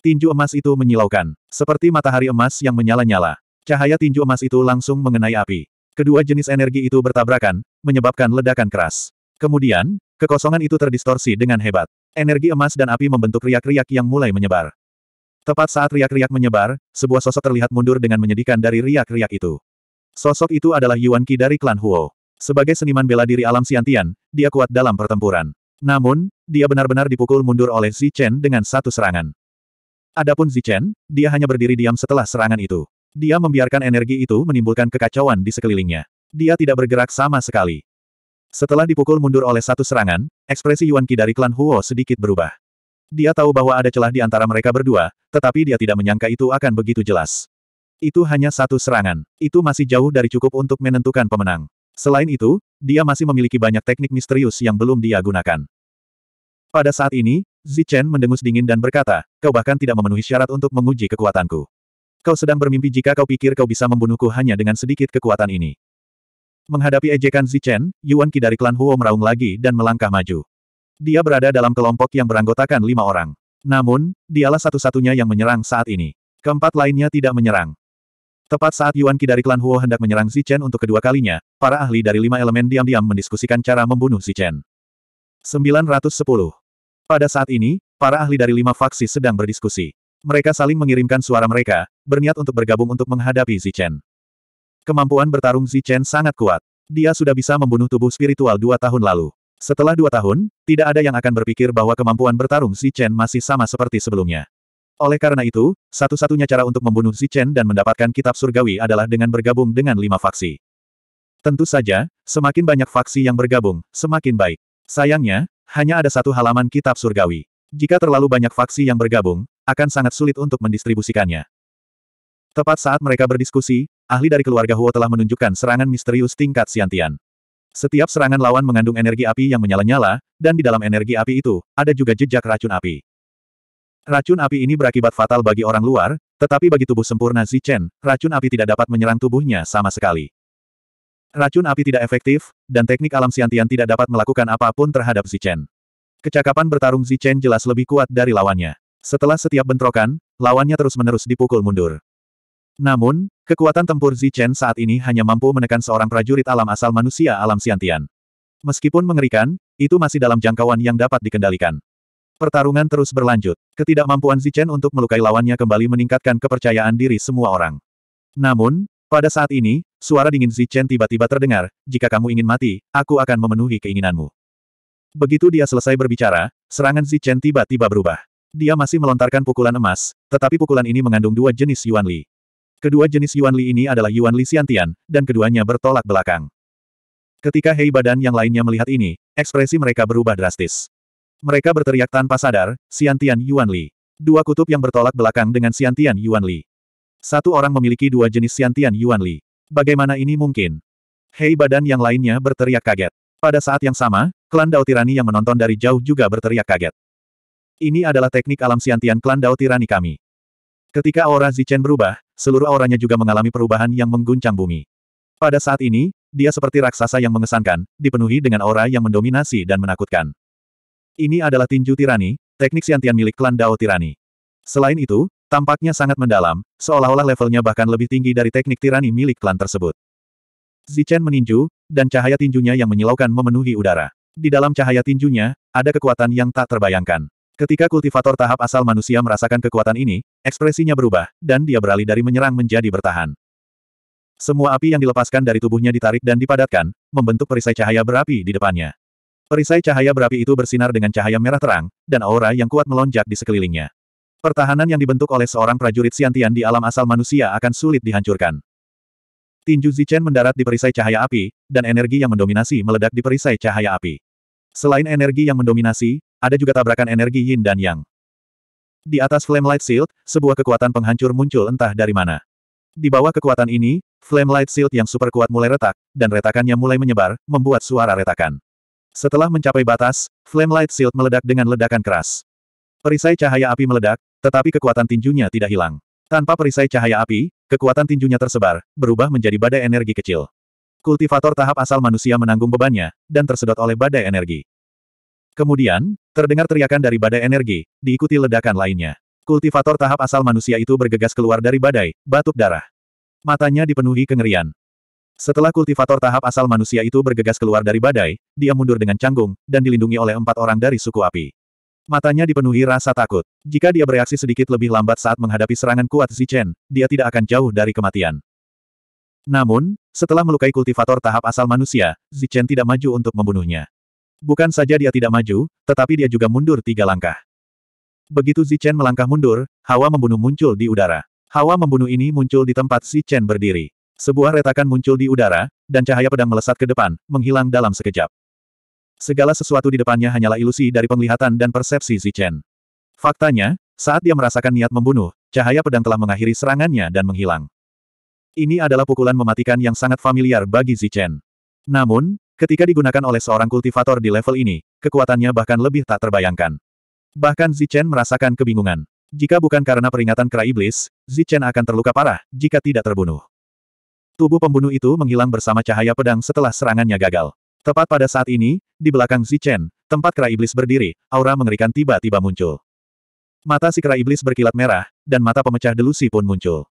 Speaker 1: Tinju emas itu menyilaukan, seperti matahari emas yang menyala-nyala. Cahaya tinju emas itu langsung mengenai api. Kedua jenis energi itu bertabrakan, menyebabkan ledakan keras. Kemudian, kekosongan itu terdistorsi dengan hebat. Energi emas dan api membentuk riak-riak yang mulai menyebar. Tepat saat riak-riak menyebar, sebuah sosok terlihat mundur dengan menyedihkan dari riak-riak itu. Sosok itu adalah Yuan Qi dari klan Huo. Sebagai seniman bela diri alam siantian, dia kuat dalam pertempuran. Namun, dia benar-benar dipukul mundur oleh Chen dengan satu serangan. Adapun Chen, dia hanya berdiri diam setelah serangan itu. Dia membiarkan energi itu menimbulkan kekacauan di sekelilingnya. Dia tidak bergerak sama sekali. Setelah dipukul mundur oleh satu serangan, ekspresi Yuan Qi dari klan Huo sedikit berubah. Dia tahu bahwa ada celah di antara mereka berdua, tetapi dia tidak menyangka itu akan begitu jelas. Itu hanya satu serangan. Itu masih jauh dari cukup untuk menentukan pemenang. Selain itu, dia masih memiliki banyak teknik misterius yang belum dia gunakan. Pada saat ini, Zichen mendengus dingin dan berkata, kau bahkan tidak memenuhi syarat untuk menguji kekuatanku. Kau sedang bermimpi jika kau pikir kau bisa membunuhku hanya dengan sedikit kekuatan ini. Menghadapi ejekan Zichen, Yuan Qi dari klan Huo meraung lagi dan melangkah maju. Dia berada dalam kelompok yang beranggotakan lima orang. Namun, dialah satu-satunya yang menyerang saat ini. Keempat lainnya tidak menyerang. Tepat saat Yuan Qi dari klan Huo hendak menyerang Zichen untuk kedua kalinya, para ahli dari lima elemen diam-diam mendiskusikan cara membunuh Zichen. 910. Pada saat ini, para ahli dari lima faksi sedang berdiskusi. Mereka saling mengirimkan suara mereka, berniat untuk bergabung untuk menghadapi Zichen. Kemampuan bertarung Zichen sangat kuat. Dia sudah bisa membunuh tubuh spiritual dua tahun lalu. Setelah dua tahun, tidak ada yang akan berpikir bahwa kemampuan bertarung Si Chen masih sama seperti sebelumnya. Oleh karena itu, satu-satunya cara untuk membunuh Si Chen dan mendapatkan kitab surgawi adalah dengan bergabung dengan lima faksi. Tentu saja, semakin banyak faksi yang bergabung, semakin baik. Sayangnya, hanya ada satu halaman kitab surgawi. Jika terlalu banyak faksi yang bergabung, akan sangat sulit untuk mendistribusikannya. Tepat saat mereka berdiskusi, ahli dari keluarga Huo telah menunjukkan serangan misterius tingkat siantian. Setiap serangan lawan mengandung energi api yang menyala-nyala, dan di dalam energi api itu, ada juga jejak racun api. Racun api ini berakibat fatal bagi orang luar, tetapi bagi tubuh sempurna Zichen, racun api tidak dapat menyerang tubuhnya sama sekali. Racun api tidak efektif, dan teknik alam siantian tidak dapat melakukan apapun terhadap Zichen. Kecakapan bertarung Zichen jelas lebih kuat dari lawannya. Setelah setiap bentrokan, lawannya terus-menerus dipukul mundur. Namun, kekuatan tempur Zichen saat ini hanya mampu menekan seorang prajurit alam asal manusia alam Siantian. Meskipun mengerikan, itu masih dalam jangkauan yang dapat dikendalikan. Pertarungan terus berlanjut. Ketidakmampuan Zichen untuk melukai lawannya kembali meningkatkan kepercayaan diri semua orang. Namun, pada saat ini, suara dingin Zichen tiba-tiba terdengar, jika kamu ingin mati, aku akan memenuhi keinginanmu. Begitu dia selesai berbicara, serangan Zichen tiba-tiba berubah. Dia masih melontarkan pukulan emas, tetapi pukulan ini mengandung dua jenis Yuan Li. Kedua jenis Yuan Li ini adalah Yuan Li Xiantian, dan keduanya bertolak belakang. Ketika Hei Badan yang lainnya melihat ini, ekspresi mereka berubah drastis. Mereka berteriak tanpa sadar, Xiantian Yuan Li. Dua kutub yang bertolak belakang dengan Xiantian Yuan Li. Satu orang memiliki dua jenis Xiantian Yuan Li. Bagaimana ini mungkin? Hei Badan yang lainnya berteriak kaget. Pada saat yang sama, klan Dao Tirani yang menonton dari jauh juga berteriak kaget. Ini adalah teknik alam Xiantian klan Dao Tirani kami. Ketika aura Zichen berubah, seluruh auranya juga mengalami perubahan yang mengguncang bumi. Pada saat ini, dia seperti raksasa yang mengesankan, dipenuhi dengan aura yang mendominasi dan menakutkan. Ini adalah tinju tirani, teknik siantian milik klan Dao Tirani. Selain itu, tampaknya sangat mendalam, seolah-olah levelnya bahkan lebih tinggi dari teknik tirani milik klan tersebut. Zichen meninju, dan cahaya tinjunya yang menyilaukan memenuhi udara. Di dalam cahaya tinjunya, ada kekuatan yang tak terbayangkan. Ketika kultivator tahap asal manusia merasakan kekuatan ini, ekspresinya berubah, dan dia beralih dari menyerang menjadi bertahan. Semua api yang dilepaskan dari tubuhnya ditarik dan dipadatkan, membentuk perisai cahaya berapi di depannya. Perisai cahaya berapi itu bersinar dengan cahaya merah terang, dan aura yang kuat melonjak di sekelilingnya. Pertahanan yang dibentuk oleh seorang prajurit Siantian di alam asal manusia akan sulit dihancurkan. Tinju Zichen mendarat di perisai cahaya api, dan energi yang mendominasi meledak di perisai cahaya api. Selain energi yang mendominasi, ada juga tabrakan energi yin dan yang. Di atas Flame Light Shield, sebuah kekuatan penghancur muncul entah dari mana. Di bawah kekuatan ini, Flame Light Shield yang super kuat mulai retak, dan retakannya mulai menyebar, membuat suara retakan. Setelah mencapai batas, Flame Light Shield meledak dengan ledakan keras. Perisai cahaya api meledak, tetapi kekuatan tinjunya tidak hilang. Tanpa perisai cahaya api, kekuatan tinjunya tersebar, berubah menjadi badai energi kecil. Kultivator tahap asal manusia menanggung bebannya, dan tersedot oleh badai energi. Kemudian, terdengar teriakan dari badai energi, diikuti ledakan lainnya. Kultivator tahap asal manusia itu bergegas keluar dari badai, batuk darah. Matanya dipenuhi kengerian. Setelah kultivator tahap asal manusia itu bergegas keluar dari badai, dia mundur dengan canggung, dan dilindungi oleh empat orang dari suku api. Matanya dipenuhi rasa takut. Jika dia bereaksi sedikit lebih lambat saat menghadapi serangan kuat Zichen, dia tidak akan jauh dari kematian. Namun, setelah melukai kultivator tahap asal manusia, Zichen tidak maju untuk membunuhnya. Bukan saja dia tidak maju, tetapi dia juga mundur tiga langkah. Begitu Zichen melangkah mundur, hawa membunuh muncul di udara. Hawa membunuh ini muncul di tempat Zichen berdiri. Sebuah retakan muncul di udara, dan cahaya pedang melesat ke depan, menghilang dalam sekejap. Segala sesuatu di depannya hanyalah ilusi dari penglihatan dan persepsi Zichen. Faktanya, saat dia merasakan niat membunuh, cahaya pedang telah mengakhiri serangannya dan menghilang. Ini adalah pukulan mematikan yang sangat familiar bagi Zichen. Namun, Ketika digunakan oleh seorang kultivator di level ini, kekuatannya bahkan lebih tak terbayangkan. Bahkan Zichen merasakan kebingungan. Jika bukan karena peringatan kera iblis, Zichen akan terluka parah jika tidak terbunuh. Tubuh pembunuh itu menghilang bersama cahaya pedang setelah serangannya gagal. Tepat pada saat ini, di belakang Zichen, tempat kera iblis berdiri, aura mengerikan tiba-tiba muncul. Mata si kera iblis berkilat merah, dan mata pemecah delusi pun muncul.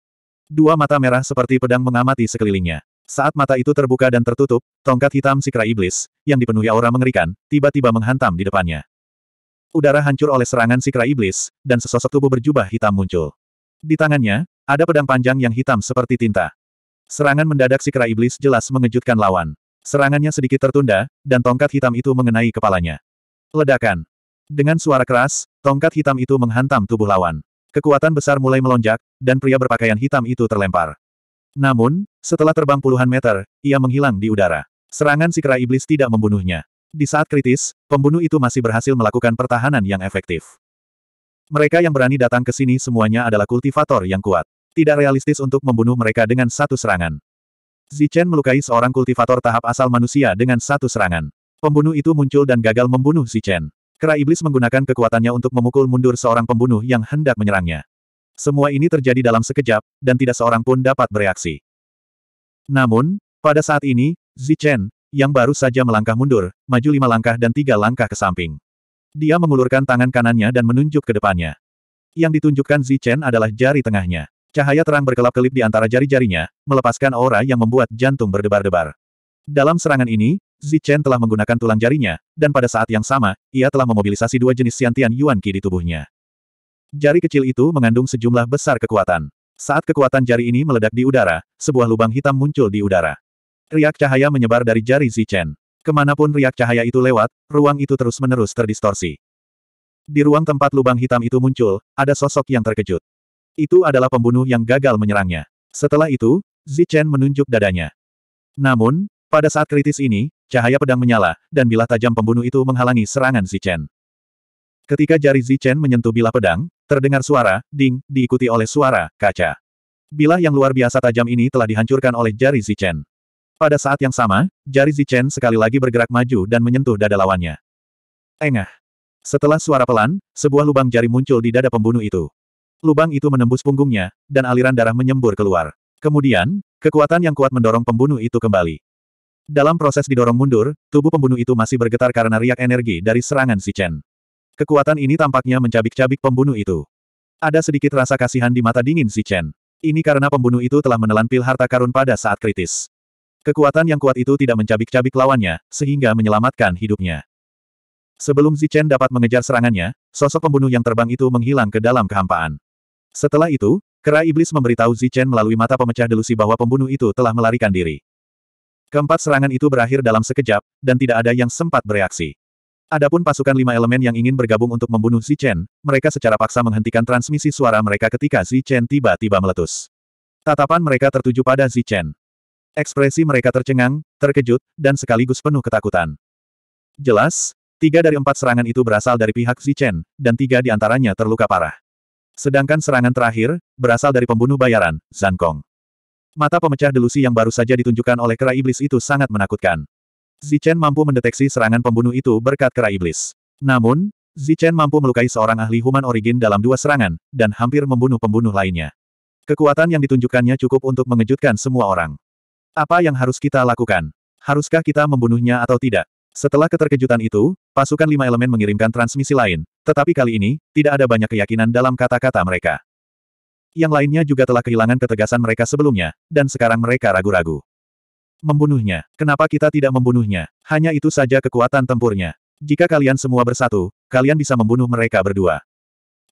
Speaker 1: Dua mata merah seperti pedang mengamati sekelilingnya. Saat mata itu terbuka dan tertutup, tongkat hitam sikra iblis, yang dipenuhi aura mengerikan, tiba-tiba menghantam di depannya. Udara hancur oleh serangan sikra iblis, dan sesosok tubuh berjubah hitam muncul. Di tangannya, ada pedang panjang yang hitam seperti tinta. Serangan mendadak sikra iblis jelas mengejutkan lawan. Serangannya sedikit tertunda, dan tongkat hitam itu mengenai kepalanya. Ledakan. Dengan suara keras, tongkat hitam itu menghantam tubuh lawan. Kekuatan besar mulai melonjak, dan pria berpakaian hitam itu terlempar. Namun, setelah terbang puluhan meter, ia menghilang di udara. Serangan si kera iblis tidak membunuhnya. Di saat kritis, pembunuh itu masih berhasil melakukan pertahanan yang efektif. Mereka yang berani datang ke sini semuanya adalah kultivator yang kuat. Tidak realistis untuk membunuh mereka dengan satu serangan. Zichen melukai seorang kultivator tahap asal manusia dengan satu serangan. Pembunuh itu muncul dan gagal membunuh Zichen. Kera iblis menggunakan kekuatannya untuk memukul mundur seorang pembunuh yang hendak menyerangnya. Semua ini terjadi dalam sekejap, dan tidak seorang pun dapat bereaksi. Namun, pada saat ini, Zichen, yang baru saja melangkah mundur, maju lima langkah dan tiga langkah ke samping. Dia mengulurkan tangan kanannya dan menunjuk ke depannya. Yang ditunjukkan Zichen adalah jari tengahnya. Cahaya terang berkelap-kelip di antara jari-jarinya, melepaskan aura yang membuat jantung berdebar-debar. Dalam serangan ini, Zichen telah menggunakan tulang jarinya, dan pada saat yang sama, ia telah memobilisasi dua jenis siantian Yuan Qi di tubuhnya. Jari kecil itu mengandung sejumlah besar kekuatan. Saat kekuatan jari ini meledak di udara, sebuah lubang hitam muncul di udara. Riak cahaya menyebar dari jari Zichen. Kemanapun riak cahaya itu lewat, ruang itu terus-menerus terdistorsi. Di ruang tempat lubang hitam itu muncul, ada sosok yang terkejut. Itu adalah pembunuh yang gagal menyerangnya. Setelah itu, Zichen menunjuk dadanya. Namun, pada saat kritis ini, cahaya pedang menyala, dan bilah tajam pembunuh itu menghalangi serangan Zichen. Ketika jari Zichen menyentuh bilah pedang, terdengar suara, ding, diikuti oleh suara, kaca. Bilah yang luar biasa tajam ini telah dihancurkan oleh jari Zichen. Pada saat yang sama, jari Zichen sekali lagi bergerak maju dan menyentuh dada lawannya. Engah. Setelah suara pelan, sebuah lubang jari muncul di dada pembunuh itu. Lubang itu menembus punggungnya, dan aliran darah menyembur keluar. Kemudian, kekuatan yang kuat mendorong pembunuh itu kembali. Dalam proses didorong mundur, tubuh pembunuh itu masih bergetar karena riak energi dari serangan Zichen. Kekuatan ini tampaknya mencabik-cabik pembunuh itu. Ada sedikit rasa kasihan di mata dingin si Chen. Ini karena pembunuh itu telah menelan pil harta karun pada saat kritis. Kekuatan yang kuat itu tidak mencabik-cabik lawannya, sehingga menyelamatkan hidupnya. Sebelum Zichen dapat mengejar serangannya, sosok pembunuh yang terbang itu menghilang ke dalam kehampaan. Setelah itu, Kera Iblis memberitahu Zichen melalui mata pemecah delusi bahwa pembunuh itu telah melarikan diri. Keempat serangan itu berakhir dalam sekejap, dan tidak ada yang sempat bereaksi. Adapun pasukan lima elemen yang ingin bergabung untuk membunuh Xi Chen, mereka secara paksa menghentikan transmisi suara mereka ketika Xi Chen tiba-tiba meletus. Tatapan mereka tertuju pada Xi Chen. Ekspresi mereka tercengang, terkejut, dan sekaligus penuh ketakutan. Jelas, tiga dari empat serangan itu berasal dari pihak Xi Chen, dan tiga di antaranya terluka parah. Sedangkan serangan terakhir, berasal dari pembunuh bayaran, Zankong. Mata pemecah delusi yang baru saja ditunjukkan oleh kera iblis itu sangat menakutkan. Zichen mampu mendeteksi serangan pembunuh itu berkat kera iblis. Namun, Zichen mampu melukai seorang ahli human origin dalam dua serangan, dan hampir membunuh pembunuh lainnya. Kekuatan yang ditunjukkannya cukup untuk mengejutkan semua orang. Apa yang harus kita lakukan? Haruskah kita membunuhnya atau tidak? Setelah keterkejutan itu, pasukan lima elemen mengirimkan transmisi lain, tetapi kali ini, tidak ada banyak keyakinan dalam kata-kata mereka. Yang lainnya juga telah kehilangan ketegasan mereka sebelumnya, dan sekarang mereka ragu-ragu. Membunuhnya. Kenapa kita tidak membunuhnya? Hanya itu saja kekuatan tempurnya. Jika kalian semua bersatu, kalian bisa membunuh mereka berdua.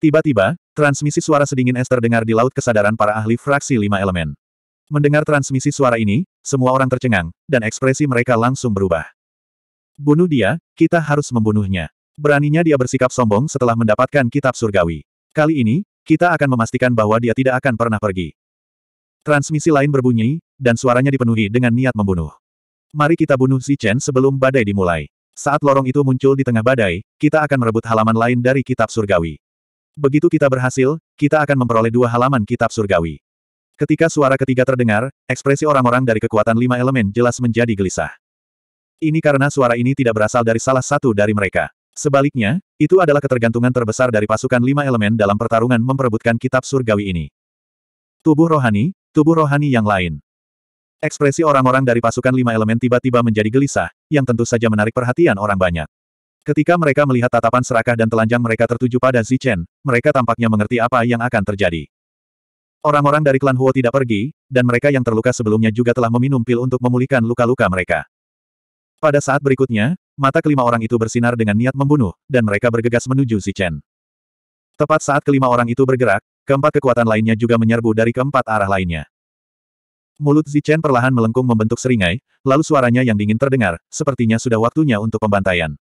Speaker 1: Tiba-tiba, transmisi suara sedingin es terdengar di laut kesadaran para ahli fraksi lima elemen. Mendengar transmisi suara ini, semua orang tercengang, dan ekspresi mereka langsung berubah. Bunuh dia, kita harus membunuhnya. Beraninya dia bersikap sombong setelah mendapatkan kitab surgawi. Kali ini, kita akan memastikan bahwa dia tidak akan pernah pergi. Transmisi lain berbunyi, dan suaranya dipenuhi dengan niat membunuh. Mari kita bunuh si Chen sebelum badai dimulai. Saat lorong itu muncul di tengah badai, kita akan merebut halaman lain dari kitab surgawi. Begitu kita berhasil, kita akan memperoleh dua halaman kitab surgawi. Ketika suara ketiga terdengar, ekspresi orang-orang dari kekuatan lima elemen jelas menjadi gelisah. Ini karena suara ini tidak berasal dari salah satu dari mereka. Sebaliknya, itu adalah ketergantungan terbesar dari pasukan lima elemen dalam pertarungan memperebutkan kitab surgawi ini. Tubuh rohani, Tubuh rohani yang lain. Ekspresi orang-orang dari pasukan lima elemen tiba-tiba menjadi gelisah, yang tentu saja menarik perhatian orang banyak. Ketika mereka melihat tatapan serakah dan telanjang mereka tertuju pada Zichen, mereka tampaknya mengerti apa yang akan terjadi. Orang-orang dari klan Huo tidak pergi, dan mereka yang terluka sebelumnya juga telah meminum pil untuk memulihkan luka-luka mereka. Pada saat berikutnya, mata kelima orang itu bersinar dengan niat membunuh, dan mereka bergegas menuju Zichen. Tepat saat kelima orang itu bergerak, Keempat kekuatan lainnya juga menyerbu dari keempat arah lainnya. Mulut Zichen perlahan melengkung membentuk seringai, lalu suaranya yang dingin terdengar, sepertinya sudah waktunya untuk pembantaian.